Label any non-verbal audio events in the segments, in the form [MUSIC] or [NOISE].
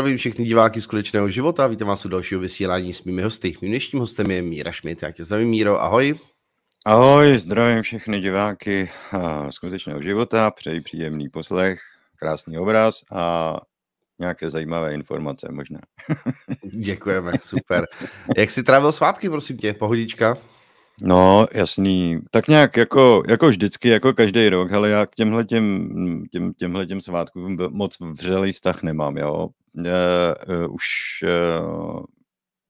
zdravím všechny diváky z konečného života. Vítám vás u dalšího vysílání s mými hosty. Mým dnešním hostem je Míra Šmit. Já tě zdravím, Míro, ahoj. Ahoj, zdravím všechny diváky eh, z konečného života. Přeji příjemný poslech, krásný obraz a nějaké zajímavé informace možná. [LAUGHS] Děkujeme, super. Jak jsi trávil svátky, prosím tě, pohodička? No, jasný. Tak nějak jako, jako vždycky, jako každý rok, ale já k těmhle těm, těm, těmhle těm svátkům moc vřelý vztah nemám, jo. Eh, eh, už eh,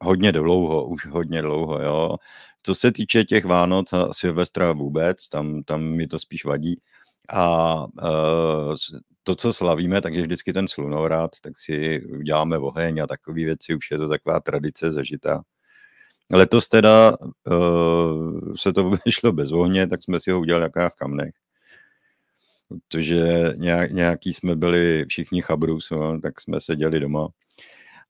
hodně dlouho, už hodně dlouho, jo. Co se týče těch Vánoc a Silvestra vůbec, tam, tam mi to spíš vadí. A uh, to, co slavíme, tak je vždycky ten slunovrat, tak si uděláme oheň a takové věci, už je to taková tradice zažitá. Letos teda uh, se to [LAUGHS] vyšlo bez ohně, tak jsme si ho udělali jaká v kamnech protože nějaký jsme byli všichni chabrus, tak jsme seděli doma.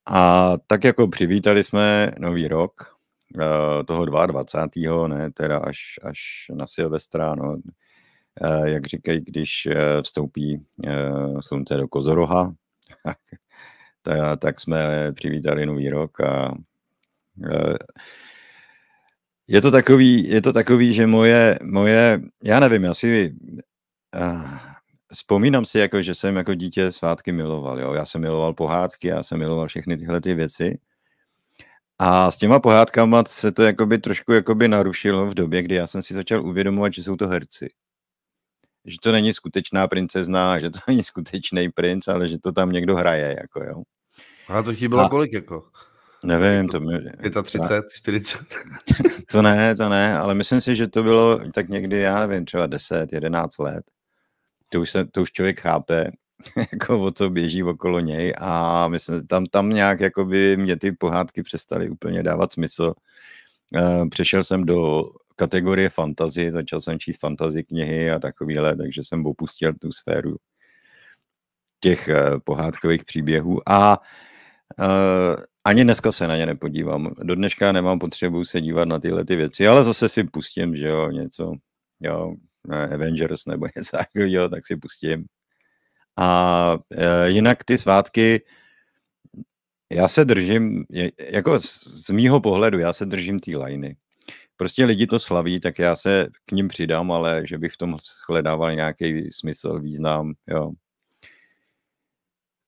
A tak jako přivítali jsme nový rok, eh, toho 22. ne, teda až, až na Silvestra, no, eh, jak říkají, když eh, vstoupí slunce do Kozoroha, [LAUGHS] tak, tak jsme přivítali nový rok a je to takový, je to takový že moje, moje, já nevím, asi Eh, vzpomínám si, jako, že jsem jako dítě svátky miloval. Jo? Já jsem miloval pohádky, já jsem miloval všechny tyhle ty věci. A s těma pohádkama se to jakoby trošku jakoby narušilo v době, kdy já jsem si začal uvědomovat, že jsou to herci. Že to není skutečná princezna, že to [LAUGHS] není skutečný princ, ale že to tam někdo hraje. Jako, jo. A to ti bylo A... kolik? Jako? Nevím, jako to mi... 35, 40? [LAUGHS] to ne, to ne, ale myslím si, že to bylo tak někdy, já nevím, třeba 10, 11 let to už, se, to už člověk chápe, [LAUGHS] jako o co běží okolo něj a myslím, tam, tam nějak jako by mě ty pohádky přestaly úplně dávat smysl. Eh, přešel jsem do kategorie fantazy, začal jsem číst fantazy knihy a takovýhle, takže jsem opustil tu sféru těch eh, pohádkových příběhů a eh, ani dneska se na ně nepodívám. Do dneška nemám potřebu se dívat na tyhle ty věci, ale zase si pustím, že jo, něco, jo, Eh, Avengers nebo [LAUGHS] něco takového, tak si pustím. A eh, jinak ty svátky, já se držím, jako z mýho pohledu, já se držím té lajny. Prostě lidi to slaví, tak já se k ním přidám, ale že bych v tom hledával nějaký smysl, význam, jo.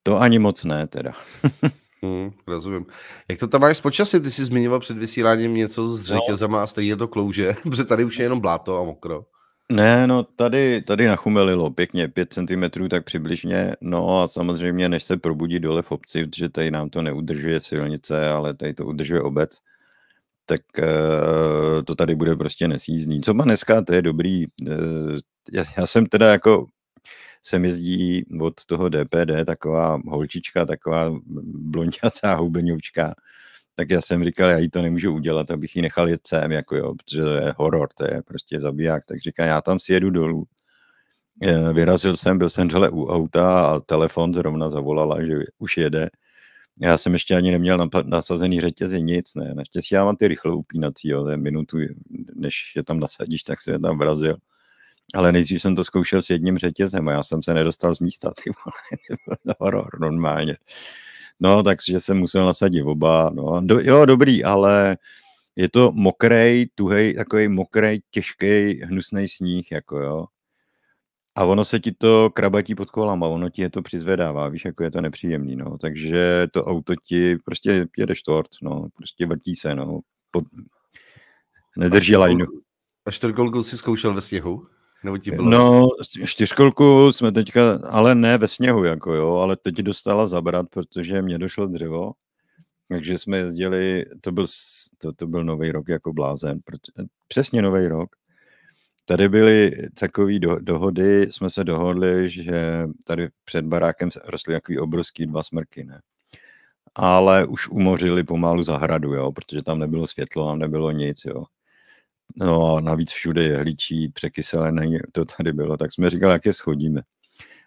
To ani moc ne, teda. [LAUGHS] Hmm, rozumím. Jak to tam máš s počasím? Ty jsi zmiňoval před vysíláním něco s no. řetězama no. a stejně to klouže, [LAUGHS] protože tady už je jenom bláto a mokro. Ne, no tady, tady nachumelilo pěkně 5 cm tak přibližně, no a samozřejmě než se probudí dole v obci, protože tady nám to neudržuje silnice, ale tady to udržuje obec, tak e, to tady bude prostě nesízdný. Co má dneska, to je dobrý. E, já, já jsem teda jako sem jezdí od toho DPD taková holčička, taková blondětá hubeňovčka, tak já jsem říkal, já jí to nemůžu udělat, abych ji nechal jet sem, jako jo, protože to je horor, to je prostě zabiják, tak říkám, já tam si jedu dolů. E, vyrazil jsem, byl jsem dole u auta a telefon zrovna zavolala, že už jede. Já jsem ještě ani neměl nasazený řetězy, nic, ne. Naštěstí já mám ty rychle upínací, jo, minutu, než je tam nasadíš, tak se je tam vrazil. Ale nejdřív jsem to zkoušel s jedním řetězem a já jsem se nedostal z místa, ty vole, [LAUGHS] horor normálně. No, takže jsem musel nasadit oba. No. Do, jo, dobrý, ale je to mokrej, tuhej, takový mokrej, těžký, hnusný sníh, jako jo. A ono se ti to krabatí pod kolama, ono ti je to přizvedává, víš, jako je to nepříjemný, no. Takže to auto ti prostě jede štort. no, prostě vrtí se, no. Pod... Nedrží lajnu. A čtyřkolku si zkoušel ve sněhu? Nebo ti eh, bylo... No, čtyřkolku jsme teďka, ale ne ve sněhu, jako jo, ale teď dostala zabrat, protože mě došlo dřevo, takže jsme jezdili, to byl, to, to byl nový rok jako blázen, eh, přesně nový rok. Tady byly takové do, dohody, jsme se dohodli, že tady před barákem rostly takový obrovský dva smrky, ne? Ale už umořili pomalu zahradu, jo, protože tam nebylo světlo, tam nebylo nic, jo. No a navíc všude je hličí, překyselený, to tady bylo, tak jsme říkali, jak je schodíme.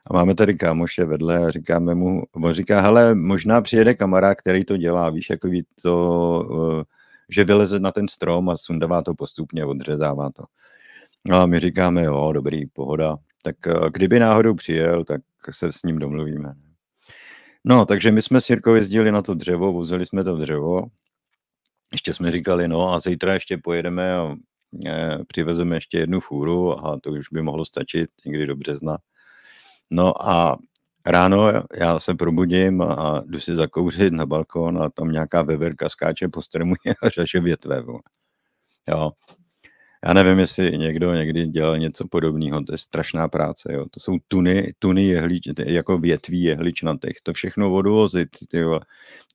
A máme tady kámoše vedle a říkáme mu, on říká, hele, možná přijede kamarád, který to dělá, víš, jako ví to, eh, že vyleze na ten strom a sundává to postupně, odřezává to. a my říkáme, jo, dobrý, pohoda. Tak eh, kdyby náhodou přijel, tak se s ním domluvíme. No, takže my jsme s Jirkou jezdili na to dřevo, vozili jsme to dřevo. Ještě jsme říkali, no a zítra ještě pojedeme a Eh, přivezeme ještě jednu fůru a to už by mohlo stačit někdy do března. No a ráno já se probudím a jdu si zakouřit na balkon a tam nějaká veverka skáče po stromu a řaže větve. Jo. Já nevím, jestli někdo někdy dělal něco podobného, to je strašná práce, jo. To jsou tuny, tuny jehlič, jako větví jehličnatých, to všechno odvozit, tyjo.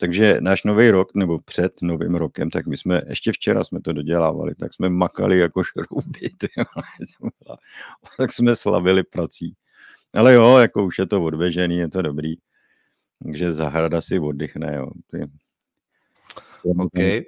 Takže náš nový rok, nebo před novým rokem, tak my jsme, ještě včera jsme to dodělávali, tak jsme makali jako šrouby, [LAUGHS] tak jsme slavili prací. Ale jo, jako už je to odvežený, je to dobrý. Takže zahrada si oddychne, jo. Ty. Okay.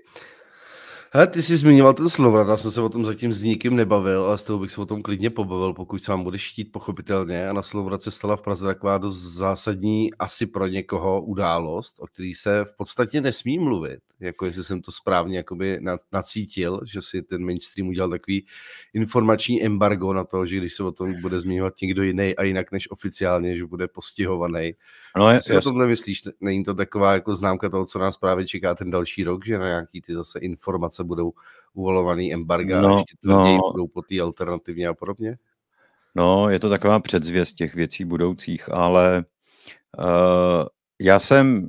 Hele, ty jsi zmiňoval ten Slovrat, já jsem se o tom zatím s nikým nebavil, ale s toho bych se o tom klidně pobavil, pokud se vám bude štít, pochopitelně. A na Slovrat se stala v Praze taková dost zásadní, asi pro někoho událost, o který se v podstatě nesmí mluvit jako jestli jsem to správně jakoby nacítil, že si ten mainstream udělal takový informační embargo na to, že když se o tom bude zmiňovat někdo jiný a jinak než oficiálně, že bude postihovaný. No, je, si jas... o tom nemyslíš? Není to taková jako známka toho, co nás právě čeká ten další rok, že na nějaký ty zase informace budou uvalovaný embarga no, a ještě no. budou po té alternativně a podobně? No, je to taková předzvěst těch věcí budoucích, ale uh, já jsem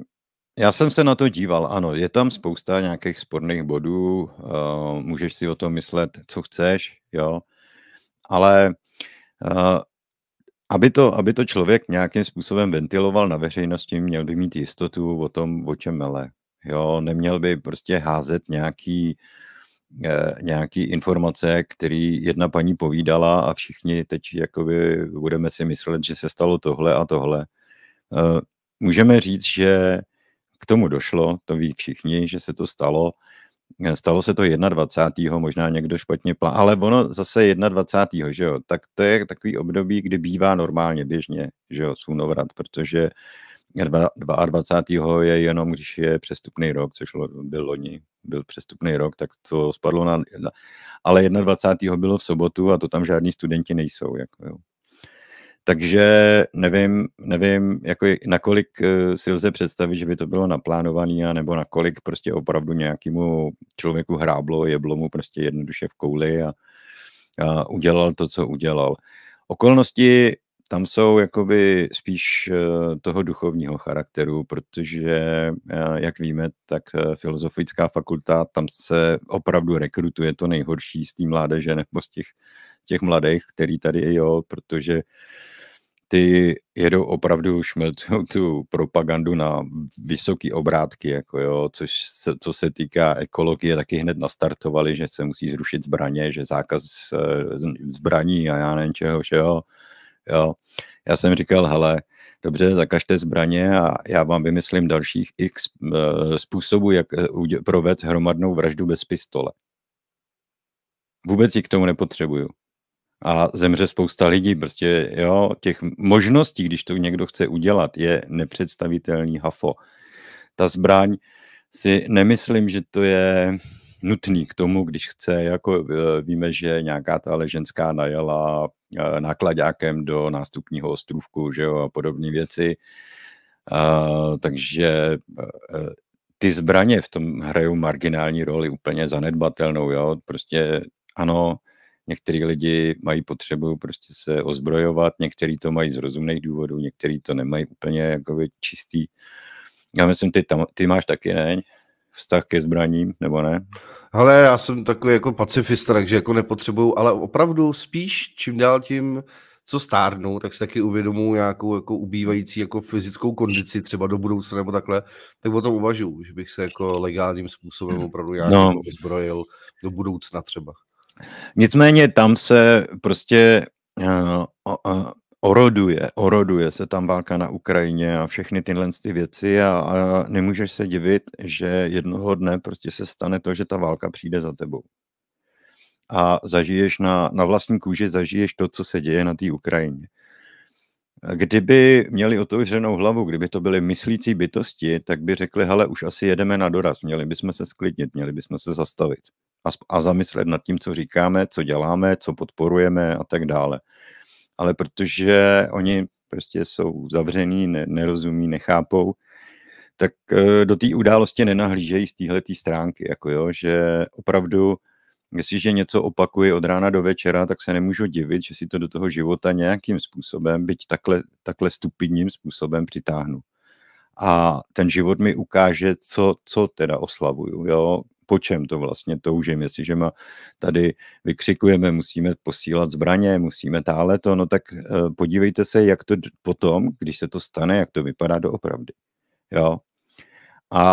já jsem se na to díval, ano, je tam spousta nějakých sporných bodů, uh, můžeš si o tom myslet, co chceš, jo, ale uh, aby to, aby to člověk nějakým způsobem ventiloval na veřejnosti, měl by mít jistotu o tom, o čem mele. Jo, neměl by prostě házet nějaký, eh, nějaký informace, který jedna paní povídala a všichni teď jakoby budeme si myslet, že se stalo tohle a tohle. můžeme říct, že k tomu došlo, to ví všichni, že se to stalo. Stalo se to 21. možná někdo špatně plán, ale ono zase 21. že jo, tak to je takový období, kdy bývá normálně běžně, že jo, sunovrat, protože 22. je jenom, když je přestupný rok, což byl loni, byl přestupný rok, tak to spadlo na... Ale 21. bylo v sobotu a to tam žádní studenti nejsou. Jako, jo. Takže nevím, nevím jako nakolik eh, si lze představit, že by to bylo naplánované, nebo nakolik prostě opravdu nějakému člověku hráblo, jeblo mu prostě jednoduše v kouli a, a udělal to, co udělal. Okolnosti tam jsou jakoby spíš eh, toho duchovního charakteru, protože, eh, jak víme, tak filozofická fakulta, tam se opravdu rekrutuje to nejhorší z té mládeže nebo z těch, těch mladých, který tady je, jo, protože uh, ty jedou opravdu šmelcou tu propagandu na vysoký obrátky, jako jo, což se, co se týká ekologie, taky hned nastartovali, že se musí zrušit zbraně, že zákaz eh, zbraní a já nevím čeho, že jo. jo. Já jsem říkal, hele, dobře, zakažte zbraně a já vám vymyslím dalších x eh, způsobů, jak eh, provést hromadnou vraždu bez pistole. Vůbec ji k tomu nepotřebuju a zemře spousta lidí. Prostě jo, těch možností, když to někdo chce udělat, je nepředstavitelný hafo. Ta zbraň si nemyslím, že to je nutný k tomu, když chce, jako eh, víme, že nějaká ta ženská najela eh, nákladákem do nástupního ostrůvku, že jo, a podobné věci. A, takže eh, ty zbraně v tom hrajou marginální roli úplně zanedbatelnou, jo, prostě ano, Některý lidi mají potřebu prostě se ozbrojovat, některý to mají z rozumných důvodů, některý to nemají úplně jakoby čistý. Já myslím, ty, tam, ty máš taky, ne? vztah ke zbraním, nebo ne? Ale já jsem takový jako pacifista, takže jako nepotřebuju, ale opravdu spíš čím dál tím, co stárnu, tak si taky uvědomuji nějakou jako ubývající jako fyzickou kondici třeba do budoucna nebo takhle, tak o tom uvažuji, že bych se jako legálním způsobem hmm. opravdu nějak no. Jako zbrojil do budoucna třeba. Nicméně tam se prostě uh, uh, oroduje, oroduje se tam válka na Ukrajině a všechny tyhle ty věci a, a nemůžeš se divit, že jednoho dne prostě se stane to, že ta válka přijde za tebou. A zažiješ na, na vlastní kůži, zažiješ to, co se děje na té Ukrajině. Kdyby měli otevřenou hlavu, kdyby to byly myslící bytosti, tak by řekli, hele, už asi jedeme na doraz, měli bychom se sklidnit, měli bychom se zastavit a, a zamyslet nad tím, co říkáme, co děláme, co podporujeme a tak dále. Ale protože oni prostě jsou zavření, ne, nerozumí, nechápou, tak e, do té události nenahlížejí z téhle stránky, jako jo, že opravdu Jestliže něco opakuje od rána do večera, tak se nemůžu divit, že si to do toho života nějakým způsobem, byť takhle, takhle stupidním způsobem přitáhnu. A ten život mi ukáže, co, co teda oslavuju. Jo? po čem to vlastně toužím, jestliže ma tady vykřikujeme, musíme posílat zbraně, musíme tále to, no tak eh, podívejte se, jak to potom, když se to stane, jak to vypadá doopravdy. Jo, a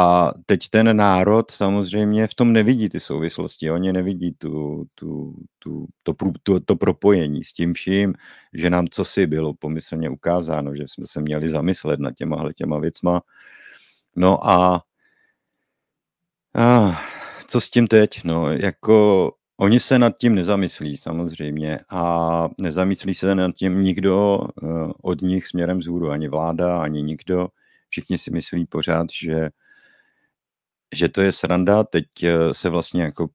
teď ten národ samozřejmě v tom nevidí ty souvislosti, oni nevidí tu, tu, tu, to, tu, to propojení s tím vším, že nám co si bylo pomyslně ukázáno, že jsme se měli zamyslet nad těma těma věcma. No a, a co s tím teď? No, jako oni se nad tím nezamyslí samozřejmě a nezamyslí se nad tím nikdo eh, od nich směrem vzhůru, ani vláda, ani nikdo. Všichni si myslí pořád, že, že to je sranda. Teď eh, se vlastně jako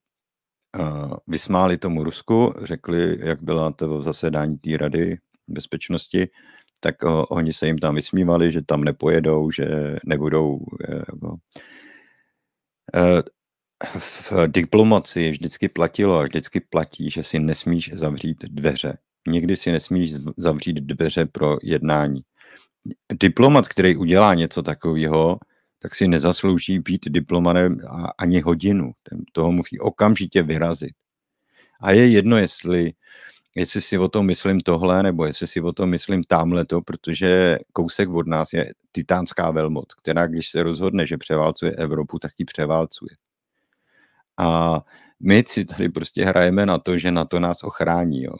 eh, vysmáli tomu Rusku, řekli, jak byla to zasedání té rady bezpečnosti, tak oni se jim tam vysmívali, že tam nepojedou, že nebudou. Jako, v diplomaci vždycky platilo a vždycky platí, že si nesmíš zavřít dveře. Nikdy si nesmíš zavřít dveře pro jednání. Diplomat, který udělá něco takového, tak si nezaslouží být diplomatem ani hodinu. Ten toho musí okamžitě vyrazit. A je jedno, jestli, jestli si o tom myslím tohle, nebo jestli si o tom myslím tamhle to, protože kousek od nás je titánská velmoc, která když se rozhodne, že převálcuje Evropu, tak ji převálcuje. A my si tady prostě hrajeme na to, že na to nás ochrání. Jo.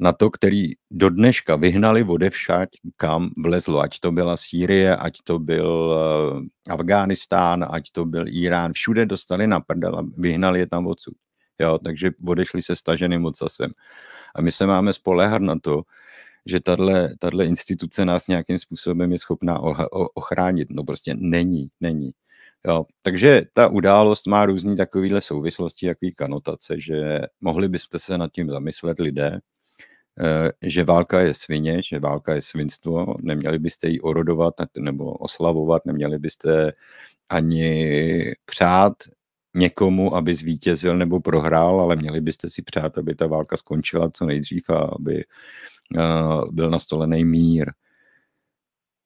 Na to, který do dneška vyhnali vode všať, kam vlezlo. Ať to byla Sýrie, ať to byl eh, Afghánistán, ať to byl Irán. Všude dostali na prdel a vyhnali je tam odsud. Jo, takže odešli se staženým ocasem. A my se máme spolehat na to, že tato instituce nás nějakým způsobem je schopná ochránit. No prostě není, není. Jo, takže ta událost má různý takovýhle souvislosti, jaký kanotace, že mohli byste se nad tím zamyslet lidé, eh, že válka je svině, že válka je svinstvo, neměli byste ji orodovat nebo oslavovat, neměli byste ani přát někomu, aby zvítězil nebo prohrál, ale měli byste si přát, aby ta válka skončila co nejdřív a aby eh, byl nastolený mír.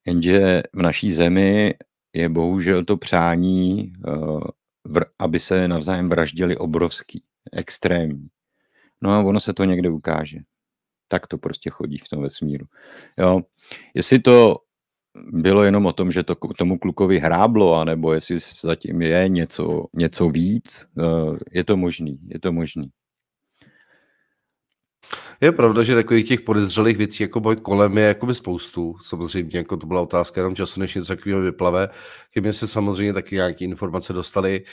Jenže v naší zemi je bohužel to přání, eh, aby se navzájem vraždili obrovský, extrémní. No a ono se to někde ukáže. Tak to prostě chodí v tom vesmíru. Jo. Jestli to bylo jenom o tom, že to tomu klukovi hráblo, anebo jestli zatím je něco, něco víc, eh, je to možný, je to možný. Je pravda, že takových těch podezřelých věcí jako boj kolem je jakoby spoustu. Samozřejmě jako to byla otázka jenom času, než něco takového vyplave. Ke mně se samozřejmě taky nějaké informace dostaly.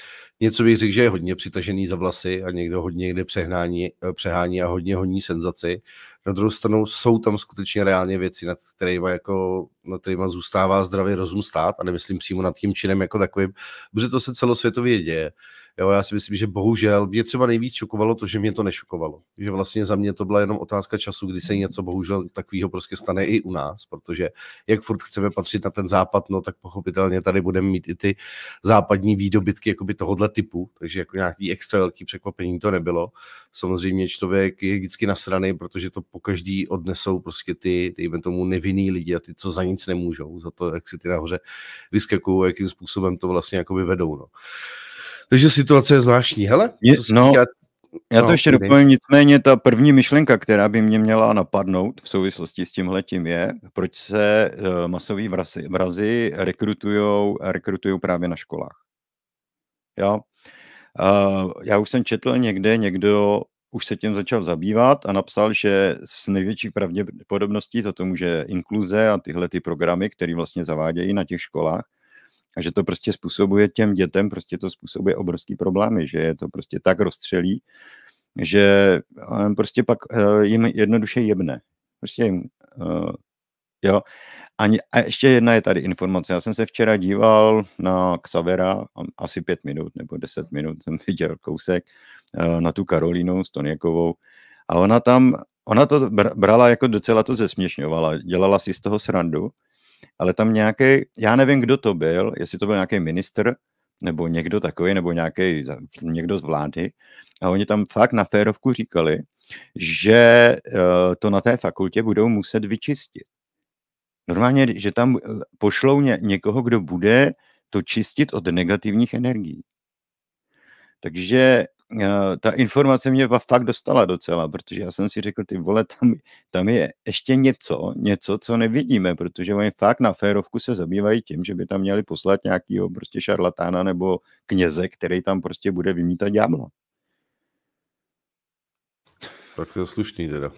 Něco bych řekl, že je hodně přitažený za vlasy a někdo hodně někde přehnání, eh, přehání a hodně honí senzaci. Na druhou stranu jsou tam skutečně reálně věci, nad kterými, jako, nad kterými zůstává zdravý rozum stát a nemyslím přímo nad tím činem jako takovým, protože to se celosvětově děje. Jo, já si myslím, že bohužel mě třeba nejvíc šokovalo to, že mě to nešokovalo. Že vlastně za mě to byla jenom otázka času, kdy se něco bohužel takového prostě stane i u nás, protože jak furt chceme patřit na ten západ, no tak pochopitelně tady budeme mít i ty západní výdobytky jakoby tohohle typu, takže jako nějaký extra velký překvapení to nebylo. Samozřejmě člověk je vždycky nasraný, protože to po každý odnesou prostě ty, dejme tomu, nevinný lidi a ty, co za nic nemůžou, za to, jak si ty nahoře vyskakují, jakým způsobem to vlastně jakoby vedou. No. Takže situace je zvláštní. Hele, je, co no, týká... Já to no, ještě dopovím, nicméně ta první myšlenka, která by mě měla napadnout v souvislosti s tímhletím je, proč se uh, eh, masoví vrazy, vrazy rekrutují právě na školách. Jo? Uh, já už jsem četl někde, někdo už se tím začal zabývat a napsal, že s největší pravděpodobností za to může inkluze a tyhle ty programy, které vlastně zavádějí na těch školách, a že to prostě způsobuje těm dětem, prostě to způsobuje obrovský problémy, že je to prostě tak rozstřelí, že eh, prostě pak eh, jim jednoduše jebne. Prostě jim, eh, jo. A, ještě jedna je tady informace. Já jsem se včera díval na Xavera, asi pět minut nebo deset minut jsem viděl kousek na tu Karolínu s Toněkovou. A ona tam, ona to brala jako docela to zesměšňovala, dělala si z toho srandu, ale tam nějaký, já nevím, kdo to byl, jestli to byl nějaký minister, nebo někdo takový, nebo nějaký, někdo z vlády. A oni tam fakt na férovku říkali, že eh, to na té fakultě budou muset vyčistit. Normálně, že tam eh, pošlou ně, někoho, kdo bude to čistit od negativních energií. Takže Eh, ta informace mě fakt dostala docela, protože já jsem si řekl, ty vole, tam, tam je ještě něco, něco, co nevidíme, protože oni fakt na férovku se zabývají tím, že by tam měli poslat nějakého prostě šarlatána nebo kněze, který tam prostě bude vymítat ďábla. Tak to je slušný teda.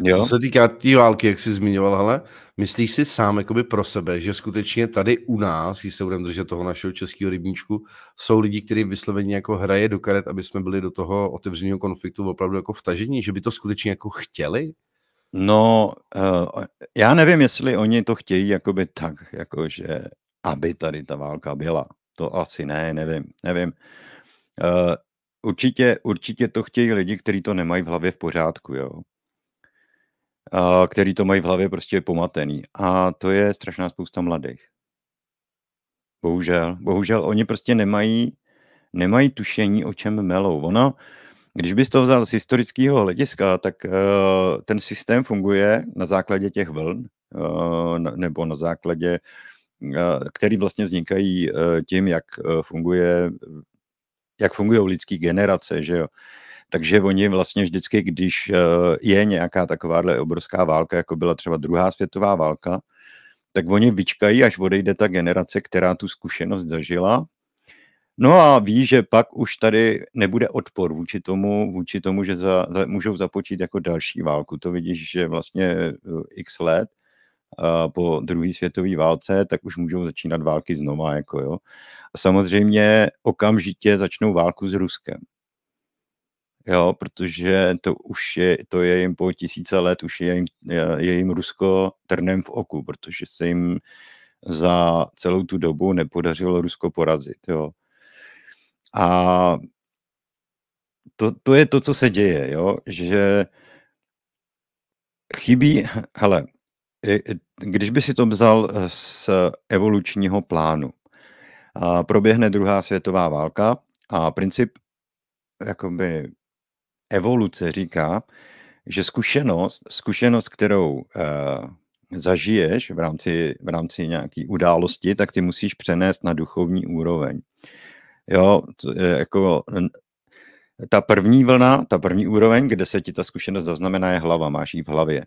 Jo. Co se týká té tý války, jak jsi zmiňoval, hele, myslíš si sám jakoby pro sebe, že skutečně tady u nás, když se budeme držet toho našeho českého rybníčku, jsou lidi, kteří vysloveně jako hraje do karet, aby jsme byli do toho otevřeného konfliktu opravdu jako vtažení, že by to skutečně jako chtěli? No, eh, já nevím, jestli oni to chtějí jakoby tak, jako že aby tady ta válka byla. To asi ne, nevím, nevím. Eh, určitě, určitě to chtějí lidi, kteří to nemají v hlavě v pořádku, jo uh, který to mají v hlavě prostě pomatený. A to je strašná spousta mladých. Bohužel, bohužel oni prostě nemají, nemají tušení, o čem melou. Ono, když bys to vzal z historického hlediska, tak uh, ten systém funguje na základě těch vln, uh, nebo na základě, uh, který vlastně vznikají uh, tím, jak uh, funguje jak fungují lidský generace, že jo. Takže oni vlastně vždycky, když eh, je nějaká takováhle obrovská válka, jako byla třeba druhá světová válka, tak oni vyčkají, až odejde ta generace, která tu zkušenost zažila. No a ví, že pak už tady nebude odpor vůči tomu, vůči tomu že za, za, můžou započít jako další válku. To vidíš, že vlastně eh, x let uh, po druhé světové válce, tak už můžou začínat války znova. Jako jo. A samozřejmě okamžitě začnou válku s Ruskem jo, protože to už je, to je jim po tisíce let, už je jim, je jim Rusko trnem v oku, protože se jim za celou tu dobu nepodařilo Rusko porazit, jo. A to, to je to, co se děje, jo, že chybí, hele, když by si to vzal z evolučního plánu, proběhne druhá světová válka a princip jakoby evoluce říká, že zkušenost, zkušenost, kterou eh, zažiješ v rámci, v rámci nějaké události, tak ty musíš přenést na duchovní úroveň. Jo, to je jako ta první vlna, ta první úroveň, kde se ti ta zkušenost zaznamená, je hlava, máš ji v hlavě.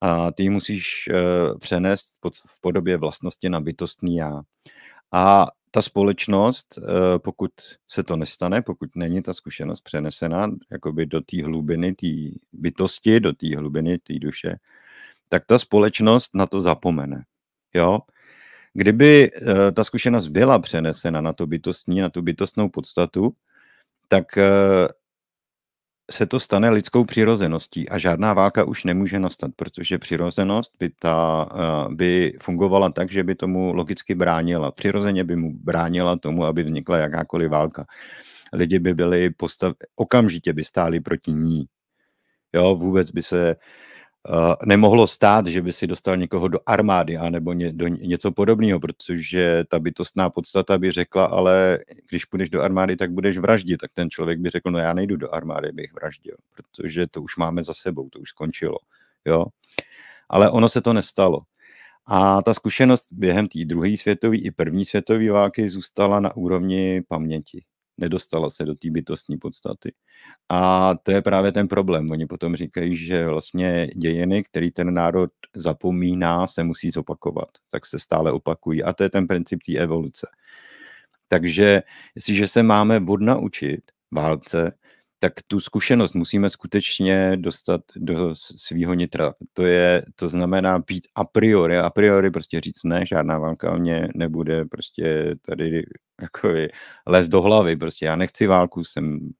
A ty ji musíš eh, přenést v, pod, v podobě vlastnosti na bytostný já. A ta společnost, eh, pokud se to nestane, pokud není ta zkušenost přenesena jakoby do té hlubiny, té bytosti, do té hlubiny, té duše, tak ta společnost na to zapomene. Jo? Kdyby eh, ta zkušenost byla přenesena na to bytostní, na tu bytostnou podstatu, tak eh, se to stane lidskou přirozeností a žádná válka už nemůže nastat, protože přirozenost by, ta, eh, by fungovala tak, že by tomu logicky bránila. Přirozeně by mu bránila tomu, aby vznikla jakákoliv válka. Lidi by byli postav... okamžitě by stáli proti ní. Jo, vůbec by se Eh, nemohlo stát, že by si dostal někoho do armády nebo ně, do něco podobného, protože ta bytostná podstata by řekla, ale když půjdeš do armády, tak budeš vraždit. Tak ten člověk by řekl, no já nejdu do armády, bych vraždil, protože to už máme za sebou, to už skončilo. Jo? Ale ono se to nestalo. A ta zkušenost během té druhé světové i první světové války zůstala na úrovni paměti nedostala se do té bytostní podstaty. A to je právě ten problém. Oni potom říkají, že vlastně dějiny, který ten národ zapomíná, se musí zopakovat. Tak se stále opakují. A to je ten princip té evoluce. Takže jestliže se máme odnaučit válce, tak tu zkušenost musíme skutečně dostat do svého nitra. To, je, to znamená být a priori, a priori prostě říct ne, žádná válka mě nebude prostě tady jako les do hlavy, prostě já nechci válku, jsem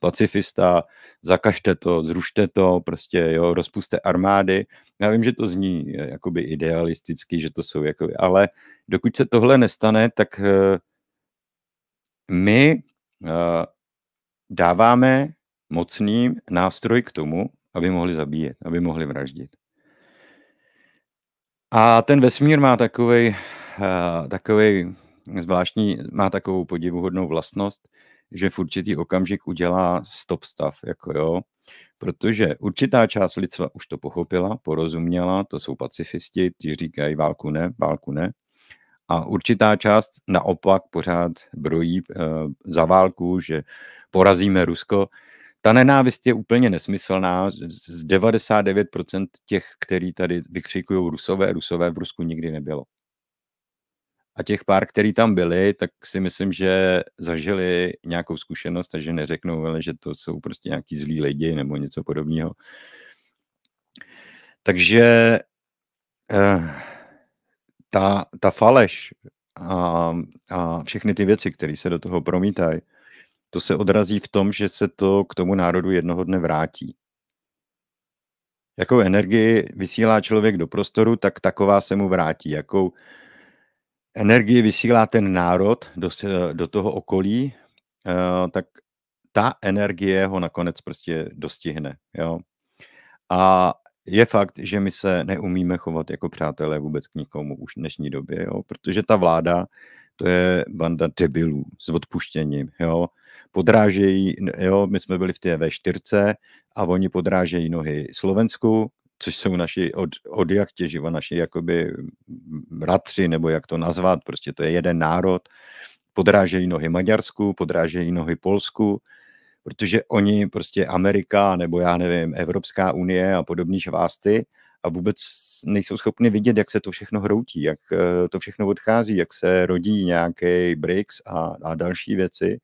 pacifista, zakažte to, zrušte to, prostě jo, rozpuste armády. Já vím, že to zní eh, jakoby idealisticky, že to jsou jakoby, ale dokud se tohle nestane, tak eh, my eh, dáváme mocným nástroj k tomu, aby mohli zabíjet, aby mohli vraždit. A ten vesmír má takový eh, takový zvláštní, má takovou podivuhodnou vlastnost, že v určitý okamžik udělá stop stav, jako jo, protože určitá část lidstva už to pochopila, porozuměla, to jsou pacifisti, ti říkají válku ne, válku ne, a určitá část naopak pořád brojí eh, za válku, že porazíme Rusko. Ta nenávist je úplně nesmyslná. Z 99% těch, který tady vykřikují rusové, rusové v Rusku nikdy nebylo. A těch pár, který tam byli, tak si myslím, že zažili nějakou zkušenost, takže neřeknou, ale že to jsou prostě nějaký zlí lidi nebo něco podobného. Takže eh, ta, ta faleš a, a všechny ty věci, které se do toho promítají, to se odrazí v tom, že se to k tomu národu jednoho dne vrátí. Jakou energii vysílá člověk do prostoru, tak taková se mu vrátí. Jakou energii vysílá ten národ do, do toho okolí, eh, tak ta energie ho nakonec prostě dostihne. Jo? A je fakt, že my se neumíme chovat jako přátelé vůbec k nikomu už v dnešní době, jo? protože ta vláda, to je banda debilů s odpuštěním, jo? podrážejí, jo, my jsme byli v té V4 a oni podrážejí nohy Slovensku, což jsou naši od, od jak těživa, naši jakoby ratři, nebo jak to nazvat, prostě to je jeden národ, podrážejí nohy Maďarsku, podrážejí nohy Polsku, protože oni prostě Amerika nebo já nevím, Evropská unie a podobní švásty a vůbec nejsou schopni vidět, jak se to všechno hroutí, jak eh, to všechno odchází, jak se rodí nějaký BRICS a, a další věci.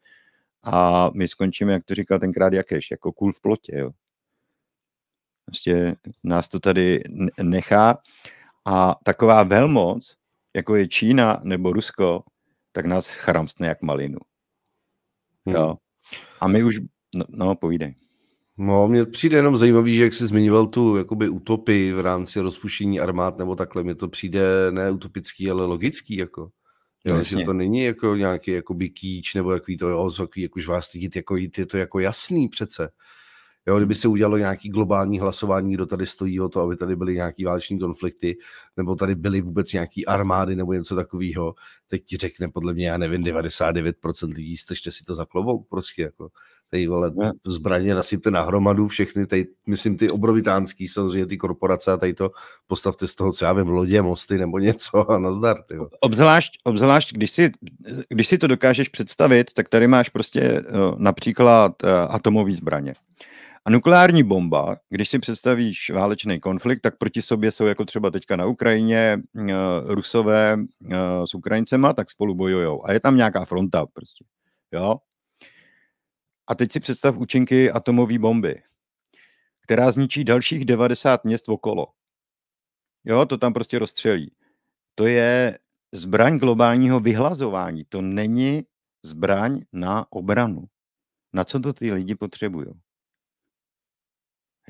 A my skončíme, jak to říkal tenkrát Jakéš, jako kůl v plotě. Jo. Prostě nás to tady nechá. A taková velmoc, jako je Čína nebo Rusko, tak nás chramstne jak malinu. Jo. Hmm. A my už, no, no povídej. No, mně přijde jenom zajímavý, že jak jsi zmiňoval tu jakoby utopii v rámci rozpuštění armád nebo takhle, mně to přijde ne utopický, ale logický, jako. Jo, no, že to není jako nějaký jakoby kýč nebo jaký to, jo, takový, jak už vás lidi, jako, je to jako jasný přece. Jo, kdyby se udělalo nějaký globální hlasování, kdo tady stojí o to, aby tady byly nějaké váleční konflikty, nebo tady byly vůbec nějaké armády nebo něco takového, teď ti řekne podle mě, já nevím, 99% lidí, jste si to za klobouk prostě, jako tady vole, zbraně nasypte na hromadu všechny, tady, myslím ty obrovitánský, samozřejmě ty korporace a tady to postavte z toho, co já vím, lodě, mosty nebo něco a nazdar. Obzvlášť, obzvlášť když, si, když si to dokážeš představit, tak tady máš prostě eh, například eh, atomové zbraně. A nukleární bomba, když si představíš válečný konflikt, tak proti sobě jsou jako třeba teďka na Ukrajině eh, Rusové eh, s Ukrajincema, tak spolu bojujou. A je tam nějaká fronta prostě. Jo? A teď si představ účinky atomové bomby, která zničí dalších 90 měst okolo. Jo, to tam prostě rozstřelí. To je zbraň globálního vyhlazování. To není zbraň na obranu. Na co to ty lidi potřebují?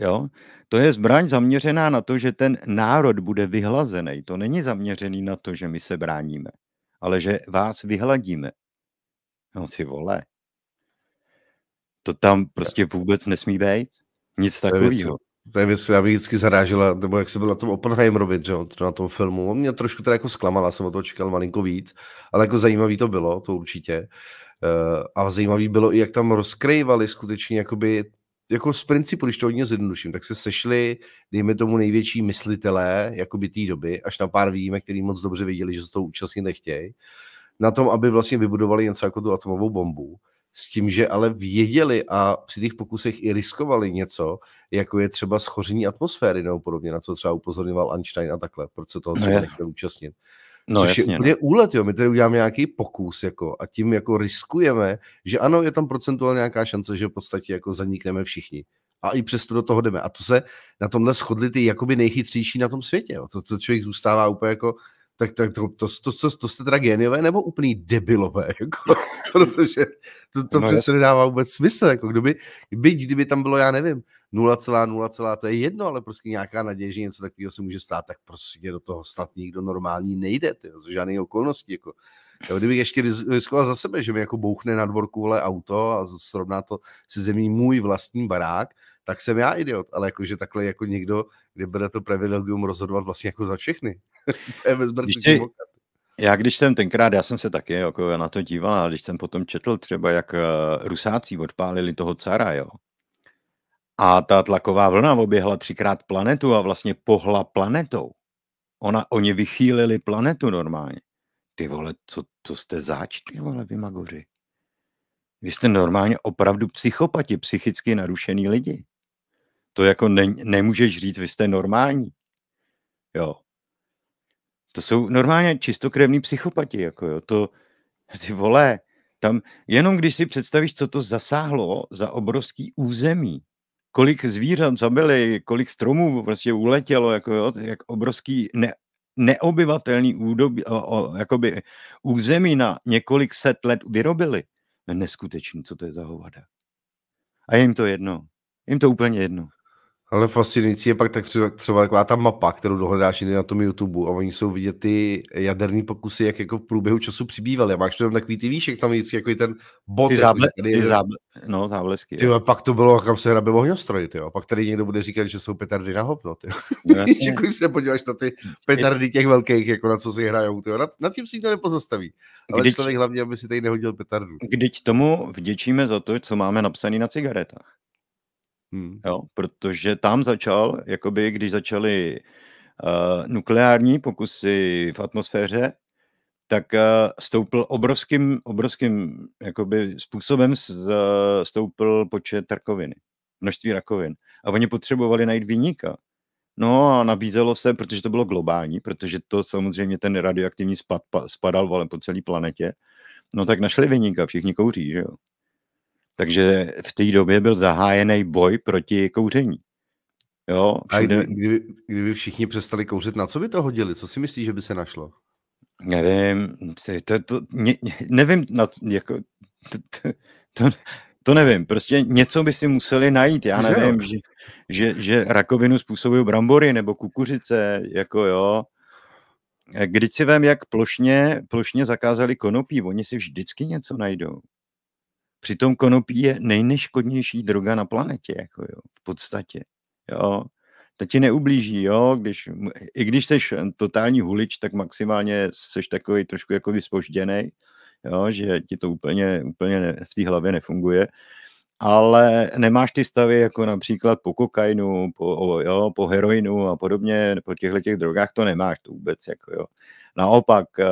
Jo? To je zbraň zaměřená na to, že ten národ bude vyhlazený. To není zaměřený na to, že my se bráníme, ale že vás vyhladíme. No si vole. To tam prostě vůbec nesmí být. Nic takového. To je věc, která mě vždycky zarážela, nebo jak se byl na tom Oppenheimerovi, že jo, na tom filmu. On mě trošku teda jako zklamala, jsem o to čekal malinko víc, ale jako zajímavý to bylo, to určitě. Eh, a zajímavý bylo i, jak tam rozkrývali skutečně jakoby jako z principu, když to hodně zjednoduším, tak se sešli, dejme tomu, největší myslitelé jakoby té doby, až na pár výjimek, který moc dobře věděli, že se toho účastnit nechtějí, na tom, aby vlastně vybudovali něco jako tu atomovou bombu, s tím, že ale věděli a při těch pokusech i riskovali něco, jako je třeba schoření atmosféry nebo podobně, na co třeba upozorňoval Einstein a takhle, proč se toho no třeba nechtěl účastnit. No, což jasně, je no. úplně no. úlet, jo. My tady uděláme nějaký pokus jako, a tím jako riskujeme, že ano, je tam procentuálně nějaká šance, že v podstatě jako zanikneme všichni. A i přesto do toho jdeme. A to se na tomhle shodli ty jakoby nejchytřejší na tom světě. Jo. To, to člověk zůstává úplně jako tak, tak to, to, to, to, to jste teda géniové nebo úplný debilové, [LAUGHS] jako, protože to, to no přece nedává vůbec smysl, jako kdyby, byť kdyby tam bylo, já nevím, 0,0, to je jedno, ale prostě nějaká naděje, že něco takového se může stát, tak prostě do toho snad nikdo normální nejde, tyjo, z žádné okolnosti, jako Jo, kdybych ještě riskoval za sebe, že mi jako bouchne na dvorku vole auto a srovná to se zemí můj vlastní barák, tak jsem já idiot, ale jakože takhle jako někdo, kde bude to privilegium rozhodovat vlastně jako za všechny. [LAUGHS] to je bezbrčný já když jsem tenkrát, já jsem se taky jako na to díval, a když jsem potom četl třeba, jak eh, Rusáci odpálili toho cara, jo, a ta tlaková vlna oběhla třikrát planetu a vlastně pohla planetou. Ona, oni vychýlili planetu normálně ty vole, co, co jste záč, ty vole, vy magoři. Vy jste normálně opravdu psychopati, psychicky narušený lidi. To jako ne, nemůžeš říct, vy jste normální. Jo. To jsou normálně čistokrevní psychopati, jako jo. To, ty vole, tam jenom když si představíš, co to zasáhlo za obrovský území, kolik zvířat zabili, kolik stromů prostě uletělo, jako, jo, jak obrovský ne, neobyvatelný údobí, jakoby území na několik set let vyrobili. Neskutečný, co to je za hovada. A je jim to jedno. Jim to úplně jedno. Ale fascinující je pak tak třeba, třeba taková ta mapa, kterou dohledáš někde na tom YouTube a oni jsou vidět ty jaderní pokusy, jak jako v průběhu času přibývaly. A máš tam takový ty výšek, tam vždycky jako ten bot. Ty, záble, tady ty je, záble, no, záblesky. Ty, pak to bylo, kam se hrabe ohňostroj, ty, jo. pak tady někdo bude říkat, že jsou petardy na hovno. Ty. No, [LAUGHS] Když se podíváš na ty petardy těch velkých, jako na co si hrajou, ty, nad, nad, tím si to nepozastaví. Ale Kdyč, člověk hlavně, aby si tady nehodil petardu. Když tomu vděčíme za to, co máme napsané na cigaretách. Hmm. Jo, protože tam začal, jakoby když začaly uh, nukleární pokusy v atmosféře, tak uh, stoupl obrovským, obrovským jakoby způsobem z, uh, eh, stoupl počet rakoviny, množství rakovin. A oni potřebovali najít vyníka. No a nabízelo se, protože to bylo globální, protože to samozřejmě ten radioaktivní spad, spadal vole po celé planetě, no tak našli vyníka, všichni kouří, že jo. Takže v té době byl zahájený boj proti kouření. Jo, všude... A kdyby, kdyby všichni přestali kouřit, na co by to hodili? Co si myslíš, že by se našlo? Nevím, to, to, ne, nevím, na, jako, to, to, to, to nevím, prostě něco by si museli najít, já nevím, že, že, že rakovinu způsobují brambory nebo kukuřice, jako jo. Když si vím, jak plošně, plošně zakázali konopí, oni si vždycky něco najdou. Přitom konopí je nejneškodnější droga na planetě, jako jo, v podstatě. Jo. To ti neublíží, jo, když, i když jsi eh, totální hulič, tak maximálně jsi takový trošku jako vyspožděný, jo, že ti to úplně, úplně ne, v té hlavě nefunguje. Ale nemáš ty stavy jako například po kokainu, po, jo, po heroinu a podobně, po těchto těch drogách to nemáš to vůbec. Jako, jo. Naopak eh,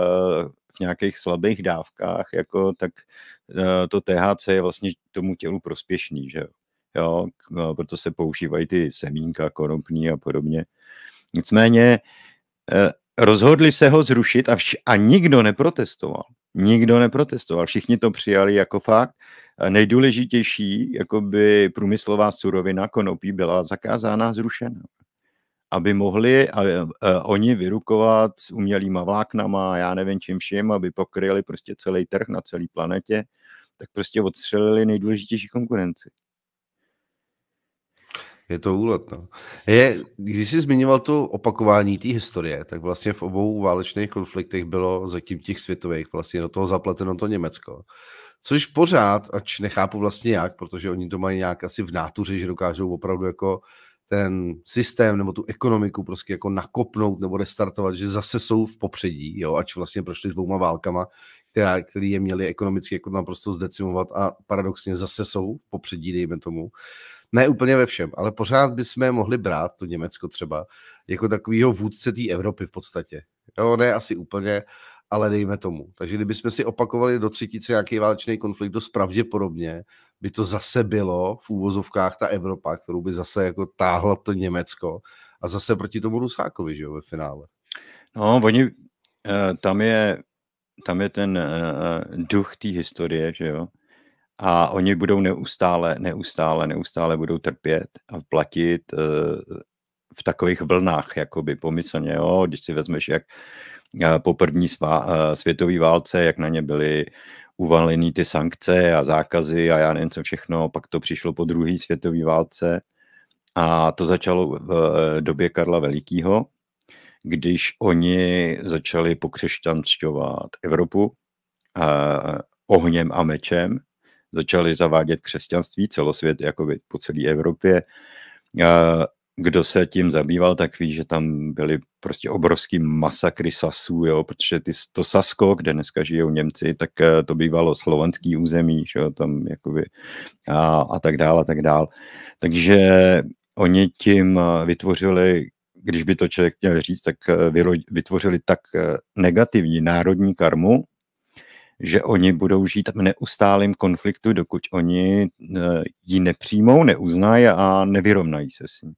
v nějakých slabých dávkách, jako, tak Eh, to THC je vlastně tomu tělu prospěšný, že jo. No, proto se používají ty semínka konopní a podobně. Nicméně eh, rozhodli se ho zrušit a, vš- a nikdo neprotestoval. Nikdo neprotestoval, všichni to přijali jako fakt. Nejdůležitější jakoby průmyslová surovina konopí byla zakázána a zrušena aby mohli a, a e, e, oni vyrukovat s umělýma vláknama, já nevím čím všim, aby pokryli prostě celý trh na celé planetě, tak prostě odstřelili nejdůležitější konkurenci. Je to úlet, no. Je, když jsi zmiňoval to opakování té historie, tak vlastně v obou válečných konfliktech bylo zatím těch světových vlastně do toho zapleteno to Německo. Což pořád, ač nechápu vlastně jak, protože oni to mají nějak asi v nátuře, že dokážou opravdu jako ten systém nebo tu ekonomiku prostě jako nakopnout nebo restartovat, že zase jsou v popředí, jo, ač vlastně prošli dvouma válkama, která, který je měli ekonomicky jako naprosto zdecimovat a paradoxně zase jsou v popředí, dejme tomu. Ne úplně ve všem, ale pořád bychom mohli brát to Německo třeba jako takovýho vůdce té Evropy v podstatě. Jo, ne asi úplně, ale dejme tomu. Takže kdybychom si opakovali do třetice nějaký válečný konflikt, dost pravděpodobně by to zase bylo v úvozovkách ta Evropa, kterou by zase jako táhla to Německo a zase proti tomu Rusákovi, že jo, ve finále. No, oni, eh, tam je, tam je ten eh, eh, duch té historie, že jo, a oni budou neustále, neustále, neustále budou trpět a platit v takových vlnách, jakoby pomyslně, jo, když si vezmeš, jak po první svá, světové válce, jak na ně byly uvalený ty sankce a zákazy a já nevím co všechno, pak to přišlo po druhé světové válce a to začalo v eh, době Karla Velikýho, když oni začali pokřešťanšťovat Evropu eh, ohněm a mečem, začali zavádět křesťanství celosvět, jako po celé Evropě. Eh, kdo se tím zabýval, tak ví, že tam byly prostě obrovský masakry Sasů, jo, protože ty, to Sasko, kde dneska žijou Němci, tak eh, to bývalo slovanský území, že jo, tam jakoby a, a tak dál a tak dál. Takže oni tím eh, vytvořili když by to člověk měl říct, tak eh, vytvořili tak negativní národní karmu, že oni budou žít v neustálém konfliktu, dokud oni ji nepřijmou, neuznají a nevyrovnají se s ní.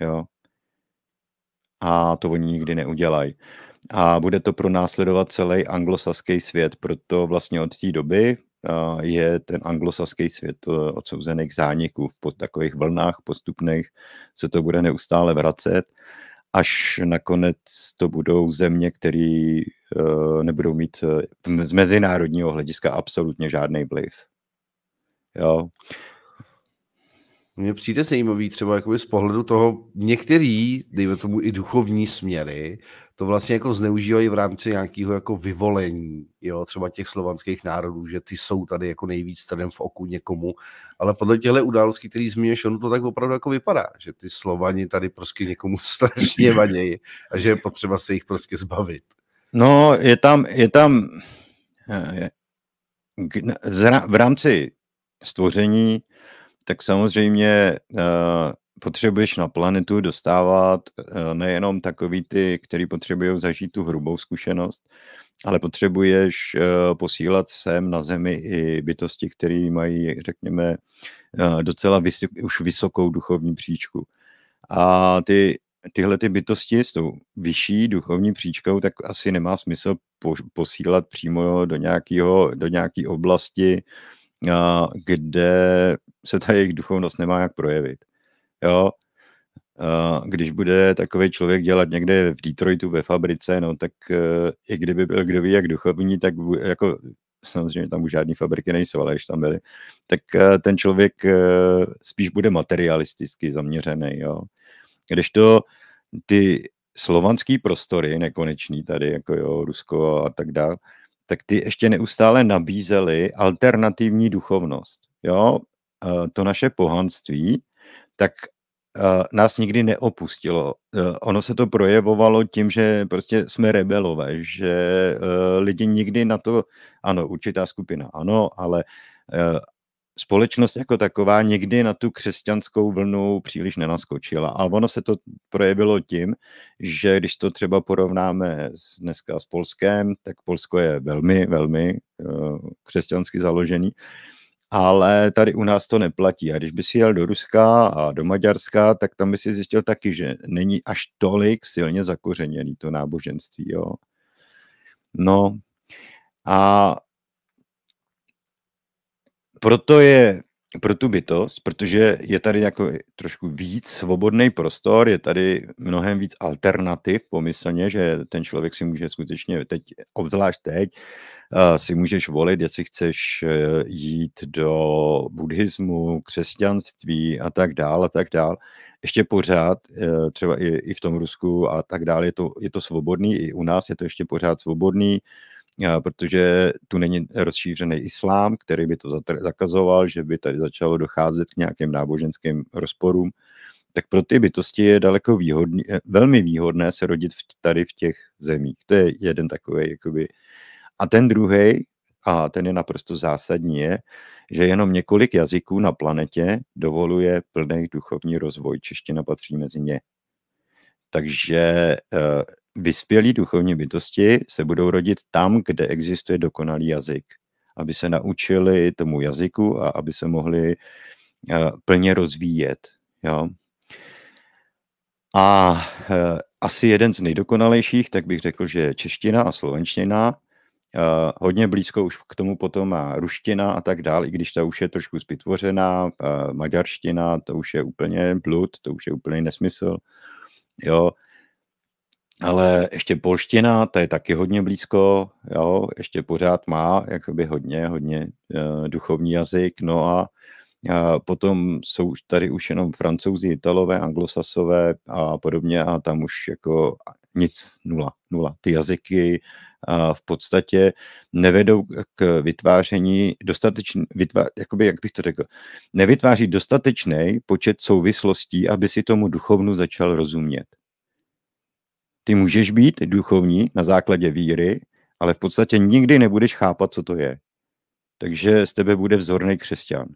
Jo? a to oni nikdy neudělají. A bude to pronásledovat celý anglosaský svět, proto vlastně od té doby je ten anglosaský svět e, odsouzený k zániku. V takových vlnách postupných se to bude neustále vracet, až nakonec to budou země, které e, nebudou mít e, z mezinárodního hlediska absolutně žádný vliv. Jo mně přijde zajímavý třeba jakoby z pohledu toho některý, dejme tomu i duchovní směry, to vlastně jako zneužívají v rámci nějakého jako vyvolení, jo, třeba těch slovanských národů, že ty jsou tady jako nejvíc trnem v oku někomu, ale podle těchto událostí, který zmíníš, ono to tak opravdu jako vypadá, že ty Slovani tady prostě někomu [LAUGHS] strašně mhm. vanějí a že je potřeba se jich prostě zbavit. No, je tam, je tam eh, je, v rámci stvoření tak samozřejmě uh, potřebuješ na planetu dostávat uh, nejenom takový ty, který potřebují zažít tu hrubou zkušenost, ale potřebuješ uh, posílat sem na Zemi i bytosti, které mají, řekněme, uh, docela vysok, už vysokou duchovní příčku. A ty tyhle ty bytosti s tou vyšší duchovní příčkou, tak asi nemá smysl po, posílat přímo do, nějakýho, do nějaký oblasti, kde se ta jejich duchovnost nemá jak projevit. Jo? Když bude takový člověk dělat někde v Detroitu ve fabrice, no tak e, i kdyby byl kdo ví jak duchovní, tak jako samozřejmě tam už žádné fabriky nejsou, ale když tam byly, tak e, ten člověk e, spíš bude materialisticky zaměřený. Jo? Když to ty slovanský prostory nekonečný tady, jako jo, Rusko a tak dále, tak ty ještě neustále nabízely alternativní duchovnost. Jo, eh, to naše pohanství, tak eh, nás nikdy neopustilo. Eh, ono se to projevovalo tím, že prostě jsme rebelové, že lidi nikdy na to, ano, určitá skupina, ano, ale společnost jako taková někdy na tu křesťanskou vlnu příliš nenaskočila. A ono se to projevilo tím, že když to třeba porovnáme s, dneska s Polskem, tak Polsko je velmi, velmi uh, křesťansky založený, ale tady u nás to neplatí. A když by si jel do Ruska a do Maďarska, tak tam by si zjistil taky, že není až tolik silně zakořeněný to náboženství. Jo. No a proto je pro tu bytost, protože je tady jako trošku víc svobodný prostor, je tady mnohem víc alternativ pomyslně, že ten člověk si může skutečně teď, obzvlášť teď, eh, si můžeš volit, jestli chceš eh, jít do buddhismu, křesťanství a tak dál a tak dál. Ještě pořád, eh, třeba i, v tom Rusku a tak dál, je to, je to svobodný, i u nás je to ještě pořád svobodný, Eh, protože tu není rozšířený islám, který by to zakazoval, že by tady začalo docházet k nějakým náboženským rozporům, tak pro ty bytosti je daleko výhodný, eh, velmi výhodné se rodit v, tady v těch zemích. To je jeden takový. Jakoby. A ten druhý, a ten je naprosto zásadní, je, že jenom několik jazyků na planetě dovoluje plný duchovní rozvoj. Čeština patří mezi ně. Takže eh, Vyspělí duchovní bytosti se budou rodit tam, kde existuje dokonalý jazyk, aby se naučili tomu jazyku a aby se mohli eh, plně rozvíjet. Jo? A eh, asi jeden z nejdokonalejších, tak bych řekl, že čeština a slovenština. Eh, hodně blízko už k tomu potom má ruština a tak dál, i když ta už je trošku zpytvořená, maďarština, to už je úplně blud, to už je úplně nesmysl. Jo, ale ještě polština, ta je taky hodně blízko, jo, ještě pořád má jakoby hodně, hodně uh, duchovní jazyk, no a uh, potom jsou tady už jenom francouzi, italové, anglosasové a podobně a tam už jako nic, nula, nula. Ty jazyky uh, v podstatě nevedou k vytváření dostatečný, vytvá jakoby, jak bych to řekl, nevytváří dostatečný počet souvislostí, aby si tomu duchovnu začal rozumět. Ty můžeš být duchovní na základě víry, ale v podstatě nikdy nebudeš chápat, co to je. Takže z tebe bude vzorný křesťan.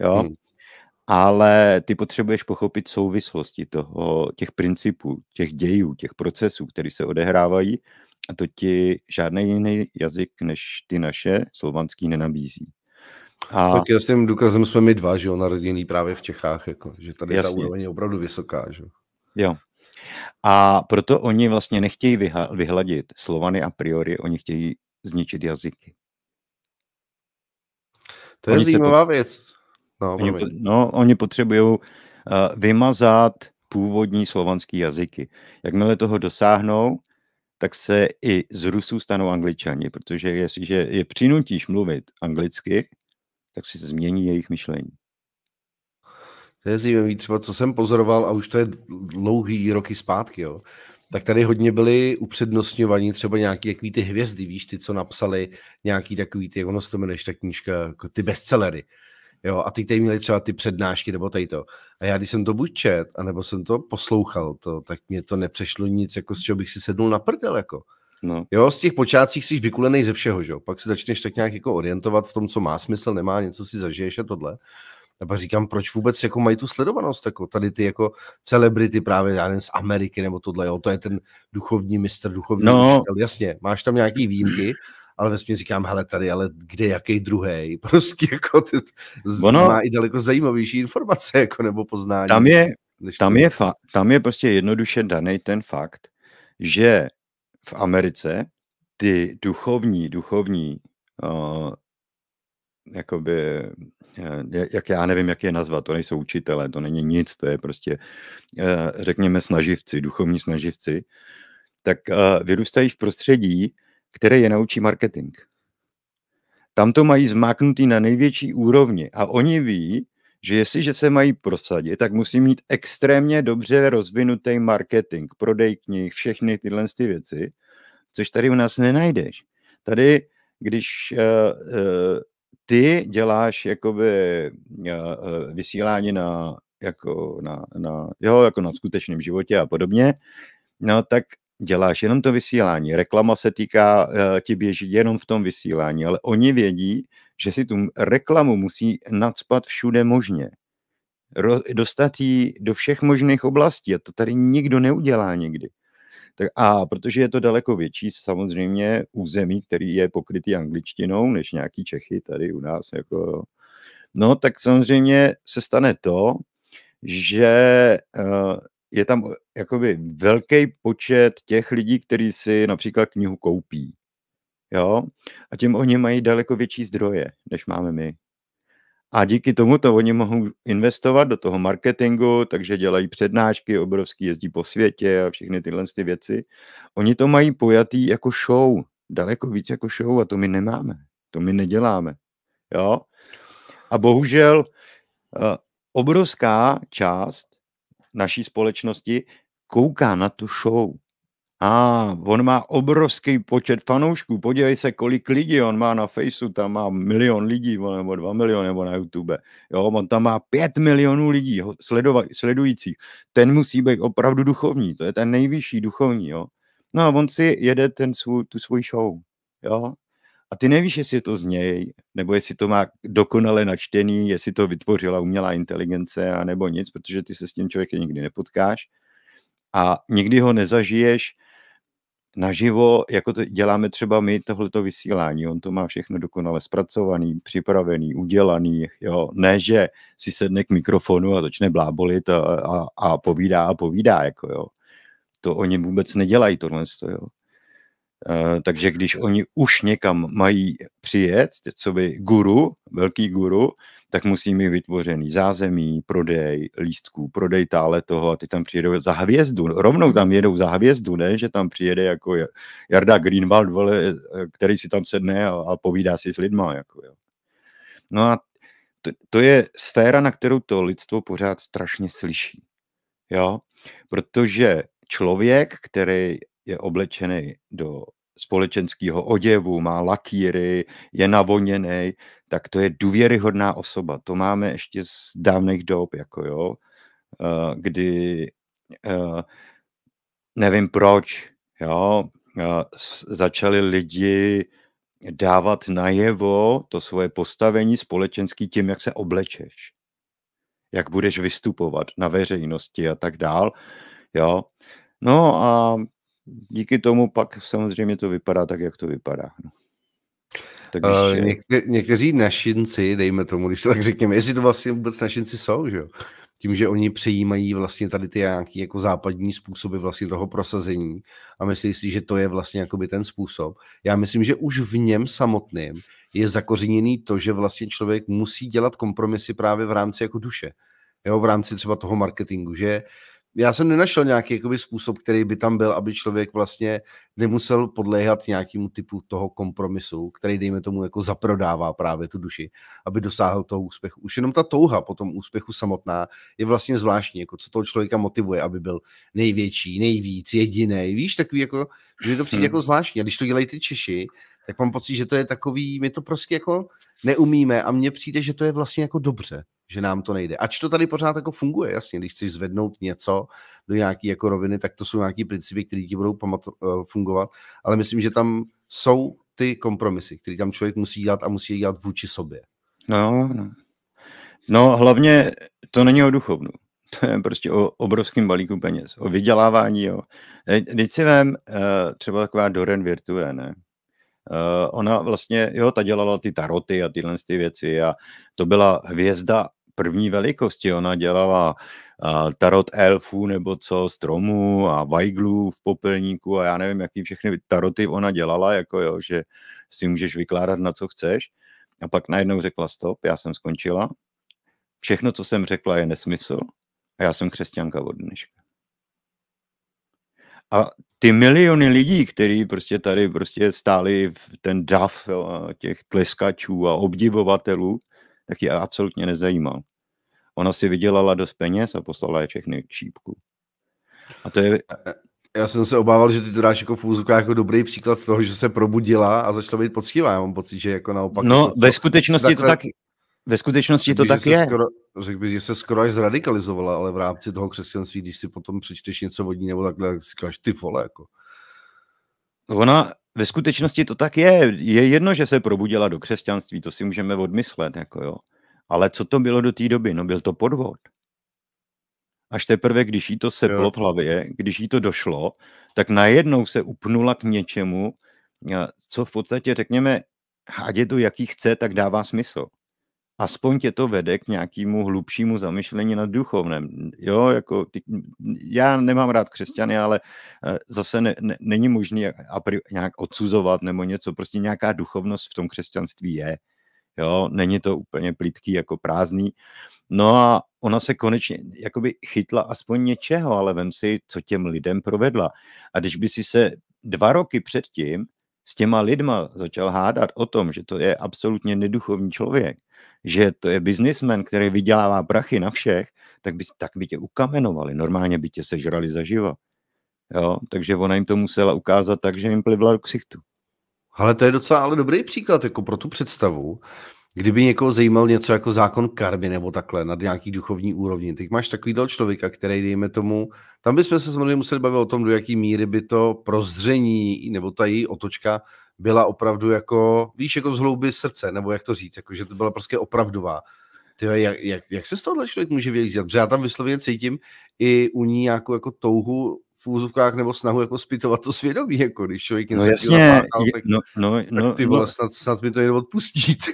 Jo? Hmm. Ale ty potřebuješ pochopit souvislosti toho, těch principů, těch dějů, těch procesů, které se odehrávají a to ti žádný jiný jazyk než ty naše slovanský nenabízí. A... Tak tím důkazem jsme my dva, že jo, naroděný právě v Čechách, jako, že tady Jasně. ta úroveň je opravdu vysoká, že jo. A proto oni vlastně nechtějí vyhladit Slovany a priori, oni chtějí zničit jazyky. To je oni zajímavá pot... věc. No, oni, po... no, oni potřebují uh, vymazat původní slovanský jazyky. Jakmile toho dosáhnou, tak se i z Rusů stanou angličani, protože jestliže je přinutíš mluvit anglicky, tak si změní jejich myšlení. To je zajímavé, třeba co jsem pozoroval, a už to je dlouhý roky zpátky, jo, tak tady hodně byly upřednostňovaní třeba nějaký takový ty hvězdy, víš, ty, co napsali nějaký takový ty, ono se to jmenuje, ta knížka, jako ty bestsellery, jo, a ty, tady měli třeba ty přednášky nebo tady to. A já, když jsem to buď čet, anebo jsem to poslouchal, to, tak mě to nepřešlo nic, jako z čeho bych si sednul na prdel, jako. No. Jo, z těch počátcích jsi vykulený ze všeho, že? pak se začneš tak nějak jako orientovat v tom, co má smysl, nemá, něco si zažiješ a tohle. Já pak říkám, proč vůbec jako mají tu sledovanost, jako tady ty jako celebrity právě, já nevím, z Ameriky nebo tohle, jo, to je ten duchovní mistr, duchovní no. Mistr, jasně, máš tam nějaký výjimky, ale ve říkám, hele tady, ale kde jaký druhý? [LAUGHS] Prostě jako ty ono, má i daleko zajímavější informace jako nebo poznání. Tam je, tam, je fa- tam je prostě jednoduše daný ten fakt, že v Americe ty duchovní, duchovní eh, jakoby, eh, jak já nevím, jak je nazvat, to nejsou učitele, to není nic, to je prostě, eh, řekněme, snaživci, duchovní snaživci, tak eh, vyrůstají v prostředí, které je naučí marketing. Tam to mají zmáknutý na největší úrovni a oni ví, že jestliže se mají prosadit, tak musí mít extrémně dobře rozvinutý marketing, prodej knih, všechny tyhle ty věci, což tady u nás nenajdeš. Tady, když uh, uh, ty děláš jakoby eh, eh, vysílání na, jako na, na, jo, jako na skutečném životě a podobně, no tak děláš jenom to vysílání. Reklama se týká, eh, ti běží jenom v tom vysílání, ale oni vědí, že si tu reklamu musí nadspat všude možně. Ro, dostat ji do všech možných oblastí a to tady nikdo neudělá nikdy. Tak a protože je to daleko větší samozřejmě území, který je pokrytý angličtinou, než nějaký Čechy tady u nás, jako, no tak samozřejmě se stane to, že eh, je tam eh, jakoby velký počet těch lidí, kteří si například knihu koupí. Jo? A tím oni mají daleko větší zdroje, než máme my. A díky tomu to oni mohou investovat do toho marketingu, takže dělají přednášky, obrovský jezdí po světě a všechny tyhle ty věci. Oni to mají pojatý jako show, daleko víc jako show a to my nemáme, to my neděláme. Jo? A bohužel eh, obrovská část naší společnosti kouká na tu show. A on má obrovský počet fanoušků. Podívej se, kolik lidí on má na Faceu, tam má milion lidí, nebo dva miliony, nebo na YouTube. Jo, on tam má pět milionů lidí sledujících. Ten musí být opravdu duchovní, to je ten nejvyšší duchovní, jo. No a on si jede ten svůj, tu svůj show, jo. A ty nevíš, jestli je to z něj, nebo jestli to má dokonale načtený, jestli to vytvořila umělá inteligence, a nebo nic, protože ty se s tím člověkem nikdy nepotkáš a nikdy ho nezažiješ naživo, jako to děláme třeba my tohleto vysílání. On to má všechno dokonale zpracovaný, připravený, udělaný. Jo. Ne, že si sedne k mikrofonu a začne blábolit a, a, a povídá a povídá. Jako, jo. To oni vůbec nedělají tohle. Jo. Eh, takže když oni už někam mají přijet, co by guru, velký guru, tak musí mít vytvořený zázemí, prodej lístků, prodej tále toho a ty tam přijedou za hvězdu. Rovnou tam jedou za hvězdu, ne? Že tam přijede jako Jarda Greenwald, vole, eh, který si tam sedne a, a povídá si s lidma. Jako, jo. No a to, to je sféra, na kterou to lidstvo pořád strašně slyší. Jo? Protože člověk, který je oblečený do společenského oděvu, má lakíry, je navoněný, tak to je důvěryhodná osoba. To máme ještě z dávných dob, jako jo, eh, kdy eh, nevím proč, jo, eh, začali lidi dávat najevo to svoje postavení společenský tím, jak se oblečeš, jak budeš vystupovat na veřejnosti a tak dál, jo. No a díky tomu pak samozřejmě to vypadá tak, jak to vypadá. No. Tak když, eh, někte, někteří našinci, dejme tomu, když to tak řekněme, jestli to vlastně vůbec našinci jsou, že jo? tím, že oni přejímají vlastně tady ty nějaký jako západní způsoby vlastně toho prosazení a myslí si, že to je vlastně jakoby ten způsob. Já myslím, že už v něm samotným je zakořeněný to, že vlastně člověk musí dělat kompromisy právě v rámci jako duše. Jo, v rámci třeba toho marketingu, že já jsem nenašel nějaký jakoby, způsob, který by tam byl, aby člověk vlastně nemusel podléhat nějakému typu toho kompromisu, který, dejme tomu, jako zaprodává právě tu duši, aby dosáhl toho úspěchu. Už jenom ta touha po tom úspěchu samotná je vlastně zvláštní, jako co toho člověka motivuje, aby byl největší, nejvíc, jediný. Víš, takový jako, že to přijde hmm. jako zvláštní. A když to dělají ty Češi, tak mám pocit, že to je takový, my to prostě jako neumíme a mně přijde, že to je vlastně jako dobře že nám to nejde. Ač to tady pořád jako funguje, jasně, když chceš zvednout něco do nějaké jako roviny, tak to jsou nějaké principy, které ti budou pamat- eh, fungovat, ale myslím, že tam jsou ty kompromisy, které tam člověk musí dělat a musí dělat vůči sobě. No, no, no. No, hlavně to není o duchovnu. To je prostě o obrovském balíku peněz, o vydělávání. Jo. Teď si vem eh, třeba taková Doren Virtue, ne? Uh, ona vlastně, jo, ta dělala ty taroty a tyhle ty věci a to byla hvězda první velikosti. Ona dělala tarot elfů nebo co, stromů a vajglů v popelníku a já nevím, jaký všechny taroty ona dělala, jako jo, že si můžeš vykládat na co chceš. A pak najednou řekla stop, já jsem skončila. Všechno, co jsem řekla, je nesmysl. A já jsem křesťanka od dneška. A ty miliony lidí, kteří prostě tady prostě stáli v ten dav těch tleskačů a obdivovatelů, tak ji absolutně nezajímal. Ona si vydělala dost peněz a poslala je všechny k šípku. A to je... E, e, já jsem se obával, že ty to dáš jako fůzuka jako dobrý příklad toho, že se probudila a začala být poctivá. Já mám pocit, že jako naopak... No, jako ve skutečnosti to tak... Ve skutečnosti to tak je. Skoro, řekl bych, že se skoro až zradikalizovala, ale v rámci toho křesťanství, když si potom přečteš něco vodní nebo takhle, tak si říkáš, ty vole, jako. Ona, ve skutečnosti to tak je. Je jedno, že se probudila do křesťanství, to si můžeme odmyslet, jako jo. Ale co to bylo do té doby? No byl to podvod. Až teprve, když jí to seplo v hlavě, když jí to došlo, tak najednou se upnula k něčemu, co v podstatě, řekněme, ať je to jaký chce, tak dává smysl aspoň tě to vede k nějakému hlubšímu zamyšlení nad duchovnem. Jo, jako ty, já nemám rád křesťany, ale eh, zase ne, ne, není možné nějak odsuzovat nebo něco, prostě nějaká duchovnost v tom křesťanství je. Jo, není to úplně plitký jako prázdný. No a ona se konečně jakoby chytla aspoň něčeho, ale vem si, co těm lidem provedla. A když by si se dva roky předtím s těma lidma začal hádat o tom, že to je absolutně neduchovní člověk, že to je biznismen, který vydělává prachy na všech, tak by, tak by tě ukamenovali, normálně by tě sežrali zaživo. Jo, takže ona jim to musela ukázat tak, že jim plivla do ksichtu. Ale to je docela ale dobrý příklad jako pro tu představu, kdyby někoho zajímal něco jako zákon karmy nebo takhle na nějaký duchovní úrovni, teď máš dal člověka, který, dejme tomu, tam bychom se samozřejmě museli bavit o tom, do jaký míry by to prozření nebo ta její otočka byla opravdu jako, víš, jako z hlouby srdce, nebo jak to říct, jako, že to byla prostě opravdová. Ty, jak, jak, jak, se z tohohle člověk může vyjezdit? Protože já tam vysloveně cítím i u ní nějakou jako touhu v úzovkách nebo snahu jako zpytovat to svědomí, jako když člověk no jasně, pákal, tak, no, no, tak no, ty no. vole, no, snad, snad mi to jenom odpustí. Ty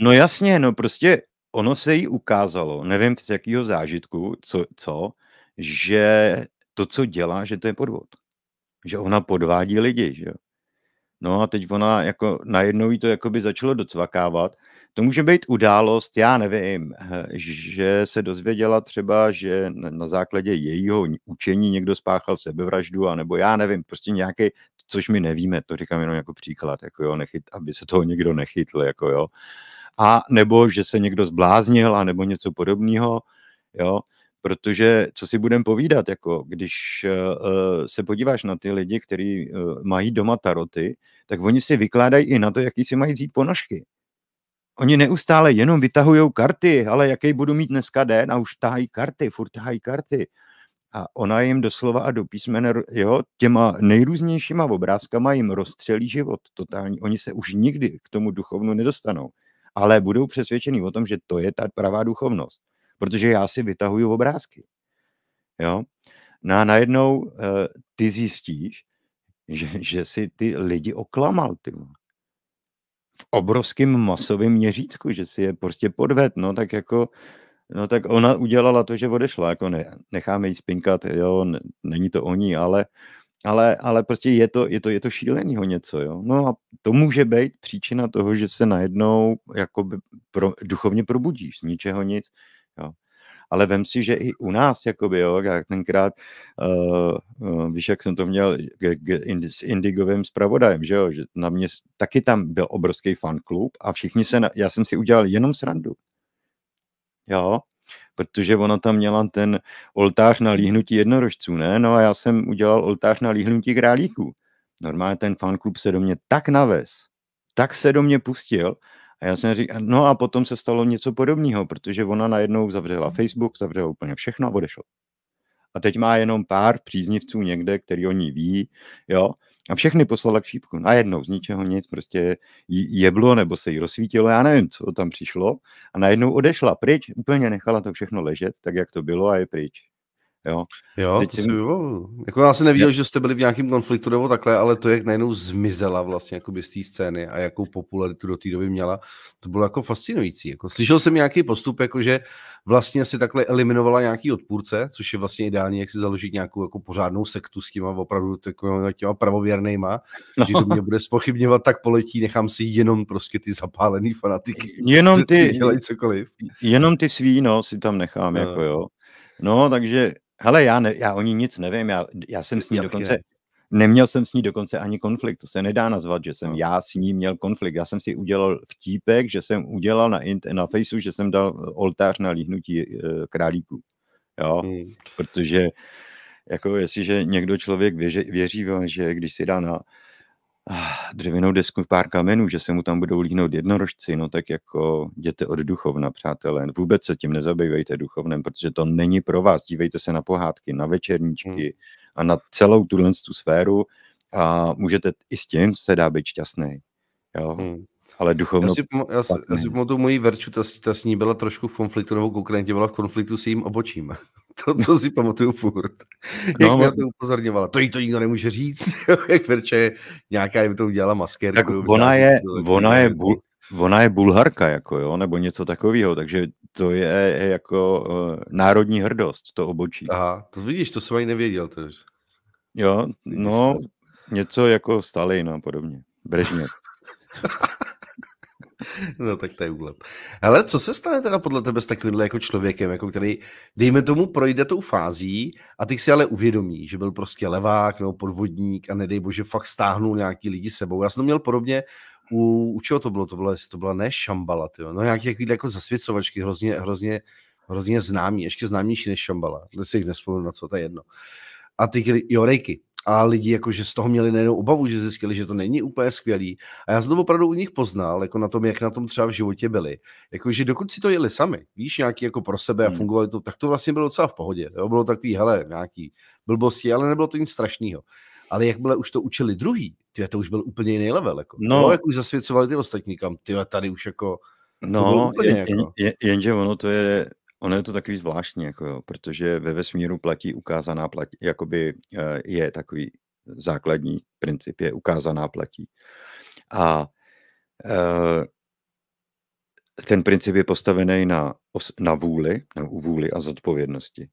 No jasně, no prostě ono se jí ukázalo, nevím z jakého zážitku, co, co, že to, co dělá, že to je podvod. Že ona podvádí lidi, že jo. No a teď ona jako najednou jí to jakoby začalo docvakávat. To může být událost, já nevím, eh, že se dozvěděla třeba, že na základě jejího učení někdo spáchal sebevraždu, anebo já nevím, prostě nějaký, což my nevíme, to říkám jenom jako příklad, jako jo, nechyt, aby se toho někdo nechytl, jako jo. A nebo, že se někdo zbláznil, nebo něco podobného, jo. Protože co si budem povídat, jako když uh, se podíváš na ty lidi, kteří uh, eh, mají doma taroty, tak oni si vykládají i na to, jaký si mají vzít ponožky. Oni neustále jenom vytahují karty, ale jaký budu mít dneska den a už tahají karty, furt tahají karty. A ona jim doslova a do písmene, jo, těma nejrůznějšíma obrázkama jim rozstřelí život totální. Oni se už nikdy k tomu duchovnu nedostanou, ale budou přesvědčeni o tom, že to je ta pravá duchovnost protože já si vytahuju obrázky. Jo? No a najednou uh, ty zjistíš, že, že si ty lidi oklamal, ty v obrovském masovém měřítku, že si je prostě podved, no tak jako, no tak ona udělala to, že odešla, jako ne, necháme jí spinkat, jo, ne, není to oni, ale, ale, ale prostě je to, je to, je to šílenýho něco, jo. No a to může být příčina toho, že se najednou jako pro, duchovně probudíš z ničeho nic Jo. Ale vem si, že i u nás, jakoby, jo, jak tenkrát, uh, uh, víš, jak jsem to měl k, eh, k, in, s Indigovým zpravodajem, že jo, že na mě taky tam byl obrovský fanklub a všichni se, na, já jsem si udělal jenom srandu. Jo, protože ona tam měla ten oltář na líhnutí jednorožců, ne? No a já jsem udělal oltář na líhnutí králíků. Normálně ten fanklub se do mě tak naves, tak se do mě pustil, a já jsem říkal, no a potom se stalo něco podobného, protože ona najednou zavřela hmm. Facebook, zavřela úplně všechno a odešla. A teď má jenom pár příznivců někde, který o ní ví, jo, a všechny poslala k šípku. Najednou z ničeho nic, prostě jí jeblo nebo se jí rozsvítilo, já nevím, co tam přišlo. A najednou odešla pryč, úplně nechala to všechno ležet, tak jak to bylo a je pryč. Jo, jo Teď to jsem... jo. Jako já jsem neviděl, já... že jste byli v nějakém konfliktu nebo takhle, ale to, jak najednou zmizela vlastně jako z té scény a jakou popularitu do té doby měla, to bylo jako fascinující. Jako slyšel jsem nějaký postup, jako že vlastně si takhle eliminovala nějaký odpůrce, což je vlastně ideální, jak si založit nějakou jako pořádnou sektu s těma opravdu těma, těma pravověrnýma, no. že to mě bude spochybňovat, tak poletí, nechám si jenom prostě ty zapálený fanatiky. Jenom ty, dělají cokoliv. Jenom ty svíno si tam nechám, no. jako jo. No, takže Hele, já, ne, já o ní nic nevím, já, já jsem s ní já dokonce, je. neměl jsem s ní dokonce ani konflikt, to se nedá nazvat, že jsem no. já s ní měl konflikt, já jsem si udělal vtípek, že jsem udělal na, na Facebooku, že jsem dal eh, oltář na líhnutí uh, eh, králíků, jo, hmm. protože jako jestliže někdo člověk věří, věří, že když si dá na dřevěnou desku pár kamenů, že se mu tam budou líhnout jednorožci, no tak jako jděte od duchovna, přátelé. Vůbec se tím nezabývejte duchovnem, protože to není pro vás. Dívejte se na pohádky, na večerníčky hmm. a na celou tuhle tu sféru a můžete i s tím se dá být šťastný. Jo? Hmm. Ale duchovno... Já si, já si pamatuju moji verču, ta, ta s ní byla trošku v konfliktu, nebo konkrétně byla v konfliktu s jejím obočím. [LAUGHS] To, to si pamatuju furt. No, jak no, mě to upozorňovala. To jí to nikdo nemůže říct. [LAUGHS] jak Verče nějaká jim to udělala maskér. Tak ona je, ona je, bu, ona je bulharka, jako jo, nebo něco takového, takže to je jako uh, národní hrdost, to obočí. Aha, to vidíš, to jsem ani nevěděl. No, to Jo, no, něco jako Stalin a podobně. Brežněv. [LAUGHS] No tak to je úlep. Ale co se stane teda podle tebe s takovýmhle jako člověkem, jako který, dejme tomu, projde tou fází a ty si ale uvědomí, že byl prostě levák nebo podvodník a nedej bože fakt stáhnul nějaký lidi sebou. Já jsem to měl podobně u, u čeho to bylo? To byla, to byla ne Šambala, tyjo. no nějaký takový jako zasvěcovačky, hrozně, hrozně, hrozně známý, ještě známější než Šambala. Teď si jich nespomenu na co, to je jedno. A ty jo, rejky, a lidi jakože z toho měli nejenom obavu, že zjistili, že to není úplně skvělý. A já jsem to opravdu u nich poznal, jako na tom, jak na tom třeba v životě byli. Jakože dokud si to jeli sami, víš, nějaký jako pro sebe a hmm. fungovali to, tak to vlastně bylo docela v pohodě. Jo? Bylo takový, hele, nějaký blbosti, ale nebylo to nic strašného. Ale jak byle už to učili druhý, ty to už byl úplně jiný level. Jako. No, jo, jak už zasvěcovali ty ostatní kam, ty tady už jako... No, jen, jako... Jen, jenže ono to je Ono je to takový zvláštní, jako jo, protože ve vesmíru platí ukázaná platí, jakoby eh, je takový základní princip, je ukázaná platí. A eh, ten princip je postavený na, na vůli, na vůli a zodpovědnosti.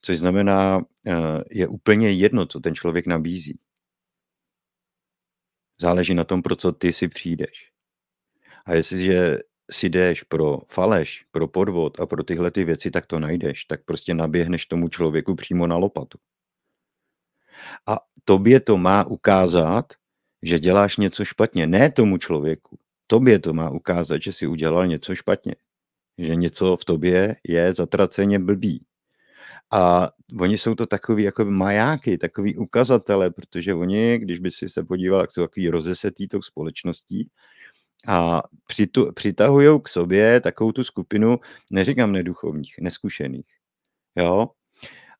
Což znamená, eh, je úplně jedno, co ten člověk nabízí. Záleží na tom, pro co ty si přijdeš. A jestliže si jdeš pro faleš, pro podvod a pro tyhle ty věci, tak to najdeš, tak prostě naběhneš tomu člověku přímo na lopatu. A tobě to má ukázat, že děláš něco špatně. Ne tomu člověku. Tobě to má ukázat, že si udělal něco špatně. Že něco v tobě je zatraceně blbý. A oni jsou to takový jako majáky, takový ukazatele, protože oni, když by si se podíval, jak jsou takový rozesetý tou společností, a přitu, přitahujou k sobě takovou tu skupinu, neříkám neduchovních, neskušených. Jo?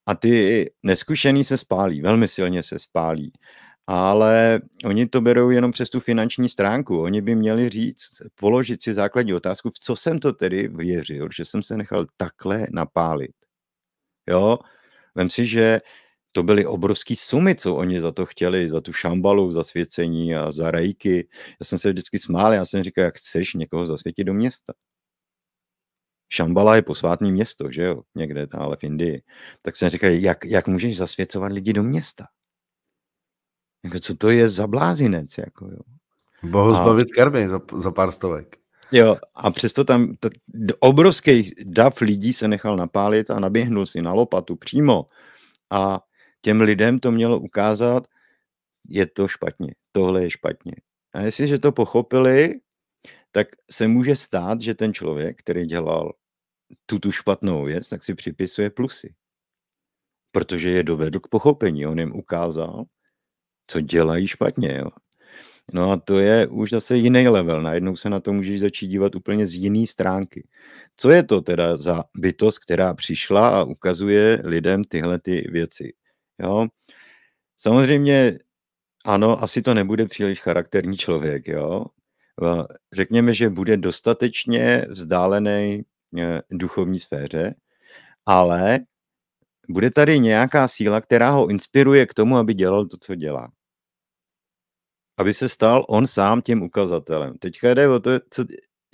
A ty neskušený se spálí, velmi silně se spálí. Ale oni to berou jenom přes tu finanční stránku. Oni by měli říct, položit si základní otázku, v co jsem to tedy věřil, že jsem se nechal takhle napálit. Jo? Vem si, že uh, to byly obrovský sumy, co oni za to chtěli, za tu šambalu, za svěcení a za rejky. Já jsem se vždycky smál, já jsem říkal, jak chceš někoho zasvětit do města. Šambala je posvátné město, že jo, někde, ale v Indii. Tak jsem říkal, jak, jak můžeš zasvěcovat lidi do města? Jako, co to je za blázinec, jako jo. Bohu zbavit a... karmy za, za pár stovek. Jo, a přesto tam t- obrovský dav lidí se nechal napálit a naběhnul si na lopatu přímo. A těm lidem to mělo ukázat, je to špatně, tohle je špatně. A jestliže to pochopili, tak se může stát, že ten člověk, který dělal tu tu špatnou věc, tak si připisuje plusy. Protože je dovedl k pochopení, on jim ukázal, co dělají špatně. Jo. No a to je už zase jiný level. Najednou se na to můžeš začít dívat úplně z jiné stránky. Co je to teda za bytost, která přišla a ukazuje lidem tyhle ty věci? Jo? Samozřejmě ano, asi to nebude příliš charakterní člověk, jo. Řekněme, že bude dostatečně vzdálený eh, duchovní sféře, ale bude tady nějaká síla, která ho inspiruje k tomu, aby dělal to, co dělá. Aby se stal on sám tím ukazatelem. Teďka jde o to, co,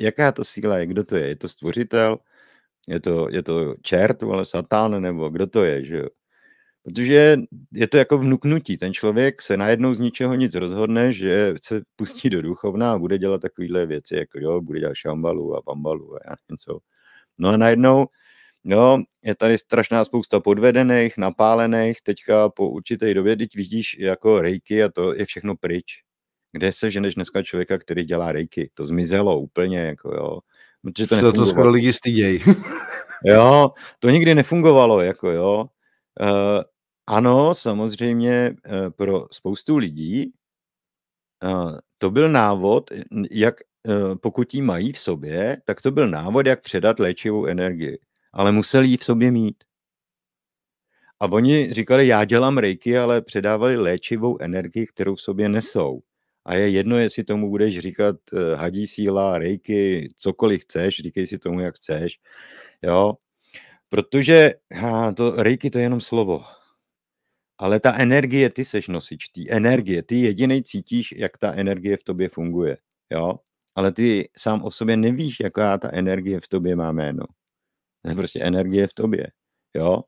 jaká ta síla je, kdo to je. Je to stvořitel, je to, je to čert, ale satán, nebo kdo to je, že jo. Protože je to jako vnuknutí. Ten člověk se najednou z ničeho nic rozhodne, že se pustí do duchovna a bude dělat takovéhle věci, jako jo, bude dělat šambalu a bambalu a já No a najednou Jo, no, je tady strašná spousta podvedených, napálených, teďka po určité době, teď vidíš jako rejky a to je všechno pryč. Kde se ženeš dneska člověka, který dělá rejky? To zmizelo úplně, jako jo. Protože to, to, to skoro lidi stydějí. jo, to nikdy nefungovalo, jako jo. Uh, ano, samozřejmě, eh, pro spoustu lidí, eh, to byl návod, eh, jak, pokud ji mají v sobě, tak to byl návod, jak předat léčivou energii, ale museli ji v sobě mít. A oni říkali, já dělám reiki, ale předávali léčivou energii, kterou v sobě nesou. A je jedno, jestli tomu budeš říkat hadí síla, reiki, cokoliv chceš, říkej si tomu, jak chceš. Jo? Protože to reiki to je jenom slovo. Ale ta energie, ty seš nosič ty energie, ty jedinej cítíš, jak ta energie v tobě funguje, jo? Ale ty sám o sobě nevíš, jaká ta energie v tobě má jméno. Ne, prostě energie v tobě, jo?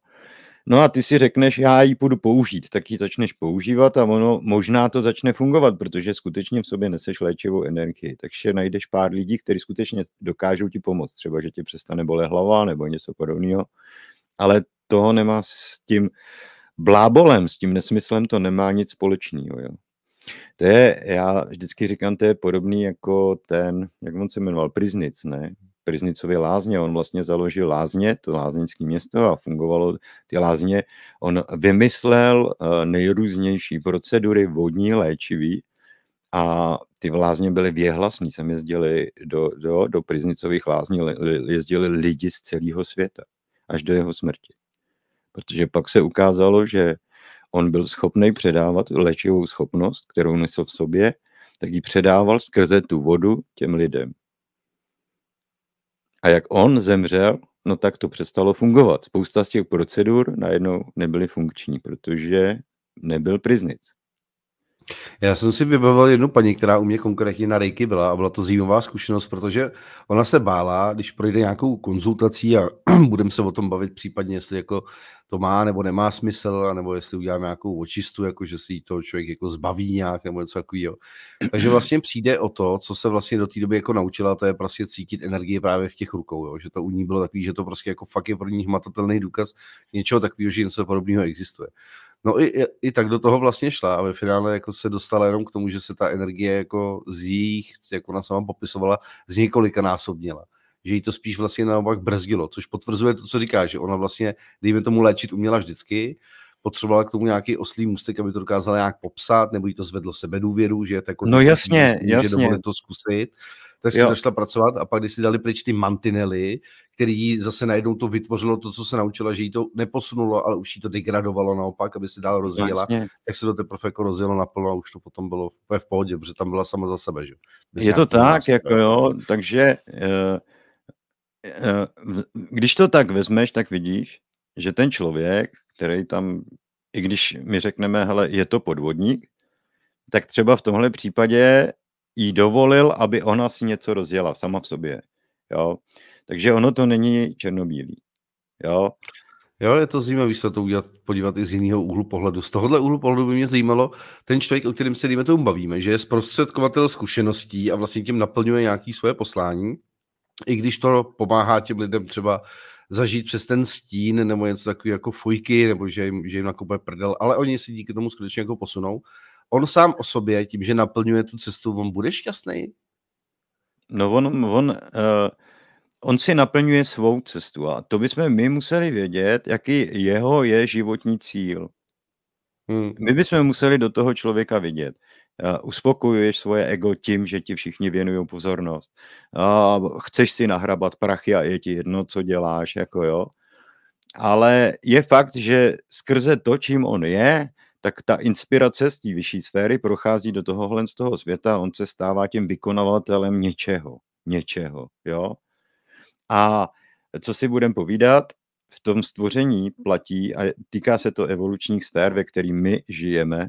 No a ty si řekneš, já ji půjdu použít, tak ji začneš používat a ono možná to začne fungovat, protože skutečně v sobě neseš léčivou energii. Takže najdeš pár lidí, kteří skutečně dokážou ti pomoct, třeba že ti přestane bolet hlava nebo něco podobného, ale toho nemá s tím blábolem, s tím nesmyslem to nemá nic společného. Jo. To je, já vždycky říkám, to je podobný jako ten, jak on se jmenoval, Priznic, ne? Priznicově lázně, on vlastně založil lázně, to láznické město a fungovalo ty lázně. On vymyslel eh, nejrůznější procedury vodní, léčivý a ty lázně byly věhlasní, sem jezdili do, do, do Priznicových lázní, jezdili lidi z celého světa, až do jeho smrti protože pak se ukázalo, že on byl schopný předávat léčivou schopnost, kterou nesl v sobě, tak ji předával skrze tu vodu těm lidem. A jak on zemřel, no tak to přestalo fungovat. Spousta z těch procedur najednou nebyly funkční, protože nebyl priznic. Já jsem si vybavil jednu paní, která u mě konkrétně na Reiki byla a byla to zajímavá zkušenost, protože ona se bála, když projde nějakou konzultací a [CLEARS THROAT] budeme se o tom bavit případně, jestli jako to má nebo nemá smysl, nebo jestli uděláme nějakou očistu, jako že si toho člověk jako zbaví nějak nebo něco takového. Takže vlastně přijde o to, co se vlastně do té doby jako naučila, to je prostě cítit energii právě v těch rukou, jo? že to u ní bylo takový, že to prostě jako fakt je pro ní hmatatelný důkaz něčeho takového, že něco podobného existuje. No i, i tak do toho vlastně šla a ve finále jako se dostala jenom k tomu, že se ta energie jako z jejich, jak ona sama popisovala, z několika násobněla. Že jí to spíš vlastně naopak brzdilo, což potvrzuje to, co říká, že ona vlastně, dejme tomu, léčit uměla vždycky, potřebovala k tomu nějaký oslý mustek, aby to dokázala nějak popsat, nebo jí to zvedlo sebe důvěru, že je jako no jasně, tím, jasně. že to zkusit tak s začala pracovat a pak, když si dali pryč ty mantinely, který jí zase najednou to vytvořilo, to, co se naučila, že jí to neposunulo, ale už jí to degradovalo naopak, aby si dál rozvíjela, Jasně. tak se to teprve jako rozjelo naplno a už to potom bylo v, v pohodě, protože tam byla sama za sebe. Že? Je to tak, násobe. jako jo, takže eh, eh, když to tak vezmeš, tak vidíš, že ten člověk, který tam, i když my řekneme, hele, je to podvodník, tak třeba v tomhle případě jí dovolil, aby ona si něco rozjela sama v sobě. Jo? Takže ono to není černobílý. Jo? Jo, je to zajímavé se to udělat, podívat i z jiného úhlu pohledu. Z tohohle úhlu pohledu by mě zajímalo ten člověk, o kterém se dejme tomu bavíme, že je zprostředkovatel zkušeností a vlastně tím naplňuje nějaké svoje poslání, i když to pomáhá těm lidem třeba zažít přes ten stín nebo něco takového jako fujky nebo že jim, že jim nakupuje prdel, ale oni si díky tomu skutečně jako posunou on sám o sobě, tím, že naplňuje tu cestu, on bude šťastný? No on, on, uh, on si naplňuje svou cestu a to bychom my museli vědět, jaký jeho je životní cíl. Hmm. My bychom museli do toho člověka vidět. Uh, uspokojuješ svoje ego tím, že ti všichni věnují pozornost. Uh, chceš si nahrabat prachy a je ti jedno, co děláš, jako jo. Ale je fakt, že skrze to, čím on je, tak ta inspirace z té vyšší sféry prochází do tohohle z toho světa, on se stává tím vykonavatelem něčeho, něčeho, jo. A co si budem povídat, v tom stvoření platí, a týká se to evolučních sfér, ve kterých my žijeme,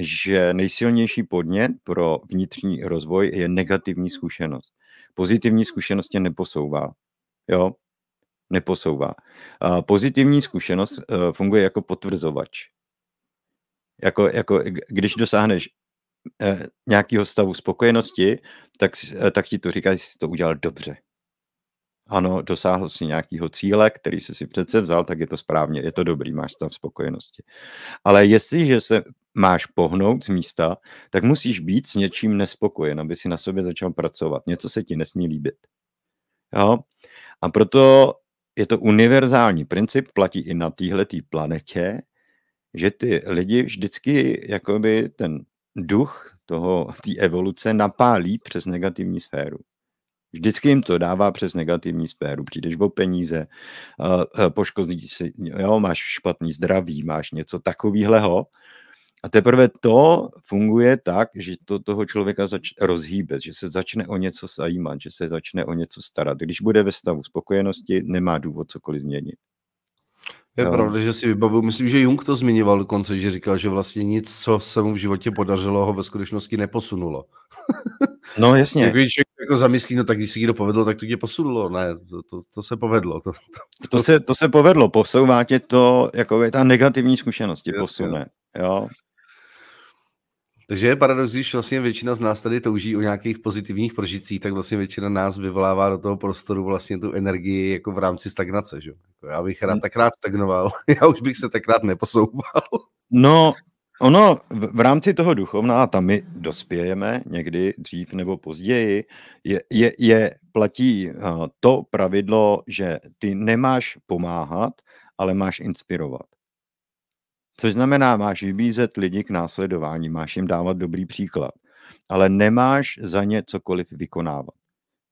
že nejsilnější podnět pro vnitřní rozvoj je negativní zkušenost. Pozitivní zkušenost tě neposouvá. Jo? Neposouvá. A pozitivní zkušenost eh, funguje jako potvrzovač. Jako, jako když dosáhneš eh, nějakého stavu spokojenosti, tak, eh, tak ti to říkají, že jsi to udělal dobře. Ano, dosáhl si nějakého cíle, který jsi si přece vzal, tak je to správně, je to dobrý, máš stav spokojenosti. Ale jestliže se máš pohnout z místa, tak musíš být s něčím nespokojen, aby si na sobě začal pracovat. Něco se ti nesmí líbit. Jo? A proto je to univerzální princip, platí i na téhle planetě, že ty lidi vždycky jakoby ten duch toho, té evoluce napálí přes negativní sféru. Vždycky jim to dává přes negativní sféru. Přijdeš o peníze, eh, eh, poškozí si, jo, máš špatný zdraví, máš něco takového. A teprve to funguje tak, že to toho člověka zač- rozhýbe, že se začne o něco zajímat, že se začne o něco starat. Když bude ve stavu spokojenosti, nemá důvod cokoliv změnit. Je no. pravda, že si vybavuju. Myslím, že Jung to zmiňoval dokonce, že říkal, že vlastně nic, co se mu v životě podařilo, ho ve skutečnosti neposunulo. No jasně. Když jako zamyslí, no tak když si to povedlo, tak to tě posunulo. Ne, to, to, to se povedlo. To, to, to... to, se, to se povedlo, posouvá tě to, jako je ta negativní zkušenost tě posune. No. Jo? Takže je paradox, když vlastně většina z nás tady touží o nějakých pozitivních prožitcích, tak vlastně většina nás vyvolává do toho prostoru vlastně tu energii jako v rámci stagnace. Že? Jako já bych rád hmm. tak rád stagnoval, [LAUGHS] já už bych se tak rád neposouval. No, ono v rámci toho duchovna, a tam my dospějeme někdy dřív nebo později, je, je, je platí eh, to pravidlo, že ty nemáš pomáhat, ale máš inspirovat. Což znamená, máš vybízet lidi k následování, máš jim dávat dobrý příklad, ale nemáš za ně cokoliv vykonávat.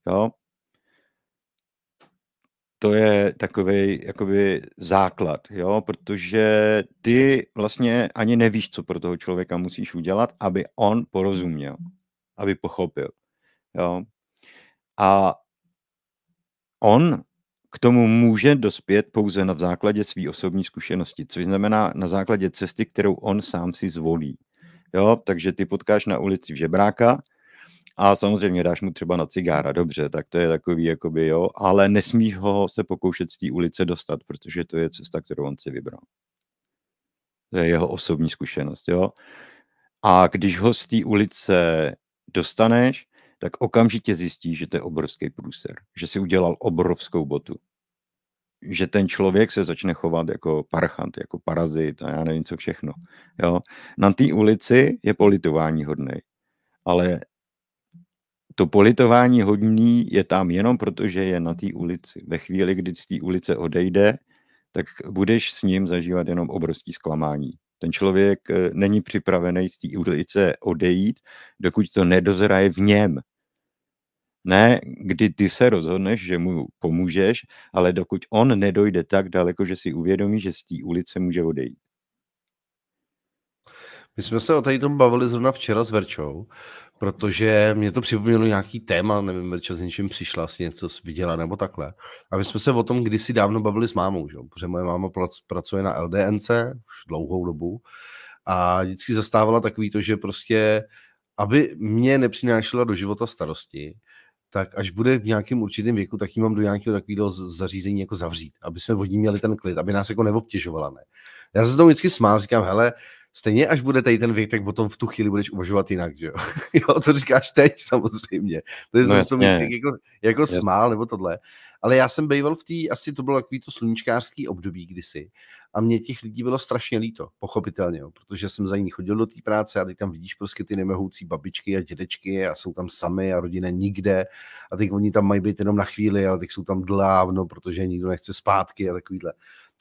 Jo? To je takový jakoby základ, jo? protože ty vlastně ani nevíš, co pro toho člověka musíš udělat, aby on porozuměl, aby pochopil. Jo? A on k tomu může dospět pouze na základě své osobní zkušenosti, což znamená na základě cesty, kterou on sám si zvolí. Jo, takže ty potkáš na ulici v žebráka a samozřejmě dáš mu třeba na cigára, dobře, tak to je takový, jakoby jo, ale nesmíš ho se pokoušet z té ulice dostat, protože to je cesta, kterou on si vybral. To je jeho osobní zkušenost, jo. A když ho z té ulice dostaneš, tak okamžitě zjistí, že to je obrovský průser, že si udělal obrovskou botu. Že ten člověk se začne chovat jako parchant, jako parazit a já nevím co všechno. Jo? Na té ulici je politování hodný, ale to politování hodný je tam jenom proto, že je na té ulici. Ve chvíli, kdy z té ulice odejde, tak budeš s ním zažívat jenom obrovský zklamání. Ten člověk eh, není připravený z té ulice odejít, dokud to nedozraje v něm. Ne, kdy ty se rozhodneš, že mu pomůžeš, ale dokud on nedojde tak daleko, že si uvědomí, že z té ulice může odejít. My jsme se o tady tom bavili zrovna včera s Verčou, protože mě to připomnělo nějaký téma, nevím, Verča s něčím přišla, si něco viděla nebo takhle. A my jsme se o tom kdysi dávno bavili s mámou, že? protože moje máma pracuje na LDNC už dlouhou dobu a vždycky zastávala takový to, že prostě, aby mě nepřinášela do života starosti, tak až bude v nějakém určitém věku, tak ji mám do nějakého takového zařízení jako zavřít, aby jsme vodní měli ten klid, aby nás jako neobtěžovala, ne. Já se s tou vždycky smál, říkám, hele, stejně až bude tady ten věk, tak o tom v tu chvíli budeš uvažovat jinak, že jo? [LAUGHS] jo to říkáš teď samozřejmě. To je no, jsem jako, jako jasný. smál nebo tohle. Ale já jsem býval v té, asi to bylo takový to sluníčkářský období kdysi a mě těch lidí bylo strašně líto, pochopitelně, jo, protože jsem za ní chodil do té práce a teď tam vidíš prostě ty nemohoucí babičky a dědečky a jsou tam sami a rodina nikde a teď oni tam mají být jenom na chvíli, ale teď jsou tam dlávno, protože nikdo nechce zpátky a takovýhle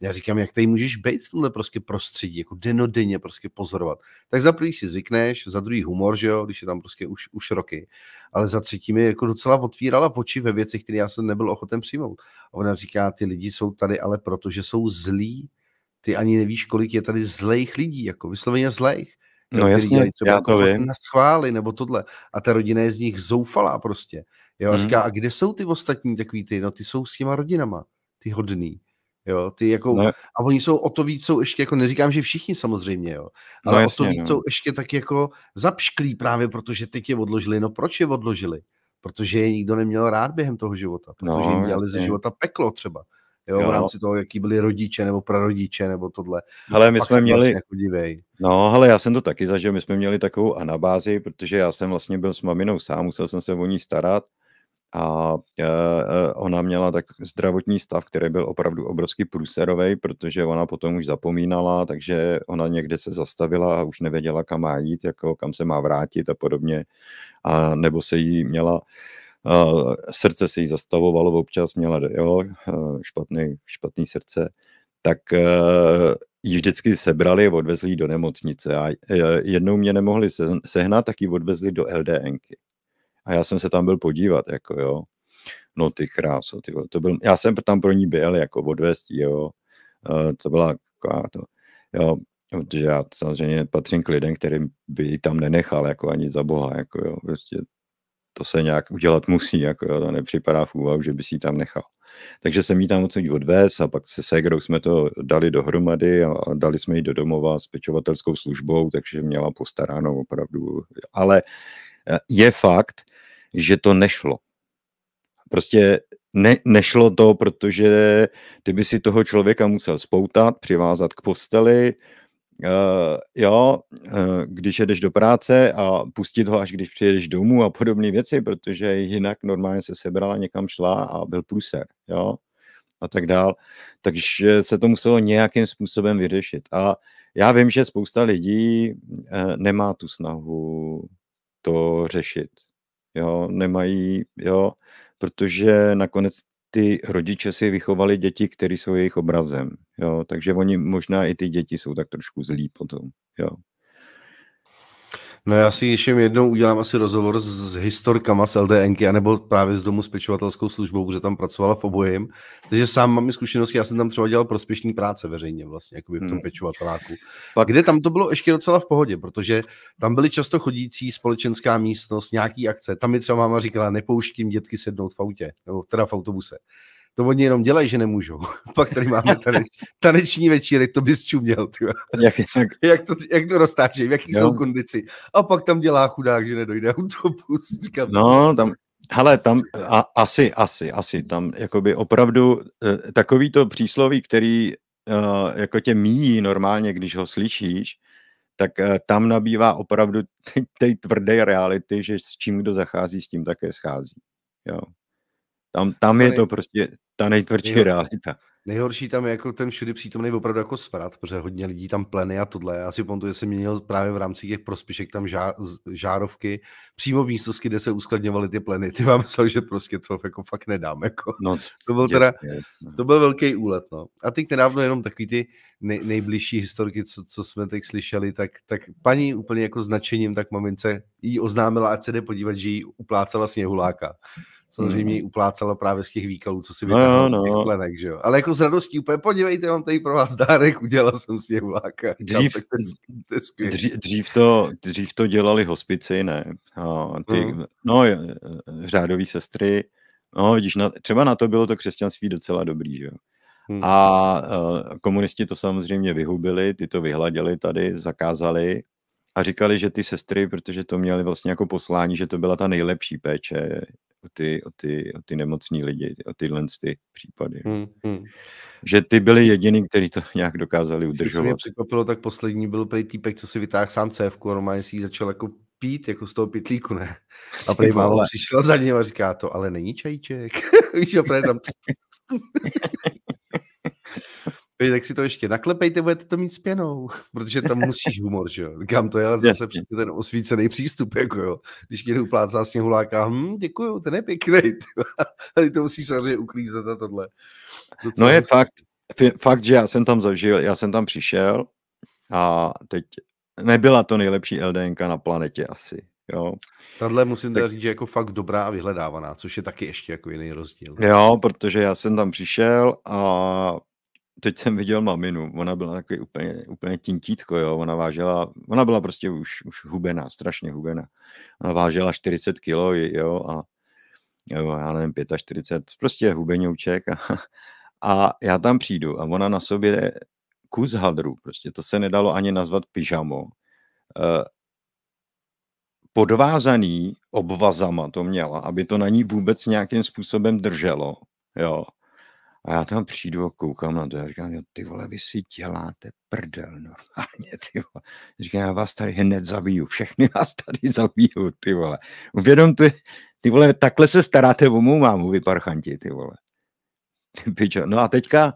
já říkám, jak tady můžeš být v tomhle prostě prostředí, jako denodenně prostě pozorovat. Tak za prvý si zvykneš, za druhý humor, že jo, když je tam prostě už, už roky, ale za třetí mi jako docela otvírala oči ve věcech, které já jsem nebyl ochoten přijmout. A ona říká, ty lidi jsou tady ale proto, že jsou zlí, ty ani nevíš, kolik je tady zlejch lidí, jako vysloveně zlejch. No jasně, třeba já jako to jako vím. na schvály nebo tohle. A ta rodina je z nich zoufalá prostě. Jo, a hmm. říká, a kde jsou ty ostatní takový ty, no ty jsou s těma rodinama, ty hodný Jo, ty jako, no. A oni jsou o to víc, jsou ještě, jako neříkám, že všichni samozřejmě, jo, no ale no, jasně, o to víc no. jsou ještě tak jako zapšklí právě, protože teď je odložili. No proč je odložili? Protože je nikdo neměl rád během toho života, no, protože no, jim dělali jasně. ze života peklo třeba. Jo, jo, v rámci toho, jaký byli rodiče nebo prarodiče nebo tohle. Ale my Pak jsme vlastně měli... Vlastně no, ale já jsem to taky zažil, my jsme měli takovou anabázi, protože já jsem vlastně byl s maminou sám, musel jsem se o ní starat a e, e, ona měla tak zdravotní stav, který byl opravdu obrovský průserový, protože ona potom už zapomínala, takže ona někde se zastavila a už nevěděla, kam má jít, jako kam se má vrátit a podobně. A nebo se jí měla e, srdce se jí zastavovalo občas, měla jo, špatný, špatný srdce, tak ji vždycky sebrali, odvezli do nemocnice a jednou mě nemohli sehnat, tak ji odvezli do LDNky a já jsem se tam byl podívat, jako jo. No ty kráso, ty, to byl, já jsem tam pro ní byl, jako odvést, jo. Uh, to byla taková to, jo, protože já samozřejmě patřím k lidem, kterým by ji tam nenechal, jako ani za boha, jako jo, prostě to se nějak udělat musí, jako jo, to nepřipadá v úvahu, že by si ji tam nechal. Takže jsem ji tam odsud odvez a pak se Segrou jsme to dali dohromady a, a dali jsme ji do domova s pečovatelskou službou, takže měla postaráno opravdu. Ale Eh, je fakt, že to nešlo. Prostě ne, nešlo to, protože ty by si toho člověka musel spoutat, přivázat k posteli, Uh, jo, uh, když jedeš do práce a pustit ho, až když přijedeš domů a podobné věci, protože jinak normálně se sebrala, někam šla a byl průser, jo, a tak dál. Takže se to muselo nějakým způsobem vyřešit. A já vím, že spousta lidí uh, nemá tu snahu to řešit. Jo, nemají, jo, protože nakonec ty rodiče si vychovali děti, které jsou jejich obrazem. Jo, takže oni možná i ty děti jsou tak trošku zlí potom. Jo. No já si ještě jednou udělám asi rozhovor s, s historkama z LDNky, anebo právě s domu s pečovatelskou službou, protože tam pracovala v obojím. Takže sám mám zkušenosti, já jsem tam třeba dělal prospěšný práce veřejně vlastně, jako v tom hmm. pečovateláku. Pak kde tam to bylo ještě docela v pohodě, protože tam byly často chodící společenská místnost, nějaký akce. Tam mi třeba máma říkala, nepouštím dětky sednout v autě, nebo teda v autobuse. To oni jenom dělají, že nemůžou. [LAUGHS] Pak tady máme taneč, taneční večíry, to bys čuměl, Jak, jak, [LAUGHS] jak, to, jak to roztáží, v jaký jo. jsou kondici. A pak tam dělá chudák, že nedojde autobus. Říkám, no, tam, Hele, tam a, asi, asi, asi, tam jakoby opravdu e, takový to přísloví, který e, jako tě míjí normálně, když ho slyšíš, tak e, tam nabývá opravdu té tvrdé reality, že s čím kdo zachází, s tím také schází. Jo. Tam, tam je to prostě, ta nejtvrdší Nejhor... realita. Nejhorší tam je jako ten všudy přítomný opravdu jako sprat, protože hodně lidí tam pleny a tohle. Já si pamatuju, že jsem měnil právě v rámci těch prospěšek tam žá, žárovky, přímo v místnosti, kde se uskladňovaly ty pleny. Ty vám myslel, že prostě to jako fakt nedám. Jako. No, to, byl teda, no. to byl velký úlet. No. A teď nedávno jenom takový ty nej, nejbližší historiky, co, co jsme teď slyšeli, tak, tak paní úplně jako značením, tak mamince jí oznámila, ať se jde podívat, že jí uplácala sněhuláka samozřejmě mm. uplácelo právě z těch výkalů, co si vytáhla no, no, z těch no. plenek, že jo. Ale jako s radostí úplně, podívejte, mám tady pro vás dárek, udělal jsem si vláka. Dřív, to, je, dřív, dřív, to, dřív to dělali hospici, ne? Mhm. No, ty, mm. no řádový sestry, no, vidíš, na, třeba na to bylo to křesťanství docela dobrý, že jo. Hmm. A uh, komunisti to samozřejmě vyhubili, ty to vyhladili tady, zakázali a říkali, že ty sestry, protože to měli vlastně jako poslání, že to byla ta nejlepší péče, o ty, o ty, o ty nemocní lidi, o tyhle ty případy. Hmm, hmm. Že ty byli jediný, který to nějak dokázali udržovat. Když mě překvapilo, tak poslední byl prej týpek, co si vytáhl sám CF, normálně si ji začal jako pít, jako z toho pitlíku, ne? A prej málo přišla za ním a říká to, ale není čajíček. [LAUGHS] Víš, a tam... [LAUGHS] tak si to ještě naklepejte, budete to mít s pěnou, [LAUGHS] protože tam musíš humor, že jo. Kam to je, ale zase přesně ten osvícený přístup, jako jo. Když někdo uplácá sněhuláka, hm, děkuju, ten je pěkný, ale [LAUGHS] to musíš samozřejmě uklízet a tohle. To no je musí... fakt, fakt, že já jsem tam zažil, já jsem tam přišel a teď nebyla to nejlepší LDNka na planetě asi. Jo. Tadle musím tak... říct, že jako fakt dobrá a vyhledávaná, což je taky ještě jako jiný rozdíl. Jo, protože já jsem tam přišel a teď jsem viděl maminu, ona byla takový úplně, úplně tintítko, jo, ona vážila, ona byla prostě už, už hubená, strašně hubená. Ona vážila 40 kilo, jo, a jo, já nevím, 45, prostě hubenouček a, a já tam přijdu a ona na sobě kus hadru, prostě to se nedalo ani nazvat pyžamo, eh, podvázaný obvazama to měla, aby to na ní vůbec nějakým způsobem drželo, jo, a já tam přijdu a koukám na to a říkám, jo, ty vole, vy si děláte prdel normálně, ty vole. Říkám, já vás tady hned zabiju, všechny vás tady zabiju, ty vole. Uvědom ty vole, takhle se staráte o mou mámu, vy parchanti, ty vole. Ty No a teďka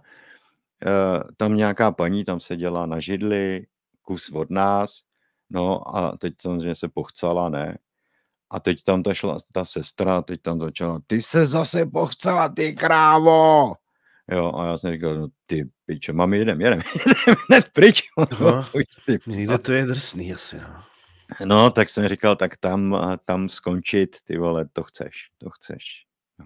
eh, tam nějaká paní tam seděla na židli, kus od nás, no a teď samozřejmě se pochcala, ne? A teď tam ta šla ta sestra, teď tam začala, ty se zase pochcela, ty krávo! Jo, a já jsem říkal, no ty piče, mami, jedem, jedem, jedem [LAUGHS] hned pryč. [LAUGHS] No, ty, někde to je drsný asi, no. No, tak jsem říkal, tak tam, tam skončit, ty vole, to chceš, to chceš. No.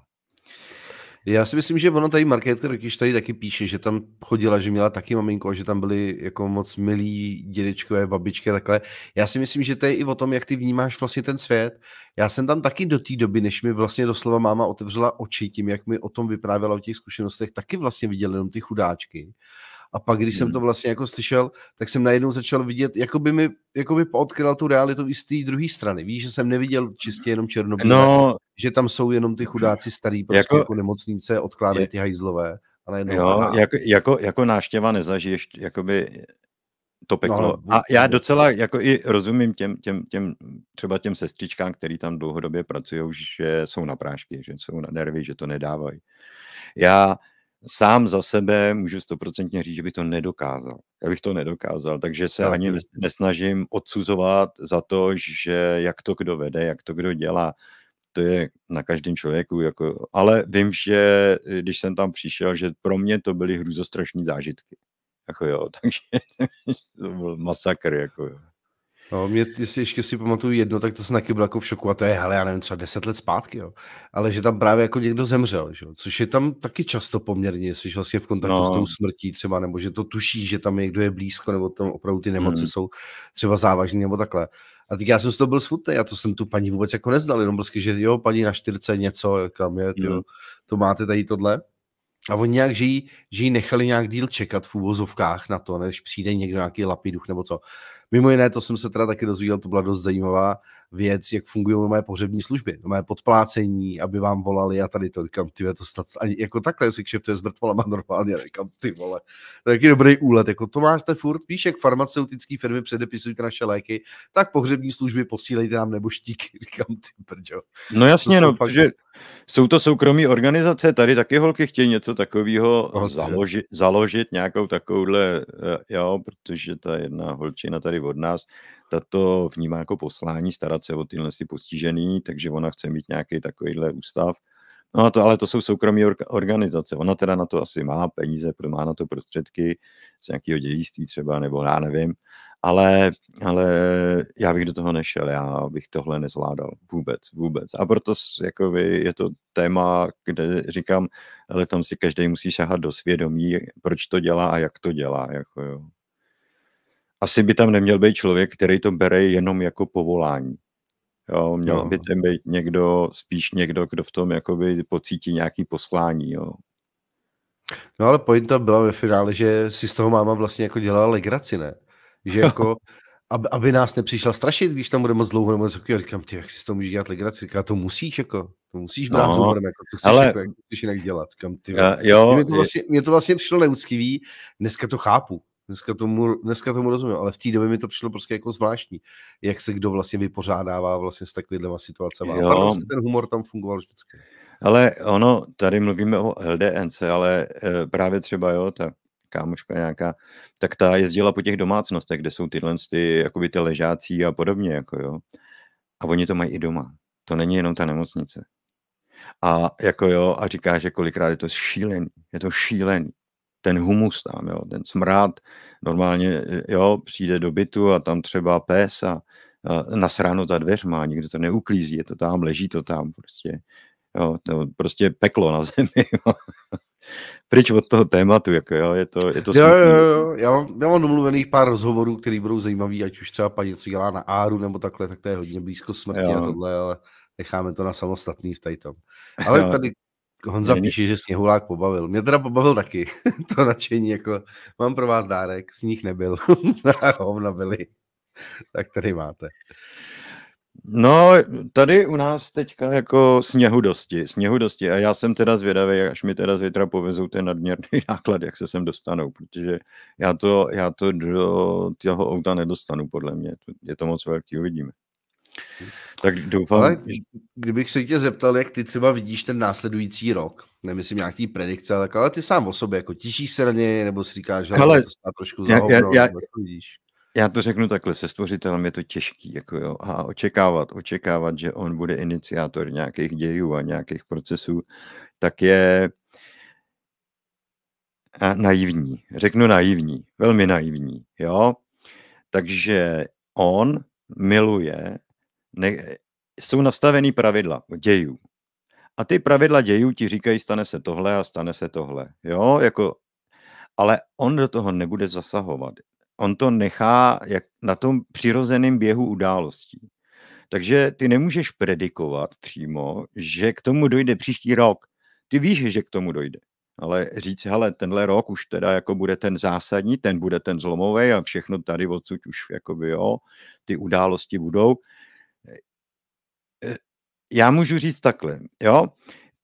Já si myslím, že ono tady marketer, když tady taky píše, že tam chodila, že měla taky maminko, a že tam byli jako moc milí dědečkové, babičky a takhle. Já si myslím, že to je i o tom, jak ty vnímáš vlastně ten svět. Já jsem tam taky do té doby, než mi vlastně doslova máma otevřela oči tím, jak mi o tom vyprávěla o těch zkušenostech, taky vlastně viděl jenom ty chudáčky. A pak, když jsem mhm. to vlastně jako slyšel, tak jsem najednou začal vidět, jako by mi jako by odkryla tu realitu i z té druhé strany. Víš, že jsem neviděl čistě jenom černobílé, no, že tam jsou jenom ty chudáci starý, prostě jako, jako nemocnice, odkládají ty hajzlové. ale jenom jo, jako, jako, jako náštěva nezažiješ, jakoby to no, peklo. No, a já docela jako i rozumím těm, těm, těm třeba těm sestřičkám, který tam dlouhodobě pracují, že jsou na prášky, že jsou na nervy, že to nedávají. Já sám za sebe můžu stoprocentně říct, že by to nedokázal. Já bych to nedokázal, takže se tak. ani nesnažím odsuzovat za to, že jak to kdo vede, jak to kdo dělá. To je na každém člověku. Jako, ale vím, že eh, když jsem tam přišel, že pro mě to byly hrůzostrašné zážitky. Jako jo, [LAUGHS] takže to byl masakr. Jako jo. No, mě, jestli ještě si pamatuju jedno, tak to jsem taky byl jako v šoku a to je, hele, já nevím, třeba deset let zpátky, jo. Ale že tam právě jako někdo zemřel, že? což je tam taky často poměrně, jsi vlastně v kontaktu no. s tou smrtí třeba, nebo že to tuší, že tam někdo je blízko, nebo tam opravdu ty nemoci hmm. jsou třeba závažné, nebo takhle. A tak já jsem z toho byl smutný, já to jsem tu paní vůbec jako neznal, jenom prostě, že jo, paní na čtyřce něco, kam je, hmm. jo, to máte tady tohle. A oni nějak, že ji, že ji nechali nějak díl čekat v úvozovkách na to, než přijde někdo nějaký lapiduch nebo co. Mimo jiné, to jsem se teda taky dozvěděl, to byla dost zajímavá věc, jak fungují moje pohřební služby, moje podplácení, aby vám volali a tady to říkám, ty to stát, ani, jako takhle si kšeftuje s mrtvolama [LAUGHS] normálně, říkám, ty vole, to je dobrý úlet, jako to máš ten furt, víš, jak farmaceutické firmy předepisují naše léky, tak pohřební služby posílejte nám nebo štíky, [LAUGHS] říkám, ty prďo. No jasně, no, pak... že jako- jsou to soukromí organizace, tady taky holky chtějí něco takového založit, založit, nějakou takovouhle, eh, jo, protože ta jedna holčina tady tady od nás, tato vnímá jako poslání starat se o tyhle si postižený, takže ona chce mít nějaký takovýhle ústav. No to, ale to jsou soukromí organizace. Ona teda na to asi má peníze, má na to prostředky z nějakého dědictví třeba, nebo já nevím. Ale, ale já bych do toho nešel, já bych tohle nezvládal. Vůbec, vůbec. A proto jakoby, je to téma, kde říkám, ale tam si každý musí šahat do svědomí, proč to dělá a jak to dělá. Jako, jo asi by tam neměl být člověk, který to bere jenom jako povolání. Jo, měl no. by tam být někdo, spíš někdo, kdo v tom jakoby pocítí nějaký poslání. Jo. No ale pointa byla ve finále, že si z toho máma vlastně jako dělala legraci, ne? Že jako, [LAUGHS] aby, aby, nás nepřišla strašit, když tam bude moc dlouho nebo co? Já Říkám, ty, jak si z toho můžeš dělat legraci? Říká, to musíš, jako, to musíš brát no, humorem, jako, to chceš, ale... jako, jak chceš jinak dělat. Říkám, ty, uh, jo, mě, to vlastně, mě to vlastně přišlo neúctivý, dneska to chápu. Dneska tomu, dneska tomu rozumím, ale v té době mi to přišlo prostě jako zvláštní, jak se kdo vlastně vypořádává vlastně s takovýhlema situacemi. A pardon, ten humor tam fungoval vždycky. Ale ono, tady mluvíme o LDNC, ale e, právě třeba, jo, ta kámoška nějaká, tak ta jezdila po těch domácnostech, kde jsou tyhle ty, jakoby ty ležácí a podobně, jako jo. A oni to mají i doma. To není jenom ta nemocnice. A jako jo, a říká, že kolikrát je to šílený, je to šílený ten humus tam, jo, ten smrad, normálně, jo, přijde do bytu a tam třeba pes a, a nasráno za dveřma, nikdo to neuklízí, je to tam, leží to tam, prostě, jo, to prostě peklo na [LAUGHS] zemi, jo. Pryč od toho tématu, jako jo, je to, je to jo, jo, jo, já, mám, já mám domluvených pár rozhovorů, které budou zajímavý, ať už třeba paní něco dělá na áru nebo takhle, tak to je hodně blízko smrti jo. a tohle, ale necháme to na samostatný v tajtom. tom. Ale jo. tady Honza píše, že sněhulák pobavil. Mě teda pobavil taky. [LAUGHS] to nadšení, jako mám pro vás dárek, sníh nebyl. [LAUGHS] Hovna byli. tak tady máte. No, tady u nás teďka jako sněhu dosti, sněhu dosti a já jsem teda zvědavý, až mi teda zítra povezou ten nadměrný [LAUGHS] náklad, jak se sem dostanou, protože já to, já to do toho auta nedostanu, podle mě, je to moc velký, uvidíme. Tak doufám. Ale kdybych se tě zeptal, jak ty třeba vidíš ten následující rok, nemyslím nějaký predikce, ale, tak, ale ty sám o sobě, jako těšíš se na něj, nebo si říkáš, že ale, to trošku já, já, já, to vidíš? Já to řeknu takhle, se stvořitelem je to těžký, jako jo, a očekávat, očekávat, že on bude iniciátor nějakých dějů a nějakých procesů, tak je naivní, řeknu naivní, velmi naivní, jo. Takže on miluje ne, jsou nastavený pravidla dějů. A ty pravidla dějů ti říkají, stane se tohle a stane se tohle. Jo, jako, ale on do toho nebude zasahovat. On to nechá jak na tom přirozeném běhu událostí. Takže ty nemůžeš predikovat přímo, že k tomu dojde příští rok. Ty víš, že k tomu dojde. Ale říct, hele, tenhle rok už teda jako bude ten zásadní, ten bude ten zlomový a všechno tady odsud už jakoby, jo, ty události budou Eh, já můžu říct takhle, jo,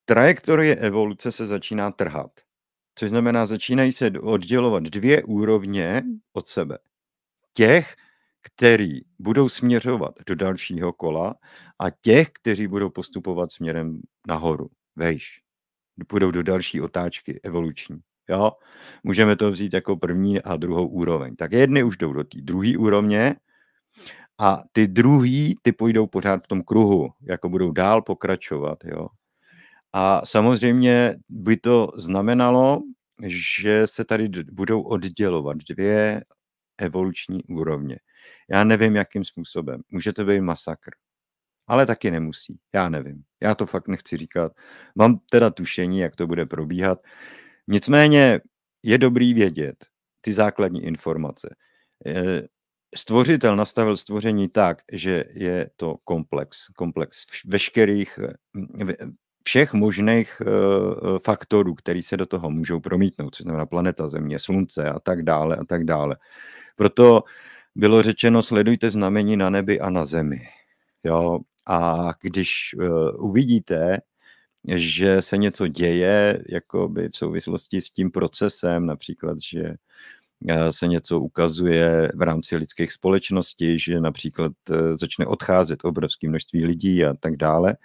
trajektorie evoluce se začíná trhat, což znamená, začínají se oddělovat dvě úrovně hmm. od sebe. Těch, který budou směřovat do dalšího kola a těch, kteří budou postupovat směrem nahoru, vejš, budou do další otáčky evoluční. Jo? Můžeme to vzít jako první a druhou úroveň. Tak jedny už jdou do té druhé úrovně a ty druhý, ty půjdou pořád v tom kruhu, jako budou dál pokračovat, jo. A samozřejmě by to znamenalo, že se tady budou oddělovat dvě evoluční úrovně. Já nevím, jakým způsobem. Může to být masakr. Ale taky nemusí. Já nevím. Já to fakt nechci říkat. Mám teda tušení, jak to bude probíhat. Nicméně je dobrý vědět ty základní informace. Eh, stvořitel nastavil stvoření tak, že je to komplex, komplex veškerých, mm, všech možných eh, eh, faktorů, které se do toho můžou promítnout, což znamená planeta Země, Slunce a tak dále a tak dále. Proto bylo řečeno, sledujte znamení na nebi a na zemi. Jo? A když eh, uvidíte, že se něco děje jakoby v souvislosti s tím procesem, například, že Eh, se něco ukazuje v rámci lidských společností, že například eh, začne odcházet obrovské množství lidí a tak dále,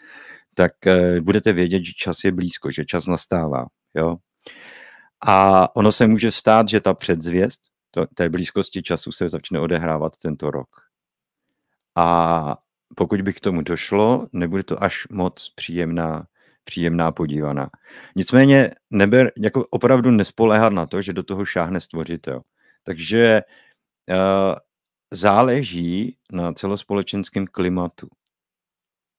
tak eh, budete vědět, že čas je blízko, že čas nastává. Jo? A ono se může stát, že ta předzvěst to, té blízkosti času se začne odehrávat tento rok. A pokud by k tomu došlo, nebude to až moc příjemná příjemná podívaná. Nicméně neber, jako opravdu nespoléhat na to, že do toho šáhne stvořitel. Takže uh, záleží na celospolečenském klimatu.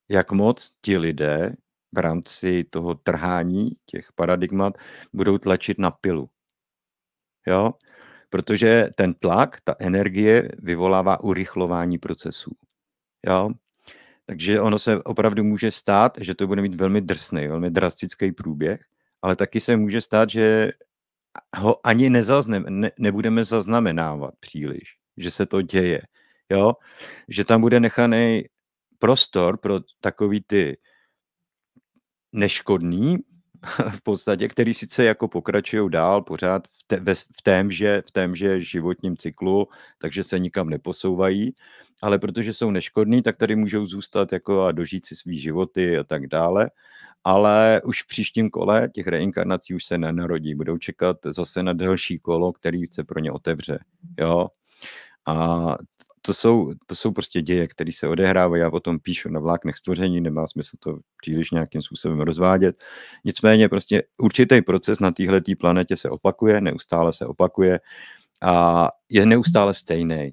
Jak moc ti lidé v rámci toho trhání těch paradigmat budou tlačit na pilu. Jo? Protože ten tlak, ta energie vyvolává urychlování procesů. Jo? Takže ono se opravdu může stát, že to bude mít velmi drsný, velmi drastický průběh, ale taky se může stát, že ho ani nezaznem, ne, nebudeme zaznamenávat příliš, že se to děje. Jo? Že tam bude nechaný prostor pro takový ty neškodný [LAUGHS] v podstatě, který sice jako pokračují dál pořád v, te, ve, v, témže, v témže životním cyklu, takže se nikam neposouvají, ale protože jsou neškodní, tak tady můžou zůstat jako a dožít si svý životy a tak dále. Ale už v příštím kole těch reinkarnací už se nenarodí, budou čekat zase na další kolo, který se pro ně otevře. Jo? A to jsou, to jsou prostě děje, které se odehrávají. Já o tom píšu na vláknech stvoření, nemá smysl to příliš nějakým způsobem rozvádět. Nicméně prostě určitý proces na téhle planetě se opakuje, neustále se opakuje a je neustále stejný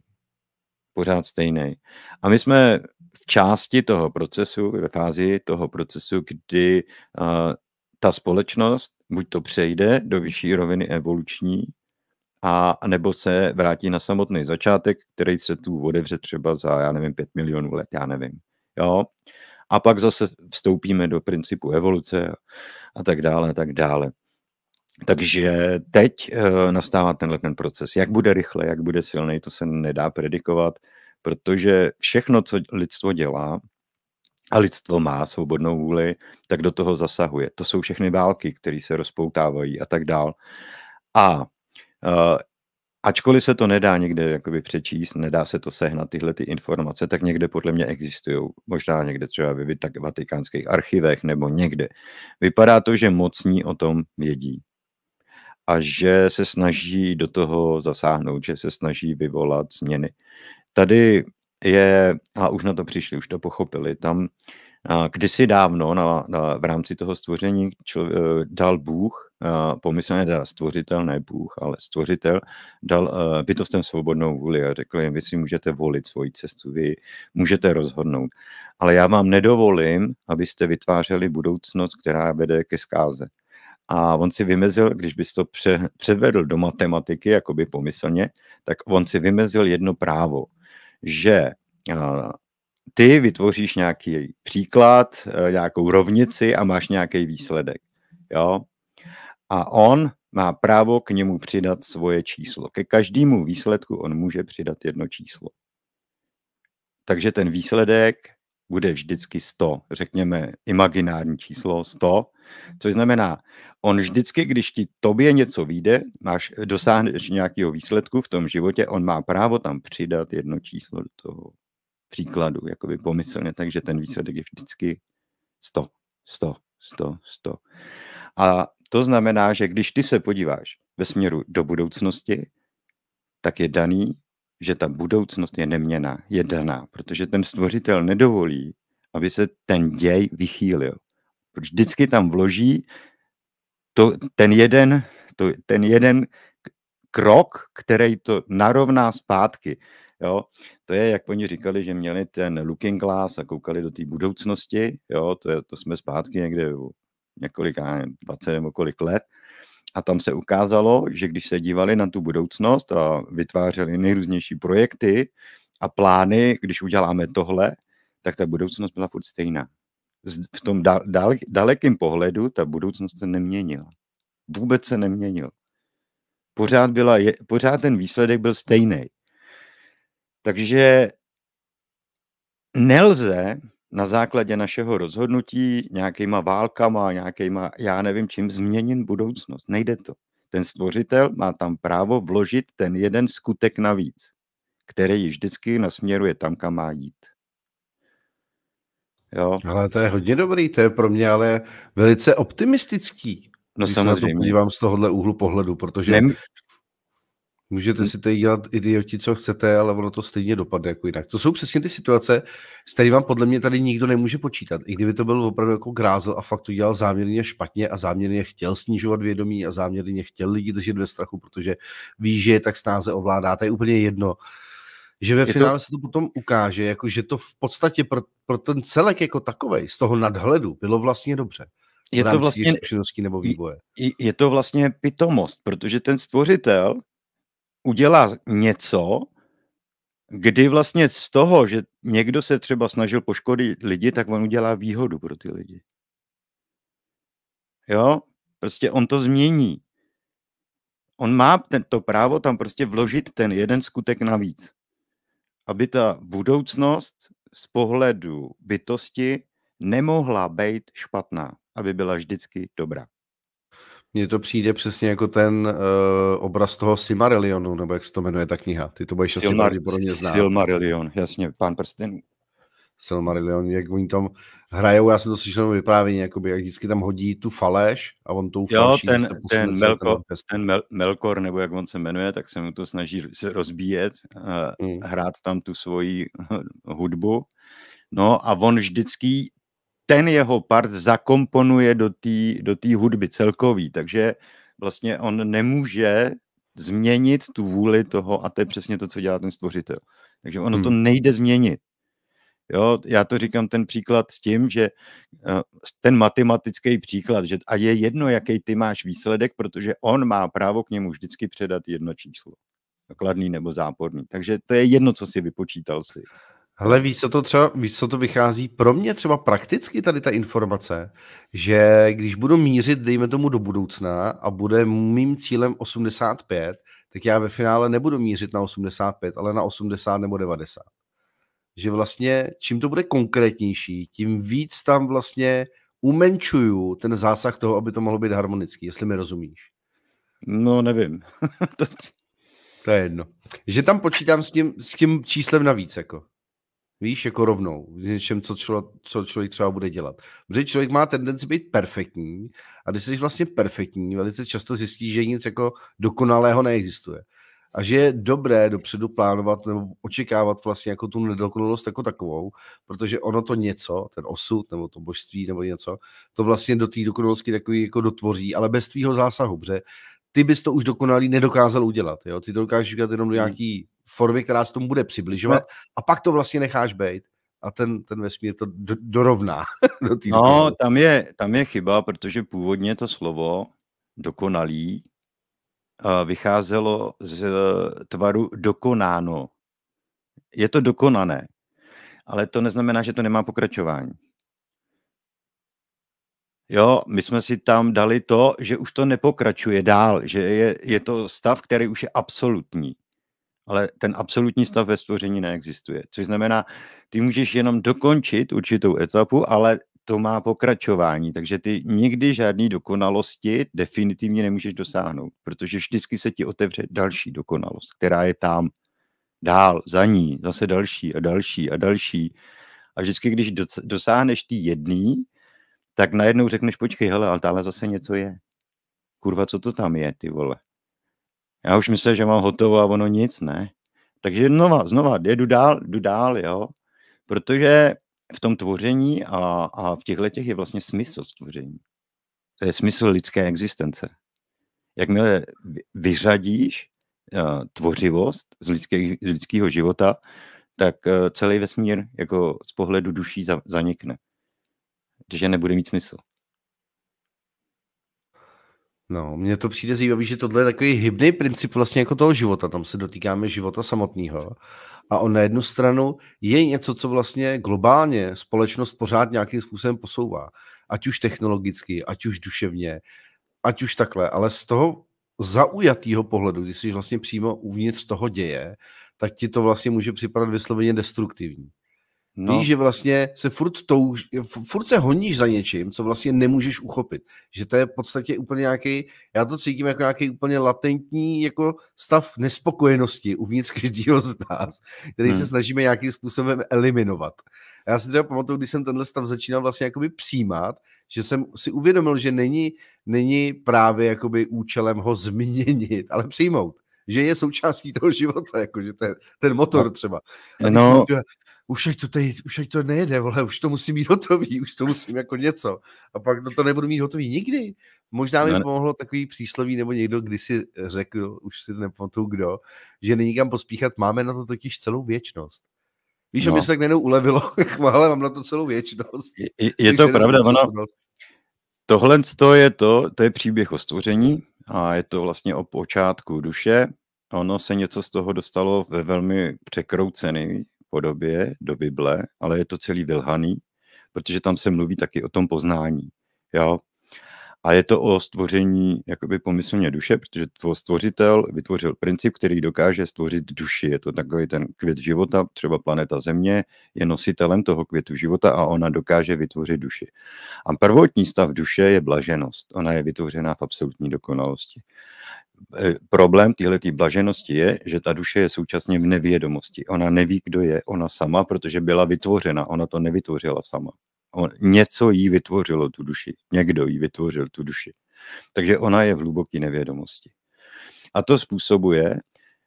pořád stejný. A my jsme v části toho procesu, ve fázi toho procesu, kdy uh, ta společnost buď to přejde do vyšší roviny evoluční, a nebo se vrátí na samotný začátek, který se tu odevře třeba za, já nevím, pět milionů let, já nevím. Jo? A pak zase vstoupíme do principu evoluce a tak dále, a tak dále. Takže teď eh, nastává tenhle ten proces. Jak bude rychle, jak bude silný, to se nedá predikovat, protože všechno, co lidstvo dělá, a lidstvo má svobodnou vůli, tak do toho zasahuje. To jsou všechny války, které se rozpoutávají a tak dál. A eh, ačkoliv se to nedá někde jakoby přečíst, nedá se to sehnat tyhle ty informace, tak někde podle mě existují. Možná někde třeba v vatikánských archivech nebo někde. Vypadá to, že mocní o tom vědí a že se snaží do toho zasáhnout, že se snaží vyvolat změny. Tady je, a už na to přišli, už to pochopili, tam kdysi dávno na, na, v rámci toho stvoření čl, e, dal Bůh, e, pomyslně teda stvořitel, ne Bůh, ale stvořitel, dal e, bytostem svobodnou vůli a řekl jim, vy si můžete volit svoji cestu, vy můžete rozhodnout. Ale já vám nedovolím, abyste vytvářeli budoucnost, která vede ke zkáze. A on si vymezil, když bys to pře, předvedl do matematiky, jakoby pomyslně, tak on si vymezil jedno právo, že ty vytvoříš nějaký příklad, uh, nějakou rovnici a máš nějaký výsledek. Jo? A on má právo k němu přidat svoje číslo. Ke každému výsledku on může přidat jedno číslo. Takže ten výsledek bude vždycky 100, řekněme imaginární číslo 100, což znamená, on vždycky, když ti tobě něco vyjde, máš, dosáhneš nějakého výsledku v tom životě, on má právo tam přidat jedno číslo do toho příkladu, jakoby pomyslně, takže ten výsledek je vždycky 100, 100, 100, 100. A to znamená, že když ty se podíváš ve směru do budoucnosti, tak je daný, že ta budoucnost je neměná, je daná, protože ten stvořitel nedovolí, aby se ten děj vychýlil. Protože vždycky tam vloží to, ten, jeden, to, ten jeden krok, který to narovná zpátky. Jo? To je, jak oni říkali, že měli ten looking glass a koukali do té budoucnosti. Jo? To, je, to jsme zpátky někde několik, 20 nebo kolik let. A tam se ukázalo, že když se dívali na tu budoucnost a vytvářeli nejrůznější projekty a plány, když uděláme tohle, tak ta budoucnost byla furt stejná. V tom dal, dalekém pohledu ta budoucnost se neměnila. Vůbec se neměnil. Pořád, byla, pořád ten výsledek byl stejný. Takže nelze na základě našeho rozhodnutí nějakýma válkama, nějakýma, já nevím čím, změnit budoucnost. Nejde to. Ten stvořitel má tam právo vložit ten jeden skutek navíc, který ji vždycky nasměruje tam, kam má jít. Jo. Ale to je hodně dobrý, to je pro mě ale velice optimistický. No když samozřejmě. Se na to podívám z tohohle úhlu pohledu, protože Nem... Můžete hm. si tady dělat idioti, co chcete, ale ono to stejně dopadne jako jinak. To jsou přesně ty situace, s kterými podle mě tady nikdo nemůže počítat. I kdyby to byl opravdu jako grázel a fakt to dělal záměrně špatně a záměrně chtěl snižovat vědomí a záměrně chtěl lidi držet ve strachu, protože ví, že je tak snáze ovládá. To je úplně jedno. Že ve je finále to... se to potom ukáže, jako že to v podstatě pro, pro ten celek jako takový z toho nadhledu, bylo vlastně dobře je to vlastně, nebo vývoje. Je, je to vlastně pitomost, protože ten stvořitel udělá něco, kdy vlastně z toho, že někdo se třeba snažil poškodit lidi, tak on udělá výhodu pro ty lidi. Jo? Prostě on to změní. On má to právo tam prostě vložit ten jeden skutek navíc. Aby ta budoucnost z pohledu bytosti nemohla být špatná, aby byla vždycky dobrá. Mně to přijde přesně jako ten uh, obraz toho Simarillionu, nebo jak se to jmenuje ta kniha. Ty to budeš asi pravděpodobně znát. Silmarillion, jasně, pán prstenů. Silmarillion, jak oni tam hrajou, já jsem to slyšel vyprávění, jakoby, jak vždycky tam hodí tu faleš a on tou jo, falší. ten, ten, Melko, ten, ten Mel, Melkor, nebo jak on se jmenuje, tak se mu to snaží rozbíjet, hmm. hrát tam tu svoji [LAUGHS] hudbu. No a on vždycky ten jeho part zakomponuje do té do tý hudby celkový, takže vlastně on nemůže změnit tu vůli toho a to je přesně to, co dělá ten stvořitel. Takže ono hmm. to nejde změnit. Jo, já to říkám ten příklad s tím, že eh, ten matematický příklad, že a je jedno, jaký ty máš výsledek, protože on má právo k němu vždycky předat jedno číslo, kladný nebo záporný. Takže to je jedno, co si vypočítal si. Ale víš, co to třeba, víš, co to vychází pro mě třeba prakticky tady ta informace, že když budu mířit, dejme tomu do budoucna a bude mým cílem 85, tak já ve finále nebudu mířit na 85, ale na 80 nebo 90. Že vlastně čím to bude konkrétnější, tím víc tam vlastně umenčuju ten zásah toho, aby to mohlo být harmonický, jestli mi rozumíš. No, nevím. [LAUGHS] to je jedno. Že tam počítám s tím, s tím číslem navíc, jako. Víš, jako rovnou, v něčem, co, člo, co člověk třeba bude dělat. Protože člověk má tendenci být perfektní a když jsi vlastně perfektní, velice často zjistí, že nic jako dokonalého neexistuje. A že je dobré dopředu plánovat nebo očekávat vlastně jako tu nedokonalost jako takovou, protože ono to něco, ten osud nebo to božství nebo něco, to vlastně do té dokonalosti takový jako dotvoří, ale bez tvýho zásahu, protože ty bys to už dokonalý nedokázal udělat. Jo? Ty to dokážeš udělat jenom do hmm. nějaký formy, která se tomu bude přibližovat a pak to vlastně necháš být a ten, ten vesmír to [LAUGHS] do, dorovná. do no, tam je, tam je chyba, protože původně to slovo dokonalý eh, vycházelo z tvaru dokonáno. Je to dokonané, ale to neznamená, že to nemá pokračování. Jo, my jsme si tam dali to, že už to nepokračuje dál, že je, je to stav, který už je absolutní. Ale ten absolutní stav ve stvoření neexistuje. Což znamená, ty můžeš jenom dokončit určitou etapu, ale to má pokračování, takže ty nikdy žádný dokonalosti definitivně nemůžeš dosáhnout, protože vždycky se ti otevře další dokonalost, která je tam dál, za ní, zase další a další a další. A vždycky, když dosáhneš ty jedný, tak najednou řekneš, počkej, hele, ale tamhle zase něco je. Kurva, co to tam je, ty vole. Já už myslím, že mám hotovo a ono nic, ne? Takže znova, znova, jdu dál, jdu dál, jo? Protože v tom tvoření a, a v těch letech je vlastně smysl stvoření. To je smysl lidské existence. Jakmile vyřadíš uh, tvořivost z, lidské, z lidského života, tak uh, celý vesmír jako z pohledu duší za, zanikne protože nebude mít smysl. No, mně to přijde zajímavé, že tohle je takový hybný princip vlastně jako toho života. Tam se dotýkáme života samotného. A on na jednu stranu je něco, co vlastně globálně společnost pořád nějakým způsobem posouvá. Ať už technologicky, ať už duševně, ať už takhle. Ale z toho zaujatého pohledu, když jsi vlastně přímo uvnitř toho děje, tak ti to vlastně může připadat vysloveně destruktivní. No. Víš, že vlastně se furt, touž, furt se honíš za něčím, co vlastně nemůžeš uchopit. Že to je v podstatě úplně nějaký, já to cítím jako nějaký úplně latentní jako stav nespokojenosti uvnitř každého z nás, který hmm. se snažíme nějakým způsobem eliminovat. A já si třeba pamatuju, když jsem tenhle stav začínal vlastně jakoby přijímat, že jsem si uvědomil, že není, není právě jakoby účelem ho změnit, ale přijmout že je součástí toho života, jako že ten, ten motor třeba. no, už ať to, tady, už ať to nejede, vole, už to musím mít hotový, už to musím jako něco. A pak no, to nebudu mít hotový nikdy. Možná mi no. pomohlo takový přísloví, nebo někdo kdysi řekl, už si to nepamatuju kdo, že není kam pospíchat, máme na to totiž celou věčnost. Víš, no. a mi se tak najednou ulevilo, ale [LAUGHS] mám na to celou věčnost. Je, je to pravda, ono, tohle je to, to je příběh o stvoření, a je to vlastně o počátku duše. Ono se něco z toho dostalo ve velmi překroucené podobě do Bible, ale je to celý vylhaný, protože tam se mluví taky o tom poznání. Jo? A je to o stvoření jakoby pomyslně duše, protože tvůj stvořitel vytvořil princip, který dokáže stvořit duši. Je to takový ten květ života, třeba planeta Země je nositelem toho květu života a ona dokáže vytvořit duši. A prvotní stav duše je blaženost. Ona je vytvořená v absolutní dokonalosti. E, problém téhle blaženosti je, že ta duše je současně v nevědomosti. Ona neví, kdo je ona sama, protože byla vytvořena. Ona to nevytvořila sama. On, něco jí vytvořilo tu duši. Někdo jí vytvořil tu duši. Takže ona je v hluboké nevědomosti. A to způsobuje,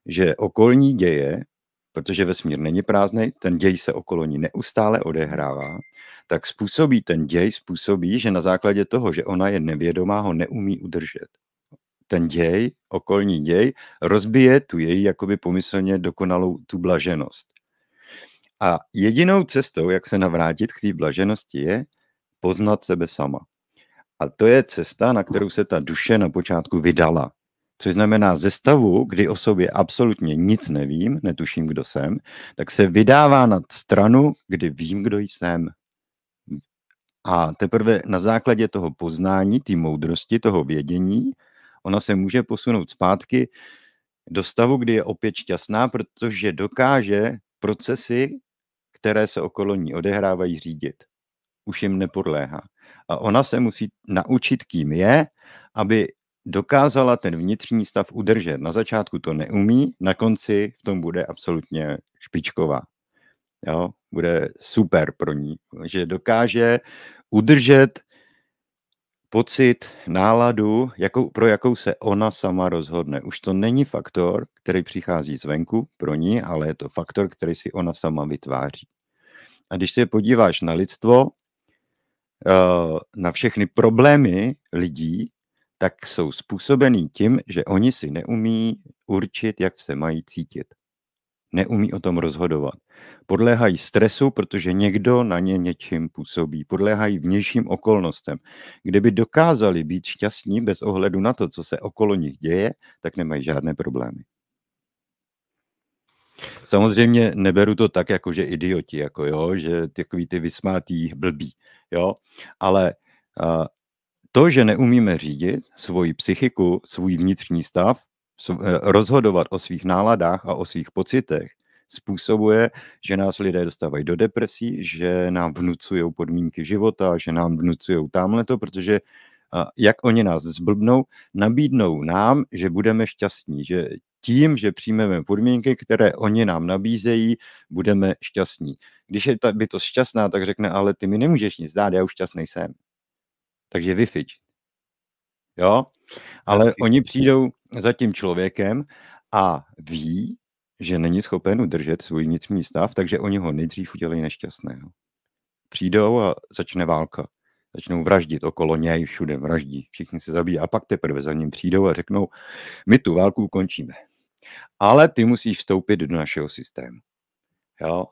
že okolní děje, protože vesmír není prázdný, ten děj se okolo ní neustále odehrává, tak způsobí ten děj, způsobí, že na základě toho, že ona je nevědomá, ho neumí udržet. Ten děj, okolní děj, rozbije tu její jakoby pomyslně dokonalou tu blaženost. A jedinou cestou, jak se navrátit k té blaženosti, je poznat sebe sama. A to je cesta, na kterou se ta duše na počátku vydala. Což znamená ze stavu, kdy o sobě absolutně nic nevím, netuším, kdo jsem, tak se vydává na stranu, kdy vím, kdo jsem. A teprve na základě toho poznání, té moudrosti, toho vědění, ona se může posunout zpátky do stavu, kdy je opět šťastná, protože dokáže procesy, které se okolo ní odehrávají, řídit. Už jim nepodléhá. A ona se musí naučit, kým je, aby dokázala ten vnitřní stav udržet. Na začátku to neumí, na konci v tom bude absolutně špičková. Jo? Bude super pro ní, že dokáže udržet pocit, náladu, jakou, pro jakou se ona sama rozhodne. Už to není faktor, který přichází zvenku pro ní, ale je to faktor, který si ona sama vytváří. A když se podíváš na lidstvo, eh, na všechny problémy lidí, tak jsou způsobený tím, že oni si neumí určit, jak se mají cítit neumí o tom rozhodovat. Podléhají stresu, protože někdo na ně něčím působí. Podléhají vnějším okolnostem. Kdyby dokázali být šťastní bez ohledu na to, co se okolo nich děje, tak nemají žádné problémy. Samozřejmě neberu to tak, jako že idioti, jako jo, že takový ty vysmátý blbí, jo, ale uh, to, že neumíme řídit svoji psychiku, svůj vnitřní stav, Eh, rozhodovat o svých náladách a o svých pocitech způsobuje, že nás lidé dostávají do depresí, že nám vnucují podmínky života, že nám vnucují tamhleto, protože jak oni nás zblbnou, nabídnou nám, že budeme šťastní, že tím, že přijmeme podmínky, které oni nám nabízejí, budeme šťastní. Když je ta bytost šťastná, tak řekne, ale ty mi nemůžeš nic dát, já už šťastný jsem. Takže vyfič, jo? Ale Hezky. oni přijdou za tím člověkem a ví, že není schopen udržet svůj vnitřní stav, takže oni ho nejdřív udělají nešťastného. Přijdou a začne válka. Začnou vraždit okolo něj, všude vraždí, všichni se zabijí a pak teprve za ním přijdou a řeknou, my tu válku ukončíme. Ale ty musíš vstoupit do našeho systému. Jo?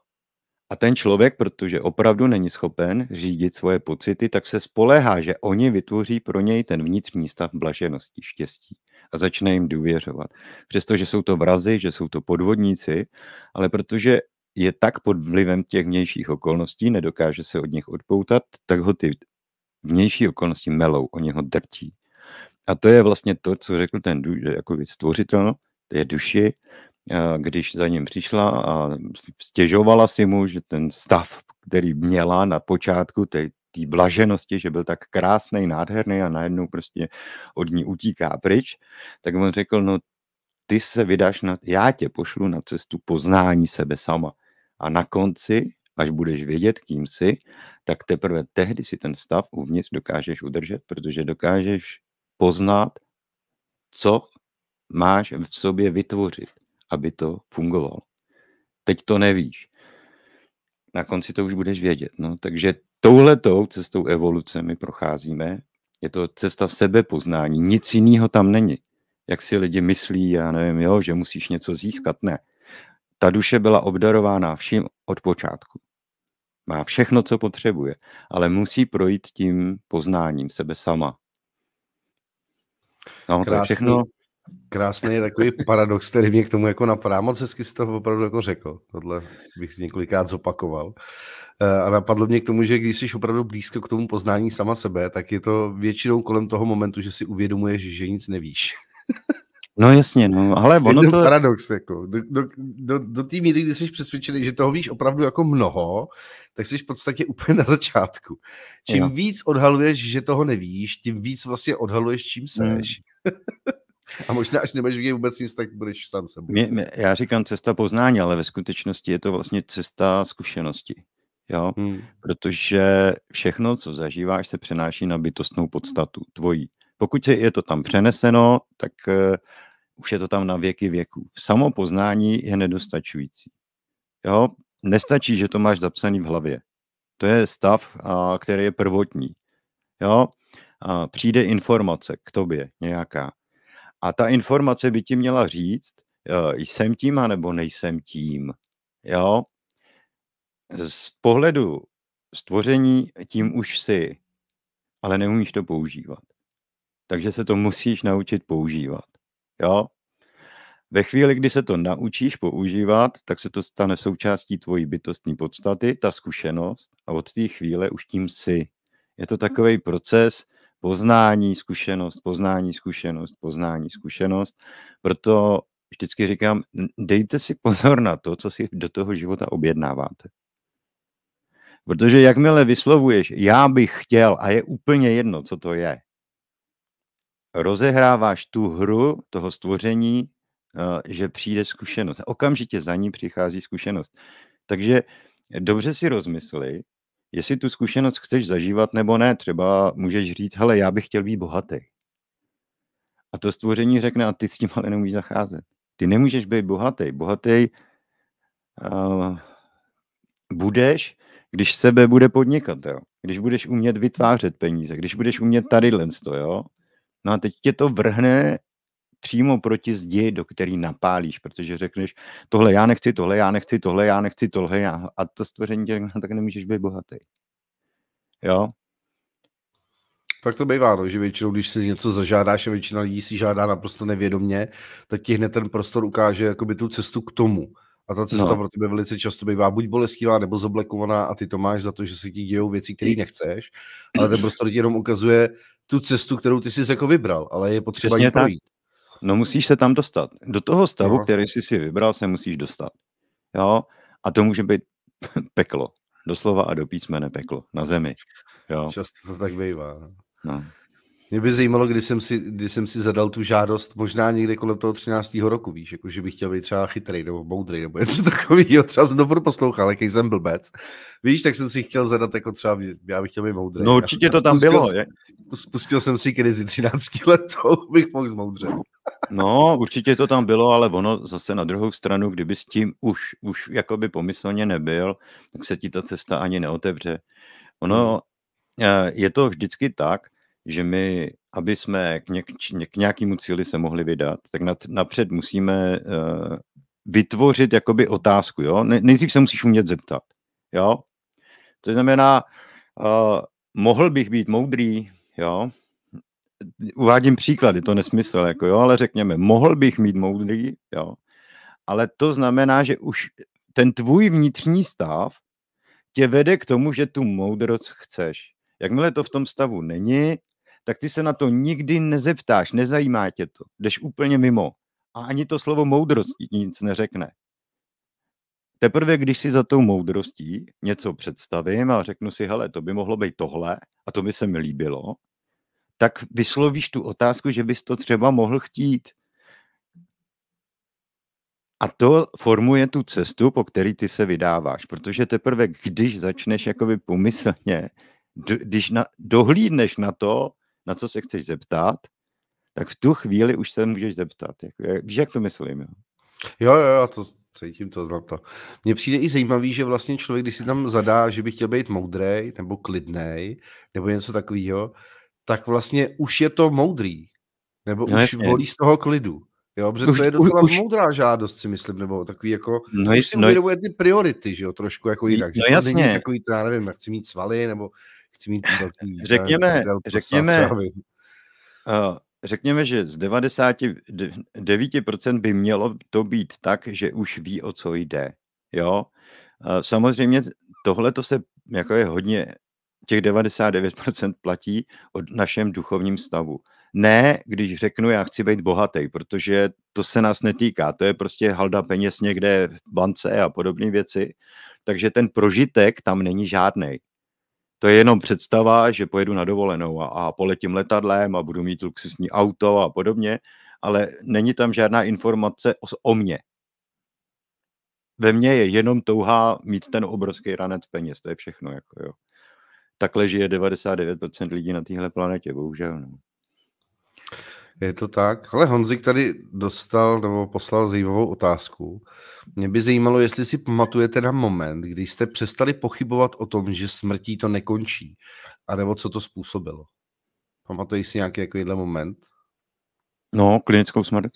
A ten člověk, protože opravdu není schopen řídit svoje pocity, tak se spolehá, že oni vytvoří pro něj ten vnitřní stav blaženosti, štěstí a začne jim důvěřovat. Přestože jsou to vrazy, že jsou to podvodníci, ale protože je tak pod vlivem těch vnějších okolností, nedokáže se od nich odpoutat, tak ho ty vnější okolnosti melou, oni ho drtí. A to je vlastně to, co řekl ten jako stvořitel, To je duši, Eh, když za ním přišla a stěžovala si mu, že ten stav, který měla na počátku té, té blaženosti, že byl tak krásný, nádherný a najednou prostě od ní utíká pryč, tak on řekl, no ty se vydáš na, já tě pošlu na cestu poznání sebe sama. A na konci, až budeš vědět, kým jsi, tak teprve tehdy si ten stav uvnitř dokážeš udržet, protože dokážeš poznat, co máš v sobě vytvořit aby to fungovalo. Teď to nevíš. Na konci to už budeš vědět. No. Takže touhletou cestou evoluce my procházíme. Je to cesta sebepoznání. Nic jiného tam není. Jak si lidi myslí, já nevím, jo, že musíš něco získat. Ne. Ta duše byla obdarována vším od počátku. Má všechno, co potřebuje, ale musí projít tím poznáním sebe sama. No, Krásný. to je všechno Krásný je takový paradox, který mě k tomu jako napadá. Moc hezky si to opravdu jako řekl. Tohle bych si několikrát zopakoval. Eh, a napadlo mě k tomu, že když jsi opravdu blízko k tomu poznání sama sebe, tak je to většinou kolem toho momentu, že si uvědomuješ, že nic nevíš. [LAUGHS] No jasně, no, ale ono je to... paradox, jako. Do, do, do, do té míry, kdy jsi přesvědčený, že toho víš opravdu jako mnoho, tak jsi v podstatě [LAUGHS] úplně na začátku. Čím jo. víc odhaluješ, že toho nevíš, tím víc vlastně odhaluješ, čím seš. Hmm. [LAUGHS] A možná, až nebudeš vidět vůbec nic, tak budeš sám sebou. Mě, mě, já říkám cesta poznání, ale ve skutečnosti je to vlastně cesta zkušenosti. Jo? Hmm. Protože všechno, co zažíváš, se přenáší na bytostnou podstatu tvojí. Pokud je to tam přeneseno, tak uh, už je to tam na věky věků. Samo poznání je nedostačující. Jo? Nestačí, že to máš zapsaný v hlavě. To je stav, a, který je prvotní. Jo? A přijde informace k tobě nějaká a ta informace by ti měla říct, jsem tím, anebo nejsem tím. Jo? Z pohledu stvoření tím už jsi, ale neumíš to používat. Takže se to musíš naučit používat. Jo? Ve chvíli, kdy se to naučíš používat, tak se to stane součástí tvojí bytostní podstaty, ta zkušenost a od té chvíle už tím jsi. Je to takový proces, poznání, zkušenost, poznání, zkušenost, poznání, zkušenost. Proto vždycky říkám, dejte si pozor na to, co si do toho života objednáváte. Protože jakmile vyslovuješ, já bych chtěl, a je úplně jedno, co to je, rozehráváš tu hru toho stvoření, eh, že přijde zkušenost. Okamžitě za ní přichází zkušenost. Takže dobře si rozmysli, jestli tu zkušenost chceš zažívat nebo ne. Třeba můžeš říct, hele, já bych chtěl být bohatý. A to stvoření řekne, a ty s tím ale nemůžeš zacházet. Ty nemůžeš být bohatý. Bohatý uh, budeš, když sebe bude podnikatel, když budeš umět vytvářet peníze, když budeš umět tady lensto, jo. No a teď tě to vrhne přímo proti zdi, do který napálíš, protože řekneš, tohle já nechci, tohle já nechci, tohle já nechci, tohle já. A to stvoření tě [LAUGHS] tak nemůžeš být bohatý. Jo? Tak to bývá, no, že většinou, když si něco zažádáš a většina lidí si žádá naprosto nevědomně, tak ti hned ten prostor ukáže jakoby tu cestu k tomu. A ta cesta no. pro tebe velice často bývá buď bolestivá nebo zoblekovaná a ty to máš za to, že se ti dějou věci, které nechceš, ale ten prostor ti jenom ukazuje tu cestu, kterou ty jsi jako vybral, ale je potřeba Přesně ji projít. Tak. No musíš se tam dostat. Do toho stavu, no. který jsi si vybral, se musíš dostat. Jo? A to může být [LAUGHS] peklo. Doslova a do písmene peklo. Na zemi. Jo? Často to tak bývá. No. no. Mě by zajímalo, když jsem, si, kdy jsem si zadal tu žádost, možná někde kolem toho 13. roku, víš, jako že bych chtěl být třeba chytrý nebo moudrý nebo něco [LAUGHS] takového. Třeba jsem dobro poslouchal, jaký jsem blbec. Víš, tak jsem si chtěl zadat jako třeba, já bych chtěl být moudrý. No určitě to tam spustil, bylo, je? Spustil jsem si krizi 13 [LAUGHS] letou, bych mohl zmoudřit. No, určitě to tam bylo, ale ono zase na druhou stranu, kdyby s tím už, už jakoby pomyslně nebyl, tak se ti ta cesta ani neotevře. Ono hmm. eh, je to vždycky tak, že my, aby jsme k, něk, k nějakému cíli se mohli vydat, tak nad, napřed musíme uh, vytvořit jakoby otázku, jo? Ne, nejdřív se musíš umět zeptat, jo? To znamená, uh, mohl bych být moudrý, jo? uvádím příklady, to nesmysl, jako jo, ale řekněme, mohl bych mít moudrý, jo, ale to znamená, že už ten tvůj vnitřní stav tě vede k tomu, že tu moudrost chceš. Jakmile to v tom stavu není, tak ty se na to nikdy nezeptáš, nezajímá tě to, jdeš úplně mimo. A ani to slovo moudrost nic neřekne. Teprve, když si za tou moudrostí něco představím a řeknu si, hele, to by mohlo být tohle a to by se mi líbilo, tak vyslovíš tu otázku, že bys to třeba mohl chtít. A to formuje tu cestu, po který ty se vydáváš, protože teprve, když začneš jakoby pomyslně, když na, dohlídneš na to, na co se chceš zeptat, tak v tu chvíli už se můžeš zeptat. Jak, víš, jak to myslím? Jo, jo, jo, jo to cítím to, znám to. Mně přijde i zajímavý, že vlastně člověk, když si tam zadá, že by chtěl být moudrý, nebo klidnej nebo něco takového, tak vlastně už je to moudrý. Nebo no, už jasně. volí z toho klidu. Jo, protože už, to je docela už, moudrá žádost, si myslím, nebo takový jako, no, už si no, ty priority, že jo, trošku jako jinak. No, že jasně. Není takový, to já nevím, chci mít svaly, nebo chci mít eh, velký, Řekněme, ne, velký řekněme, uh, [LAUGHS] řekněme, že z 99% by mělo to být tak, že už ví, o co jde, jo. Uh, samozřejmě tohle to se jako je hodně těch 99% platí o našem duchovním mhm. stavu. Ne, když řeknu, já chci být bohatý, protože to se nás netýká. To je prostě halda mhm. peněz někde v bance a podobné věci. Takže ten prožitek tam není žádný. To je jenom představa, že pojedu na dovolenou a, a poletím letadlem a budu mít luxusní auto a podobně, ale není tam žádná informace o, o mně. Ve mně je jenom touha mít ten obrovský ranec peněz, to je všechno. Jako jo takhle žije 99% lidí na téhle planetě, bohužel. No. Je to tak. Ale Honzik tady dostal nebo poslal zajímavou otázku. Mě by zajímalo, jestli si pamatujete na moment, kdy jste přestali pochybovat o tom, že smrtí to nekončí, a nebo co to způsobilo. Pamatují si nějaký takovýhle moment? No, klinickou smrt.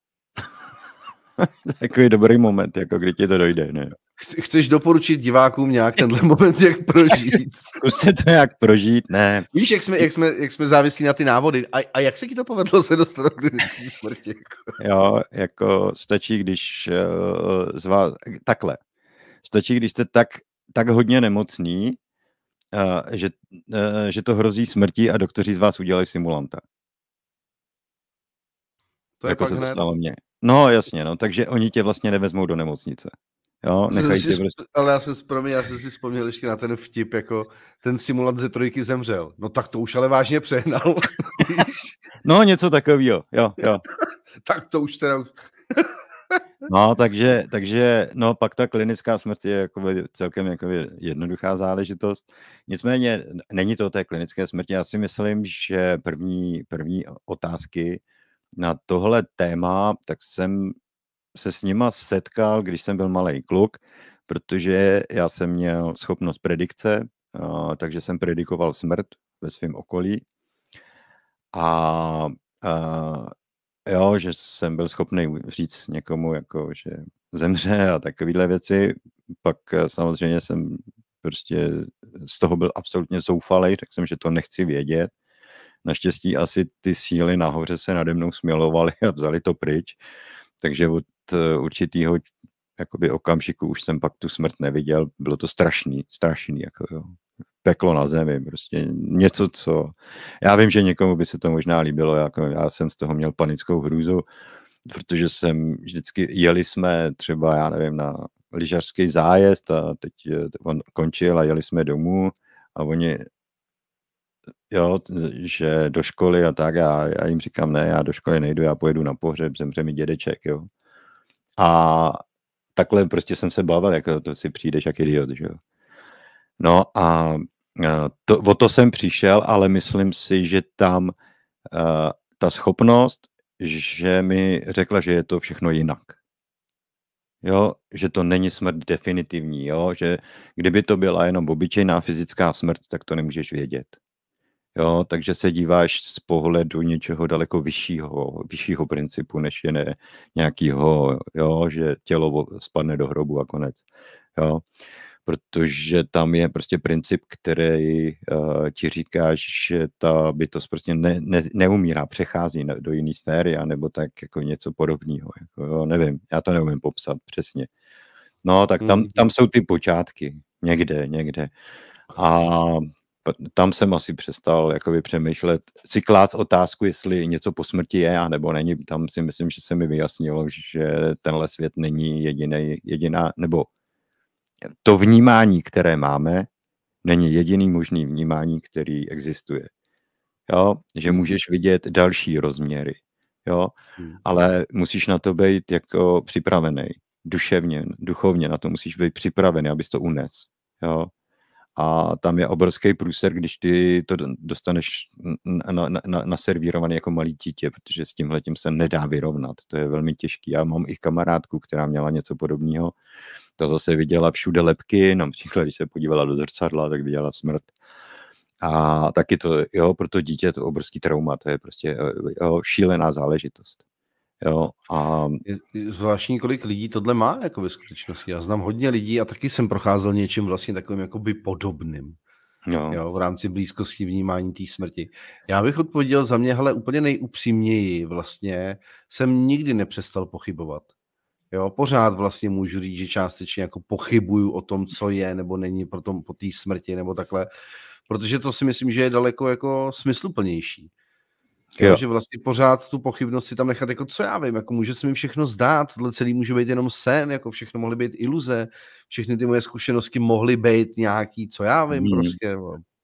[LAUGHS] Takový dobrý moment, jako kdy ti to dojde, ne? Chceš doporučit divákům nějak tenhle [LAUGHS] moment, jak prožít? Zkuste to jak prožít, ne. Víš, jak jsme, jak jsme, jak jsme závislí na ty návody. A, a jak se ti to povedlo se dostat do klinické smrti? Jako? Jo, jako stačí, když uh, eh, z vás, takhle, stačí, když jste tak, tak hodně nemocný, uh, eh, že, uh, že to hrozí smrtí a doktoři z vás udělají simulanta. To jako se to stalo mně. No jasně, no, takže oni tě vlastně nevezmou do nemocnice. Jo, nechají tě, jsi, prostě- ale já jsem, promiň, já jsem si vzpomněl ještě na ten vtip, jako ten simulant ze trojky zemřel. No tak to už ale vážně přehnal. [LAUGHS] no něco takového, jo, jo. [LAUGHS] tak to už teda... [LAUGHS] no, takže, takže, no pak ta klinická smrt je jakoby celkem jakoby jednoduchá záležitost. Nicméně není to o té klinické smrti. Já si myslím, že první, první otázky na tohle téma, tak jsem se s nima setkal, když jsem byl malý kluk, protože já jsem měl schopnost predikce, takže jsem predikoval smrt ve svém okolí. A, a jo, že jsem byl schopný říct někomu, jako, že zemře a takovéhle věci. Pak eh, samozřejmě jsem prostě z toho byl absolutně zoufalý, tak jsem, že to nechci vědět. Naštěstí asi ty síly nahoře se nade mnou smělovaly a vzali to pryč. Takže od Eh, určitýho jakoby okamžiku už jsem pak tu smrt neviděl. Bylo to strašný, strašný, jako jo. Peklo na zemi, prostě něco, co... Já vím, že někomu by se to možná líbilo, jako já jsem z toho měl panickou hrůzu, protože jsem vždycky, jeli jsme třeba, já nevím, na lyžařský zájezd a teď eh, on končil a jeli jsme domů a oni jo, že do školy a tak, a já jim říkám, ne, já do školy nejdu, já pojedu na pohřeb, zemře mi dědeček, jo. A takhle prostě jsem se bavil, jako to si přijdeš jak idiot, že jo. No a e, to, o to jsem přišel, ale myslím si, že tam uh, ta schopnost, že mi řekla, že je to všechno jinak. Jo, že to není smrt definitivní, jo, že kdyby to byla jenom obyčejná fyzická smrt, tak to nemůžeš vědět. Jo, takže se díváš z pohledu něčeho daleko vyššího, vyššího principu, než je ne, nějakýho, jo, že tělo spadne do hrobu a konec. Jo. Protože tam je prostě princip, který uh, ti říká, že ta bytost prostě ne, ne, neumírá, přechází na, do jiné sféry, nebo tak jako něco podobného. Jako, jo, nevím, já to neumím popsat přesně. No, tak tam, hmm. tam jsou ty počátky, někde, někde. A tam jsem asi přestal jakoby přemýšlet, si klát otázku, jestli něco po smrti je, a nebo není. Tam si myslím, že se mi vyjasnilo, že tenhle svět není jediný, jediná, nebo to vnímání, které máme, není jediný možný vnímání, který existuje. Jo? Že hmm. můžeš vidět další rozměry, jo? Hmm. ale musíš na to být jako připravený duševně, duchovně na to musíš být připravený, abys to unes. Jo? a tam je obrovský průser, když ty to dostaneš na, na, na, jako malý dítě, protože s tímhle tím se nedá vyrovnat. To je velmi těžký. Já mám i kamarádku, která měla něco podobného. Ta zase viděla všude lepky, například když se podívala do zrcadla, tak viděla smrt. A taky to, jo, pro to dítě je to obrovský trauma, to je prostě eh, eh, jo, šílená záležitost. Jo, a... Zvláštní, kolik lidí tohle má jako ve skutečnosti. Já znám hodně lidí a taky jsem procházel něčím vlastně takovým jakoby podobným. No. Jo, v rámci blízkosti vnímání té smrti. Já bych odpověděl za mě, hele, úplně nejupřímněji vlastně jsem nikdy nepřestal pochybovat. Jo, pořád vlastně můžu říct, že částečně jako pochybuju o tom, co je nebo není pro tom, po té smrti nebo takhle, protože to si myslím, že je daleko jako smysluplnější. Jo. Že vlastně pořád tu pochybnost si tam nechat, jako co já vím, jako může se mi všechno zdát, tohle celý může být jenom sen, jako všechno mohly být iluze, všechny ty moje zkušenosti mohly být nějaký, co já vím, hmm. prostě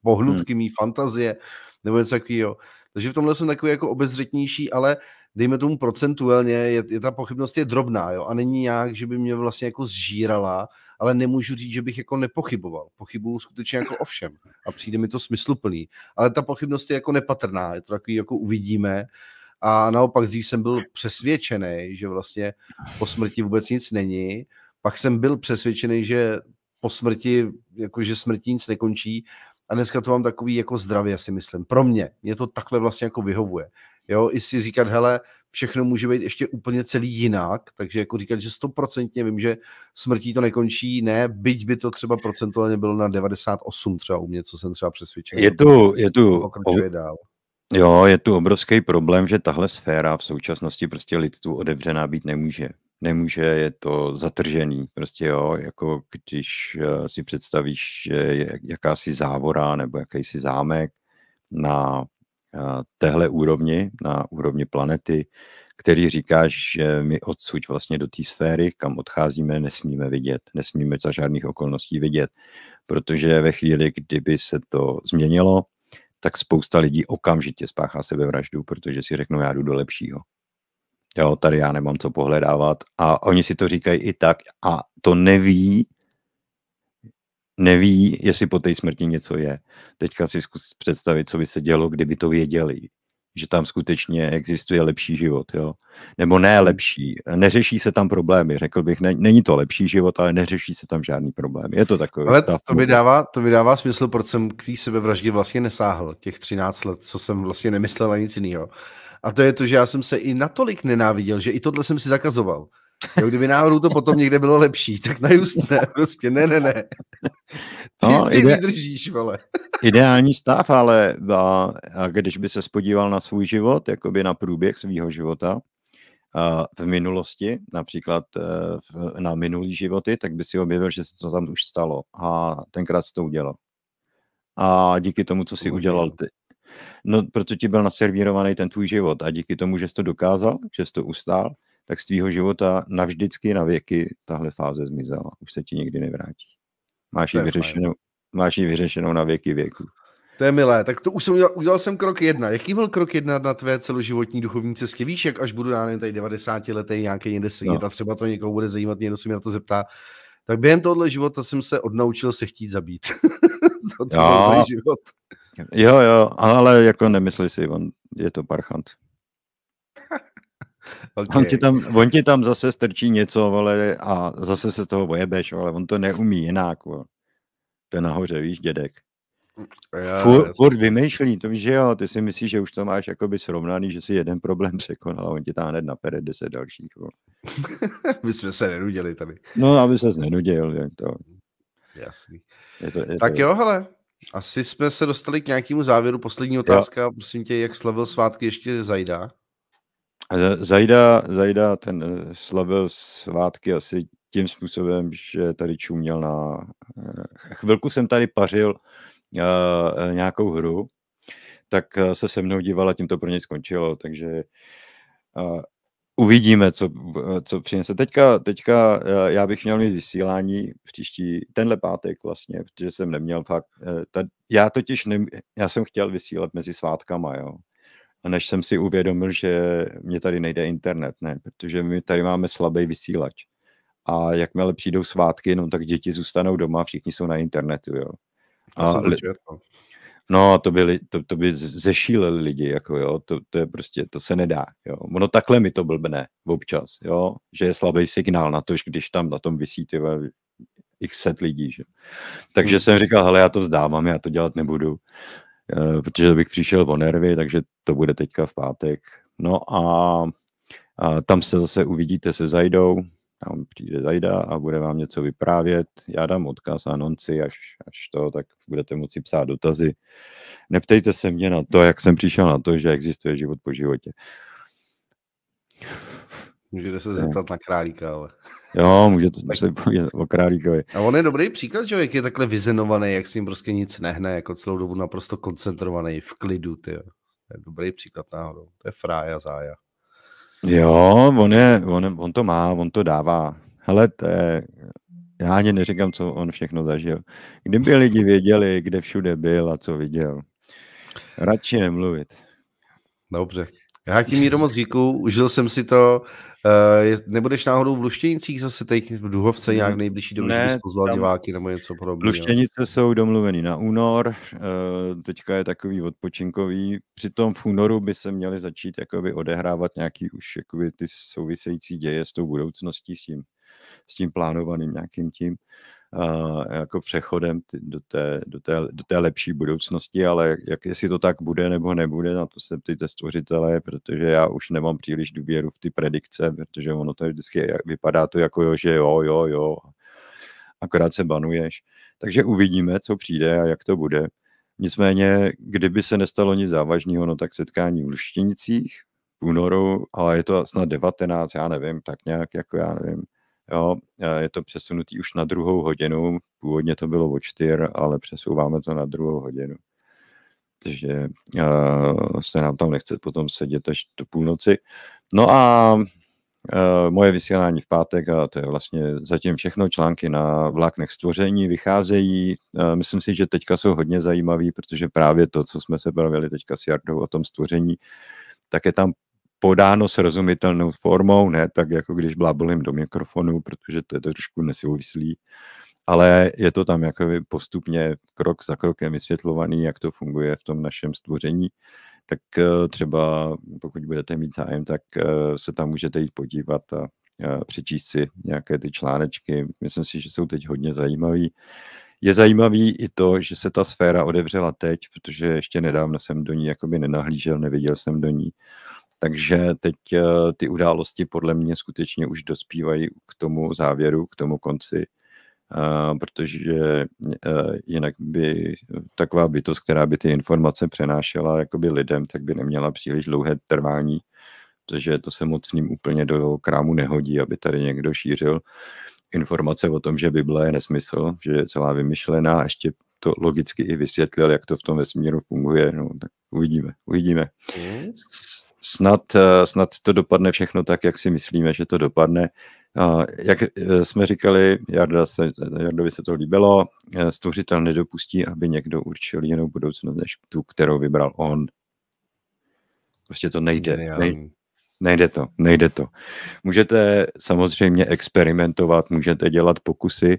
pohnutky hmm. mý fantazie, nebo něco takového. Takže v tomhle jsem takový jako obezřetnější, ale dejme tomu procentuálně, je, je ta pochybnost je drobná, jo, a není nějak, že by mě vlastně jako zžírala, ale nemůžu říct, že bych jako nepochyboval. Pochybuju skutečně jako ovšem a přijde mi to smysluplný. Ale ta pochybnost je jako nepatrná, je to takový jako uvidíme. A naopak dřív jsem byl přesvědčený, že vlastně po smrti vůbec nic není. Pak jsem byl přesvědčený, že po smrti, jakože smrti nic nekončí. A dneska to mám takový jako zdravě, si myslím. Pro mě, mě to takhle vlastně jako vyhovuje jo, i si říkat, hele, všechno může být ještě úplně celý jinak, takže jako říkat, že stoprocentně vím, že smrtí to nekončí, ne, byť by to třeba procentuálně bylo na 98 třeba u mě, co jsem třeba přesvědčen. Je tu, je tu, pokračuje dál. Jo, je tu obrovský problém, že tahle sféra v současnosti prostě lidstvu odevřená být nemůže. Nemůže, je to zatržený. Prostě jo, jako když eh, si představíš, že je jakási závora nebo jakýsi zámek na téhle úrovni, na úrovni planety, který říká, že my odsud vlastně do té sféry, kam odcházíme, nesmíme vidět, nesmíme za žádných okolností vidět, protože ve chvíli, kdyby se to změnilo, tak spousta lidí okamžitě spáchá sebevraždu, protože si řeknou, já jdu do lepšího. Jo, tady já nemám co pohledávat. A oni si to říkají i tak a to neví, neví, jestli po té smrti něco je. Teďka si zkus představit, co by se dělo, kdyby to věděli, že tam skutečně existuje lepší život, jo. Nebo ne hmm. lepší, neřeší se tam problémy, řekl bych, ne, není to lepší život, ale neřeší se tam žádný problém. Je to takový ale stav. To vydává, to vydává smysl, proč jsem k té sebevraždě vlastně nesáhl těch 13 let, co jsem vlastně nemyslel na nic jiného. A to je to, že já jsem se i natolik nenáviděl, že i tohle jsem si zakazoval Jo, kdyby náhodou to potom někde bylo lepší, tak na ne, prostě ne, ne, ne. No, ty, no, ty ide- vydržíš, vole. ideální stav, ale a, a když by se spodíval na svůj život, jakoby na průběh svého života, a v minulosti, například e, v, na minulý životy, tak by si objevil, že se to tam už stalo a tenkrát jsi to udělal. A díky tomu, co jsi udělal ty, No, protože ti byl naservírovaný ten tvůj život a díky tomu, že jsi to dokázal, že jsi to ustál, tak z tvýho života navždycky, na věky tahle fáze zmizela. Už se ti nikdy nevrátí. Máš ji vyřešenou, máš ji vyřešenou na věky věku. To je milé. Tak to už jsem udělal, udělal jsem krok jedna. Jaký byl krok jedna na tvé celoživotní duchovní cestě? Víš, jak až budu, já nevím, tady 90 letý nějaký někde sedět no. a třeba to někoho bude zajímat, někdo se mě na to zeptá. Tak během tohohle života jsem se odnaučil se chtít zabít. [LAUGHS] to je život. Jo, jo, ale jako nemyslíš si, on je to parchant. Okay. On, ti tam, on ti tam zase strčí něco, vole, a zase se toho vojebeš, ale on to neumí jinak, vole. To je nahoře, víš, dědek. Fur, mm, furt, furt vymýšlí, to víš, že jo, ty si myslíš, že už to máš jakoby srovnaný, že si jeden problém [LAUGHS] překonal a on ti táhne na pere deset dalších. [LAUGHS] My jsme se nenudili tady. No, aby se nenudil, jak to. Jasný. Je to, je tak to... jo, hele, asi jsme se dostali k nějakému závěru. Poslední otázka, jo. prosím tě, jak slavil svátky ještě Zajda? Zajda, Zajda ten eh, slavil svátky asi tím způsobem, že tady čuměl na... Eh, chvilku jsem tady pařil uh, nějakou hru, tak se se mnou a tím to pro něj skončilo, takže uh, uvidíme, co, co přinese. Teďka, teďka já bych měl mít vysílání příští, tenhle pátek vlastně, protože jsem neměl fakt, Tady já totiž, ne, já jsem chtěl vysílat mezi svátkama, jo než jsem si uvědomil, že mě tady nejde internet, ne, protože my tady máme slabý vysílač. A jakmile přijdou svátky, no tak děti zůstanou doma, všichni jsou na internetu, jo. A, li... No a to by, to, to by zešíleli lidi, jako jo, to, to je prostě, to se nedá, jo. Ono takhle mi to blbne občas, jo, že je slabý signál na to, když tam na tom vysí ty x set lidí, že. Takže hmm. jsem říkal, hele, já to vzdávám, já to dělat nebudu. Eh, protože bych přišel o nervy, takže to bude teďka v pátek. No a, a tam se zase uvidíte se Zajdou, tam přijde Zajda a bude vám něco vyprávět. Já dám odkaz anonci, až, až to, tak budete moci psát dotazy. Neptejte se mě na to, jak jsem přišel na to, že existuje život po životě. Můžete se zeptat na králíka, ale... Jo, můžete se [LAUGHS] povědět o králíkovi. A on je dobrý příklad, že jak je takhle vyzenovaný, jak s ním prostě nic nehne, jako celou dobu naprosto koncentrovaný, v klidu, ty. To je dobrý příklad náhodou. To je frája zája. Jo, on, je, on, on to má, on to dává. Hele, to je, já ani neříkám, co on všechno zažil. Kdyby lidi věděli, kde všude byl a co viděl. Radši nemluvit. Dobře. Já ti Míro moc díku, užil jsem si to. Uh, nebudeš náhodou v Luštěnicích zase teď v Duhovce nějak nejbližší době, ne, že pozval diváky nebo něco podobného? Luštěnice jsou domluveny na únor, uh, teďka je takový odpočinkový, přitom v únoru by se měly začít jakoby odehrávat nějaký už jakoby ty související děje s tou budoucností, s tím, s tím plánovaným nějakým tím jako přechodem do té, do, té, do té lepší budoucnosti, ale jak, jestli to tak bude nebo nebude, na to se ptejte stvořitele, protože já už nemám příliš důvěru v ty predikce, protože ono to vždycky vypadá to jako, jo, že jo, jo, jo, akorát se banuješ. Takže uvidíme, co přijde a jak to bude. Nicméně, kdyby se nestalo nic závažného, no tak setkání v Luštěnicích v únoru, ale je to snad 19, já nevím, tak nějak, jako já nevím, Jo, e, je to přesunutý už na druhou hodinu, původně to bylo o čtyř, ale přesouváme to na druhou hodinu. Takže uh, se nám tam nechce potom sedět až do půlnoci. No a uh, moje vysílání v pátek, a to je vlastně zatím všechno, články na vláknech stvoření vycházejí. Uh, myslím si, že teďka jsou hodně zajímavý, protože právě to, co jsme se bavili teďka s Jardou o tom stvoření, tak je tam podáno srozumitelnou formou, ne tak, jako když blábolím do mikrofonu, protože to je trošku nesouvislý, ale je to tam jako postupně krok za krokem vysvětlovaný, jak to funguje v tom našem stvoření, tak eh, třeba pokud budete mít zájem, tak eh, se tam můžete jít podívat a eh, přečíst si nějaké ty článečky. Myslím si, že jsou teď hodně zajímavý. Je zajímavý i to, že se ta sféra odevřela teď, protože ještě nedávno jsem do ní jakoby nenahlížel, neviděl jsem do ní. Takže teď eh, ty události podle mě skutečně už dospívají k tomu závěru, k tomu konci, eh, protože eh, jinak by taková bytost, která by ty informace přenášela jakoby lidem, tak by neměla příliš dlouhé trvání, protože to se moc ním úplně do krámu nehodí, aby tady někdo šířil informace o tom, že Bible je nesmysl, že je celá vymyšlená, ještě to logicky i vysvětlil, jak to v tom vesmíru funguje. No, tak uvidíme, uvidíme. Hmm? Snad, eh, snad to dopadne všechno tak, jak si myslíme, že to dopadne. Jak eh, jsme říkali, Jarda se, Jardovi se to líbilo, eh, stvořitel nedopustí, aby někdo určil jinou budoucnost než tu, kterou vybral on. Prostě to nejde. nejde Nejde to, nejde to. Můžete samozřejmě experimentovat, můžete dělat pokusy,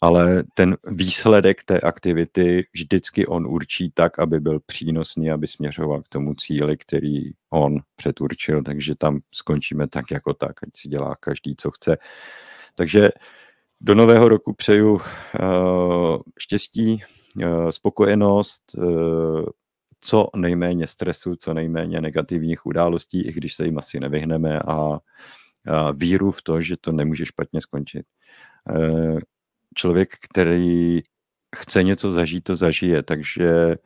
ale ten výsledek té aktivity vždycky on určí tak, aby byl přínosný, aby směřoval k tomu cíli, který on předurčil, takže tam skončíme tak jako tak, ať si dělá každý, co chce. Takže do nového roku přeju uh, štěstí, uh, spokojenost, uh, co nejméně stresu, co nejméně negativních událostí, i když se jim asi nevyhneme a, a víru v to, že to nemůže špatně skončit. E, člověk, který chce něco zažít, to zažije, takže e,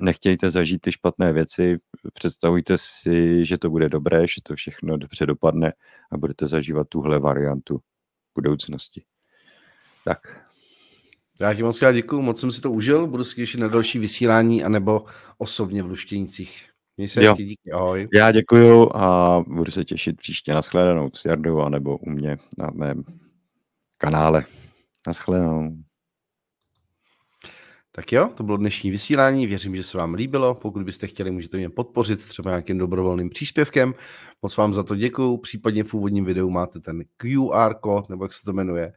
nechtějte zažít ty špatné věci, představujte si, že to bude dobré, že to všechno dobře dopadne a budete zažívat tuhle variantu budoucnosti. Tak, já ti moc děkuji moc jsem si to užil, budu se těšit na další vysílání anebo osobně v Luštěnicích. Měj se hezky, díky, ahoj. Já děkuji a budu se těšit příště na shledanou s Jardou anebo u mě na mém kanále. Na shledanou. Tak jo, to bylo dnešní vysílání, věřím, že se vám líbilo. Pokud byste chtěli, můžete mě podpořit třeba nějakým dobrovolným příspěvkem. Moc vám za to děkuju, případně v úvodním videu máte ten QR kód, nebo jak se to jmenuje,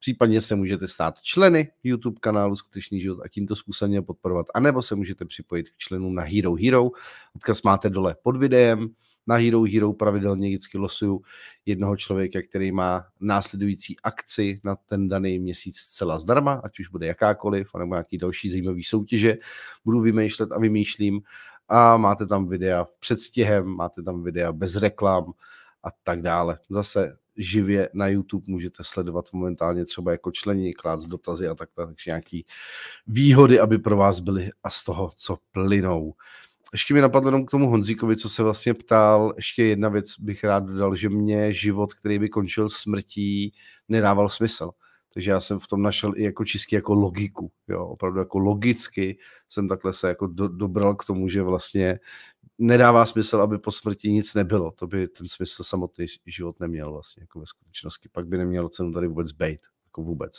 Případně se můžete stát členy YouTube kanálu Skutečný život a tímto způsobem podporovat, anebo se můžete připojit k členům na Hero Hero. Odkaz máte dole pod videem. Na Hero Hero pravidelně vždycky losuju jednoho člověka, který má následující akci na ten daný měsíc zcela zdarma, ať už bude jakákoliv, nebo nějaký další zajímavý soutěže. Budu vymýšlet a vymýšlím a máte tam videa v předstihem, máte tam videa bez reklam a tak dále. Zase živě na YouTube můžete sledovat momentálně třeba jako členi, z dotazy a takhle, takže nějaký výhody, aby pro vás byly a z toho, co plynou. Ještě mi napadlo jenom k tomu Honzíkovi, co se vlastně ptal. Ještě jedna věc bych rád dodal, že mě život, který by končil smrtí, nedával smysl. Takže já jsem v tom našel i jako čistě jako logiku. Jo. Opravdu jako logicky jsem takhle se jako do, dobral k tomu, že vlastně nedává smysl, aby po smrti nic nebylo. To by ten smysl samotný život neměl vlastně jako ve skutečnosti. Pak by nemělo cenu tady vůbec být. Jako vůbec.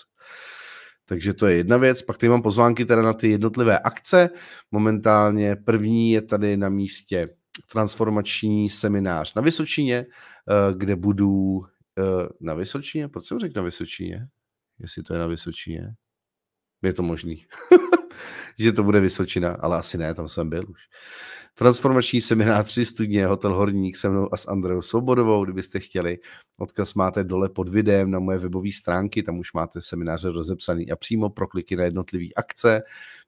Takže to je jedna věc. Pak tady mám pozvánky teda na ty jednotlivé akce. Momentálně první je tady na místě transformační seminář na Vysočině, eh, kde budu eh, na Vysočině, proč jsem řekl na Vysočině? jestli to je na Vysočině. Je to možný, [LAUGHS] že to bude Vysočina, ale asi ne, tam jsem byl už. Transformační seminář 3 studně, hotel Horník se mnou a s Andreou Svobodovou, kdybyste chtěli. Odkaz máte dole pod videem na moje webové stránky, tam už máte semináře rozepsaný a přímo prokliky na jednotlivé akce.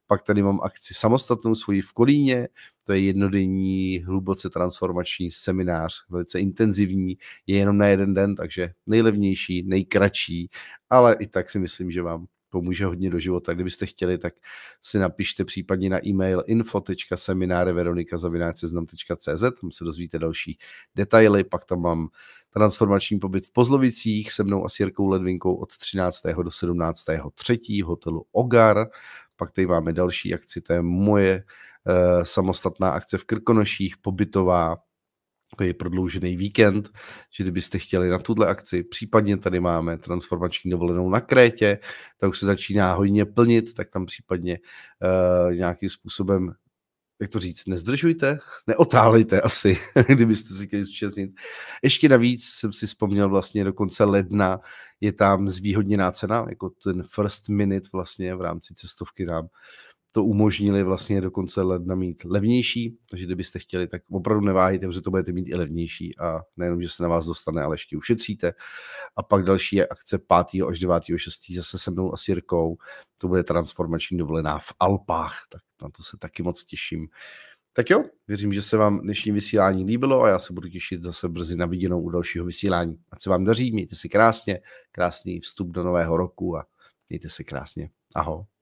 Pak tady mám akci samostatnou svoji v Kolíně, to je jednodenní, hluboce transformační seminář, velice intenzivní, je jenom na jeden den, takže nejlevnější, nejkratší, ale i tak si myslím, že vám pomůže hodně do života. Kdybyste chtěli, tak si napište případně na e-mail info.semináreveronikazavináčseznam.cz, tam se dozvíte další detaily, pak tam mám transformační pobyt v Pozlovicích se mnou a s Jirkou Ledvinkou od 13. do 17. 3. hotelu Ogar. Pak tady máme další akci, to je moje eh, samostatná akce v Krkonoších, pobytová, je prodloužený víkend, že kdybyste chtěli na tuhle akci, případně tady máme transformační dovolenou na Krétě, ta už se začíná hojně plnit, tak tam případně uh, nějakým způsobem jak to říct, nezdržujte, neotálejte asi, [LAUGHS] kdybyste si chtěli zúčastnit. Ještě navíc jsem si vzpomněl vlastně do konce ledna je tam zvýhodněná cena, jako ten first minute vlastně v rámci cestovky nám to umožnili vlastně do konce ledna mít levnější, takže kdybyste chtěli, tak opravdu neváhejte, protože to budete mít i levnější a nejenom, že se na vás dostane, ale ještě ušetříte. A pak další je akce 5. až 9. 6. zase se mnou a Sirkou, to bude transformační dovolená v Alpách, tak na to se taky moc těším. Tak jo, věřím, že se vám dnešní vysílání líbilo a já se budu těšit zase brzy na viděnou u dalšího vysílání. A co vám daří, mějte si krásně, krásný vstup do nového roku a mějte se krásně. Ahoj.